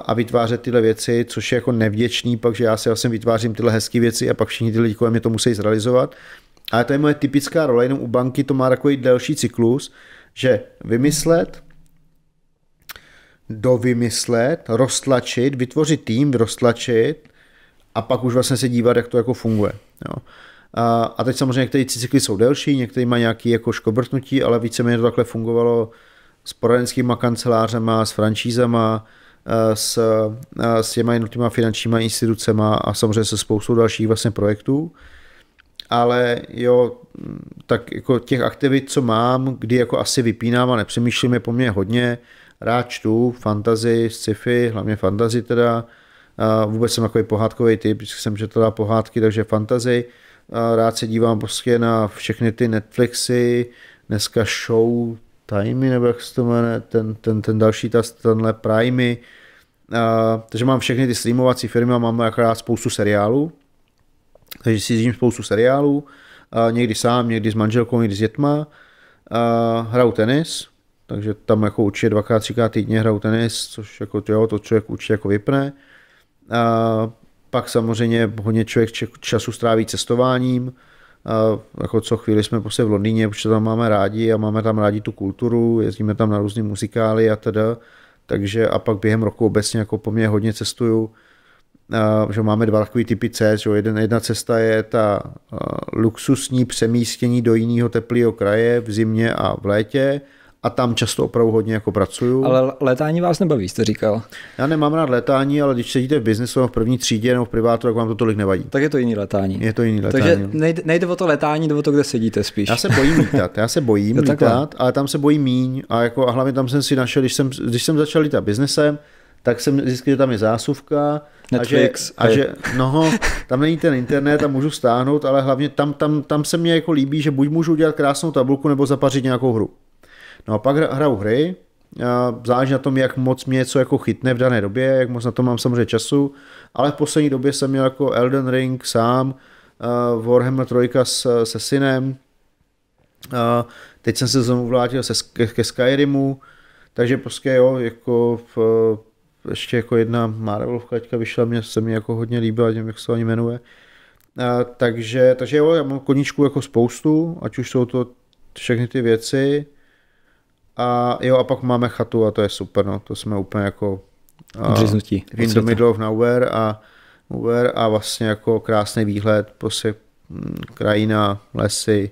a vytvářet tyhle věci, což je jako nevděčný, pak, že já si vlastně vytvářím tyhle hezké věci a pak všichni ty lidi kolem mě to musí zrealizovat. Ale to je moje typická role, jenom u banky to má takový delší cyklus, že vymyslet, dovymyslet, roztlačit, vytvořit tým, roztlačit a pak už vlastně se dívat, jak to jako funguje. Jo. A, a teď samozřejmě některé cykly jsou delší, některé mají nějaké jako škobrtnutí, ale víceméně to takhle fungovalo s poradenskýma kancelářema, s franšízama, eh, s, eh, s těma jednotlivými finančníma institucemi a samozřejmě se spoustou dalších vlastně projektů. Ale jo, tak jako těch aktivit, co mám, kdy jako asi vypínám a nepřemýšlím, je po mně hodně rád čtu fantazy, sci-fi, hlavně fantazy teda. Vůbec jsem takový pohádkový typ, jsem že to dá pohádky, takže fantazy. Rád se dívám prostě na všechny ty Netflixy, dneska show, Timey, nebo jak se to jmenuje, ten, ten, ten další, ta, tenhle Primey. Uh, takže mám všechny ty streamovací firmy a mám akorát spoustu seriálů. Takže si zjím spoustu seriálů, uh, někdy sám, někdy s manželkou, někdy s dětma. Uh, hraju tenis, takže tam jako určitě dvakrát, třikrát týdně hrajou tenis, což jako to, jo, to člověk určitě jako vypne. A pak samozřejmě hodně člověk času stráví cestováním, a jako co chvíli jsme prostě v Londýně, protože tam máme rádi a máme tam rádi tu kulturu, jezdíme tam na různé muzikály a teda, takže a pak během roku obecně jako po mně hodně cestuju, a, že máme dva takový typy cest, že jedna, jedna cesta je ta a, luxusní přemístění do jiného teplého kraje v zimě a v létě, a tam často opravdu hodně jako pracuju. Ale letání vás nebaví, jste říkal. Já nemám rád letání, ale když sedíte v biznesu v první třídě nebo v privátu, tak vám to tolik nevadí. Tak je to jiný letání. Je to jiný letání. Takže no. nejde, nejde o to letání, nebo to, kde sedíte spíš. Já se bojím lítat, já se bojím lítat, takhle. ale tam se bojím míň a, jako, a hlavně tam jsem si našel, když jsem, když jsem začal lítat biznesem, tak jsem zjistil, že tam je zásuvka, Netflix. A že, a že no, tam není ten internet a můžu stáhnout, ale hlavně tam, tam, tam se mně jako líbí, že buď můžu udělat krásnou tabulku nebo zapařit nějakou hru. No a pak hraju hry, záleží na tom, jak moc mě něco jako chytne v dané době, jak moc na to mám samozřejmě času, ale v poslední době jsem měl jako Elden Ring sám, Warhammer 3 s, se synem, teď jsem se znovu vrátil se, ke Skyrimu, takže prostě jo, jako v, ještě jako jedna Marvelovka teďka vyšla, mě, se mi jako hodně líbila, nevím, jak se to ani jmenuje. A, takže, takže jo, já mám koníčku jako spoustu, ať už jsou to všechny ty věci, a jo, a pak máme chatu a to je super, no, to jsme úplně jako odřiznutí. Uh, in the middle of nowhere a, nowhere a vlastně jako krásný výhled, prostě mm, krajina, lesy,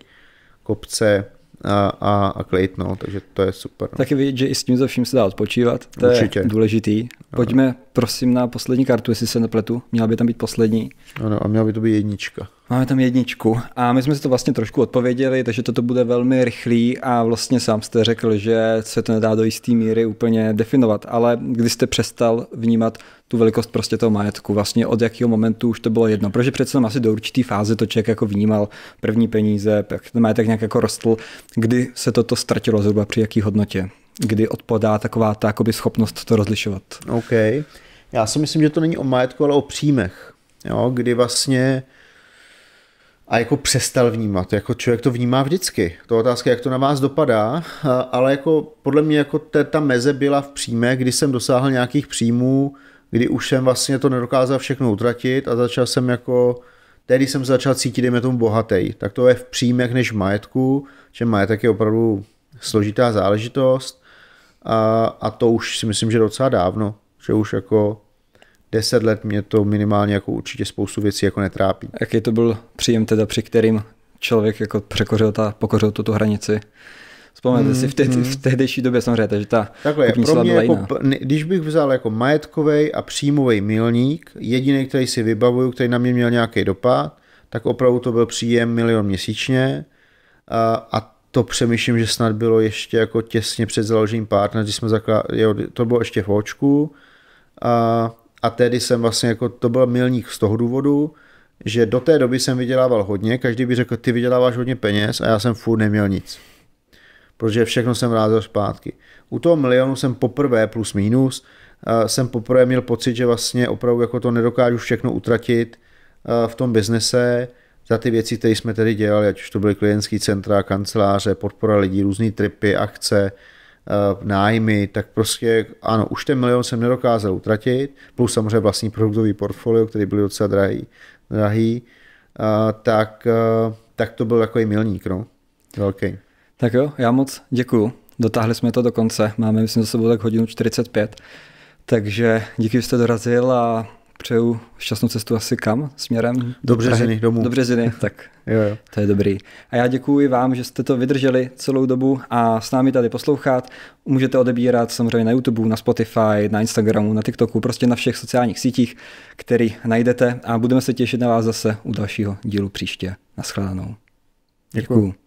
kopce, a, a, a klid, no, takže to je super. No. Taky vidět, že i s tím za vším se dá odpočívat, to Určitě. je důležitý. Pojďme ano. prosím na poslední kartu, jestli se nepletu, měla by tam být poslední. Ano, a měla by to být jednička. Máme tam jedničku a my jsme si to vlastně trošku odpověděli, takže toto bude velmi rychlý a vlastně sám jste řekl, že se to nedá do jisté míry úplně definovat, ale když jste přestal vnímat tu velikost prostě toho majetku, vlastně od jakého momentu už to bylo jedno, protože přece asi do určité fáze to člověk jako vnímal první peníze, pak ten majetek nějak jako rostl, kdy se toto ztratilo zhruba při jaký hodnotě, kdy odpadá taková ta jakoby, schopnost to rozlišovat. OK. Já si myslím, že to není o majetku, ale o příjmech. Jo, kdy vlastně a jako přestal vnímat. Jako člověk to vnímá vždycky. To otázka, jak to na vás dopadá, ale jako podle mě jako ta meze byla v příjme, kdy jsem dosáhl nějakých příjmů, kdy už jsem vlastně to nedokázal všechno utratit a začal jsem jako, tehdy jsem začal cítit, dejme tomu, bohatý. Tak to je v příjmech než v majetku, že majetek je opravdu složitá záležitost a, a to už si myslím, že docela dávno, že už jako deset let mě to minimálně jako určitě spoustu věcí jako netrápí. Jaký to byl příjem teda, při kterým člověk jako překořil ta, pokořil tuto hranici? Vzpomeňte mm, si, v, te- mm. Mm-hmm. v tehdejší době samozřejmě, takže ta Takhle, pro mě jako, jiná. když bych vzal jako majetkový a příjmový milník, jediný, který si vybavuju, který na mě měl nějaký dopad, tak opravdu to byl příjem milion měsíčně a, a to přemýšlím, že snad bylo ještě jako těsně před založením partner, když jsme zakládali, jo, to bylo ještě v očku a, a tedy jsem vlastně jako, to byl milník z toho důvodu, že do té doby jsem vydělával hodně, každý by řekl, ty vyděláváš hodně peněz a já jsem furt neměl nic protože všechno jsem vrátil zpátky. U toho milionu jsem poprvé plus minus, eh, jsem poprvé měl pocit, že vlastně opravdu jako to nedokážu všechno utratit eh, v tom biznese za ty věci, které jsme tedy dělali, ať už to byly klientský centra, kanceláře, podpora lidí, různé tripy, akce, eh, nájmy, tak prostě ano, už ten milion jsem nedokázal utratit, plus samozřejmě vlastní produktový portfolio, který byl docela drahý, drahý tak, tak to byl takový milník, no, velký. Tak jo, já moc děkuju. Dotáhli jsme to do konce. Máme, myslím, za sebou tak hodinu 45. Takže díky, že jste dorazil a přeju šťastnou cestu asi kam? Směrem? Do Březiny, domů. Do Březiny, tak jo, jo. to je dobrý. A já děkuji vám, že jste to vydrželi celou dobu a s námi tady poslouchat. Můžete odebírat samozřejmě na YouTube, na Spotify, na Instagramu, na TikToku, prostě na všech sociálních sítích, který najdete a budeme se těšit na vás zase u dalšího dílu příště. Naschledanou. Děkuji. děkuji.